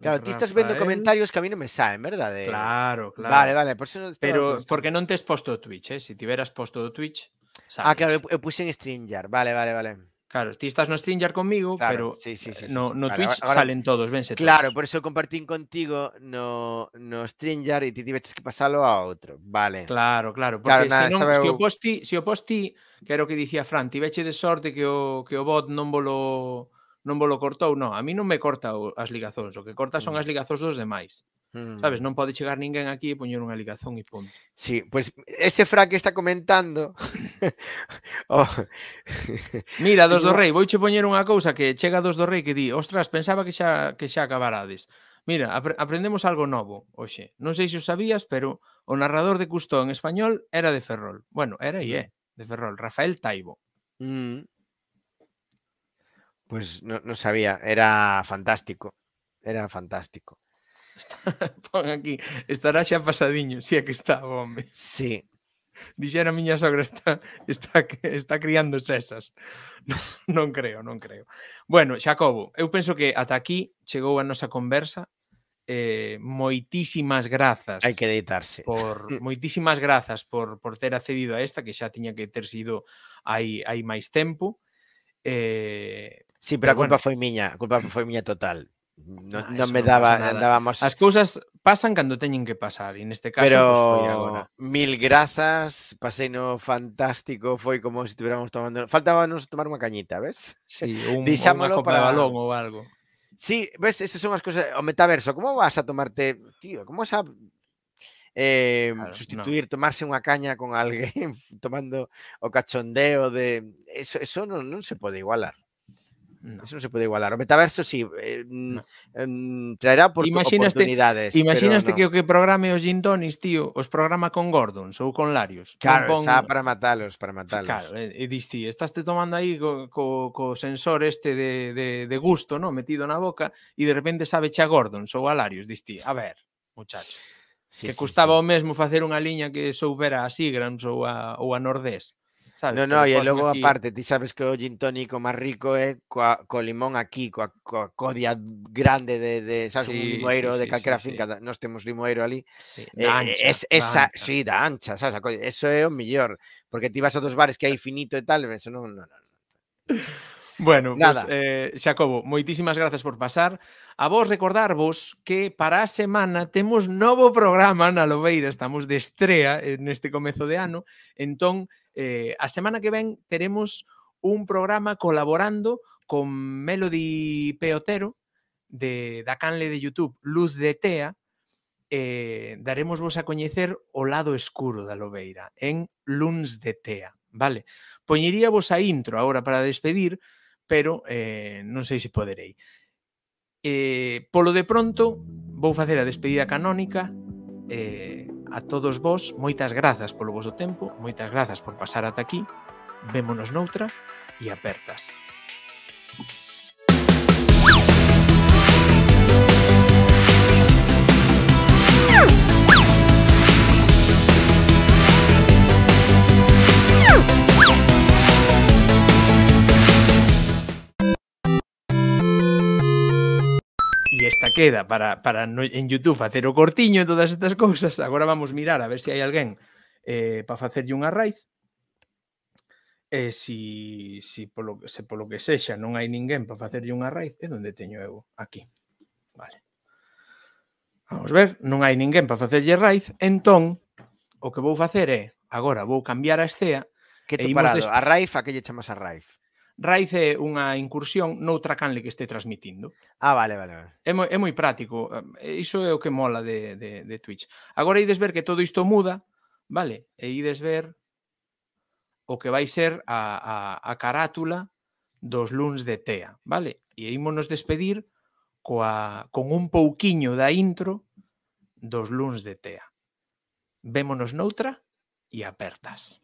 Claro, tú estás viendo comentarios que a mí no me saben, ¿verdad? Claro, claro. Vale, vale, Pero porque no te has puesto Twitch, ¿eh? Si te hubieras puesto Twitch. Ah, claro, yo puse en StreamYard. Vale, vale, vale. Claro, ti estás no Stringer comigo, claro, pero sí, sí, sí, no, no vale, Twitch ahora, salen todos, vense todos. Claro, por eso compartín contigo no, no Stringer e ti tiveches que pasalo a outro, vale. Claro, claro, porque claro, nada, senón, se, eu... o posti, se o posti, que era o que dicía Fran, tiveche de sorte que o, que o bot non volo non volo cortou, non, a mí non me corta as ligazóns, o que corta son mm. as ligazóns dos demais. Sabes, mm. non pode chegar ninguén aquí e poñer unha ligazón e punto. Sí, pois pues ese Fran que está comentando. oh. Mira, dos do rei, vouche poñer unha cousa que chega dos do rei que di, "Ostras, pensaba que xa que xa acabarades." Mira, apre aprendemos algo novo hoxe. Non sei se o sabías, pero o narrador de Custó en español era de Ferrol. Bueno, era e é mm. de Ferrol, Rafael Taibo. Mm. Pues no, no sabía, era fantástico, era fantástico. pon aquí, estará xa pasadiño, si é que está, home. Sí. Dixera a miña sogra está, está, está criando sesas. Non, non creo, non creo. Bueno, Xacobo, eu penso que ata aquí chegou a nosa conversa. Eh, moitísimas grazas. Hai que deitarse. Por, moitísimas grazas por, por ter accedido a esta, que xa tiña que ter sido hai, hai máis tempo. Eh, Sí, pero, culpa fue mía, culpa fue mía total. No, ah, me daba, andábamos... As pasan cuando tienen que pasar, en este caso pues, pero, mil gracias, paseo fantástico, fue como si estuviéramos tomando... Faltábamos tomar una cañita, ves? Sí, un, para... balón o algo. Sí, ves, esas son as cosas, O metaverso, ¿cómo vas a tomarte... Tío, como vas a em, sustituir, tomarse una caña con alguien, tomando o cachondeo de... Eso, eso se puede igualar. No. Eso no se puede igualar. O metaverso sí, eh, mm, no. traerá por imaginaste, oportunidades. Imagínate no. que o que programe os gintonis, tío, os programa con Gordons ou con Larios. Claro, con... xa para matalos, para matalos. Claro, e, e dis ti, estás te tomando aí co, co, co sensor este de, de, de gusto, no metido na boca, e de repente sabe a Gordons ou a Larios, dis ti, a ver, muchacho. Sí, que sí, custaba sí. o mesmo facer unha liña que soubera a Sigrams ou a, ou a Nordés sabes? No, no, e logo aparte, ti sabes que o gin tónico máis rico é coa, co limón aquí, coa, coa codia grande de, de sabes, sí, un limoeiro sí, de calquera sí, finca, sí. nós temos limoeiro ali. Sí, eh, eh ancha, es, esa, ancha. sí, da ancha, sabes? Codia, eso é o mellor, porque ti vas a dos bares que hai finito e tal, eso non, non, non. Bueno, Nada. Pues, eh, Xacobo, moitísimas grazas por pasar. A vos recordarvos que para a semana temos novo programa na Lobeira, estamos de estrea neste comezo de ano, entón Eh, a semana que ven teremos un programa colaborando con Melody Peotero de, da canle de YouTube Luz de Tea, eh, daremos vos a coñecer o lado escuro da Lobeira en Luns de Tea, vale? Poñería vos a intro agora para despedir, pero eh, non sei se poderei. Eh, polo de pronto, vou facer a despedida canónica eh, a todos vós, moitas grazas polo voso tempo, moitas grazas por pasar ata aquí, vémonos noutra e apertas. Ow! hasta queda para, para no, en YouTube facer o cortiño e todas estas cousas. Agora vamos mirar a ver se hai alguén eh, para facerlle unha raíz. E eh, si, si polo, se polo que sexa non hai ninguén para facerlle unha raíz, é onde teño eu? Aquí. Vale. Vamos ver, non hai ninguén para facerlle raíz. entón o que vou facer é, agora vou cambiar a estea Que tu parado, des... a raíz, a que lle chamas a raíz? Raiz é unha incursión noutra canle que este transmitindo. Ah, vale, vale. vale. É, moi, é moi práctico. Eh, iso é o que mola de, de, de Twitch. Agora ides ver que todo isto muda, vale, e ides ver o que vai ser a, a, a carátula dos luns de TEA, vale? E ímonos despedir coa, con un pouquiño da intro dos luns de TEA. Vémonos noutra e apertas.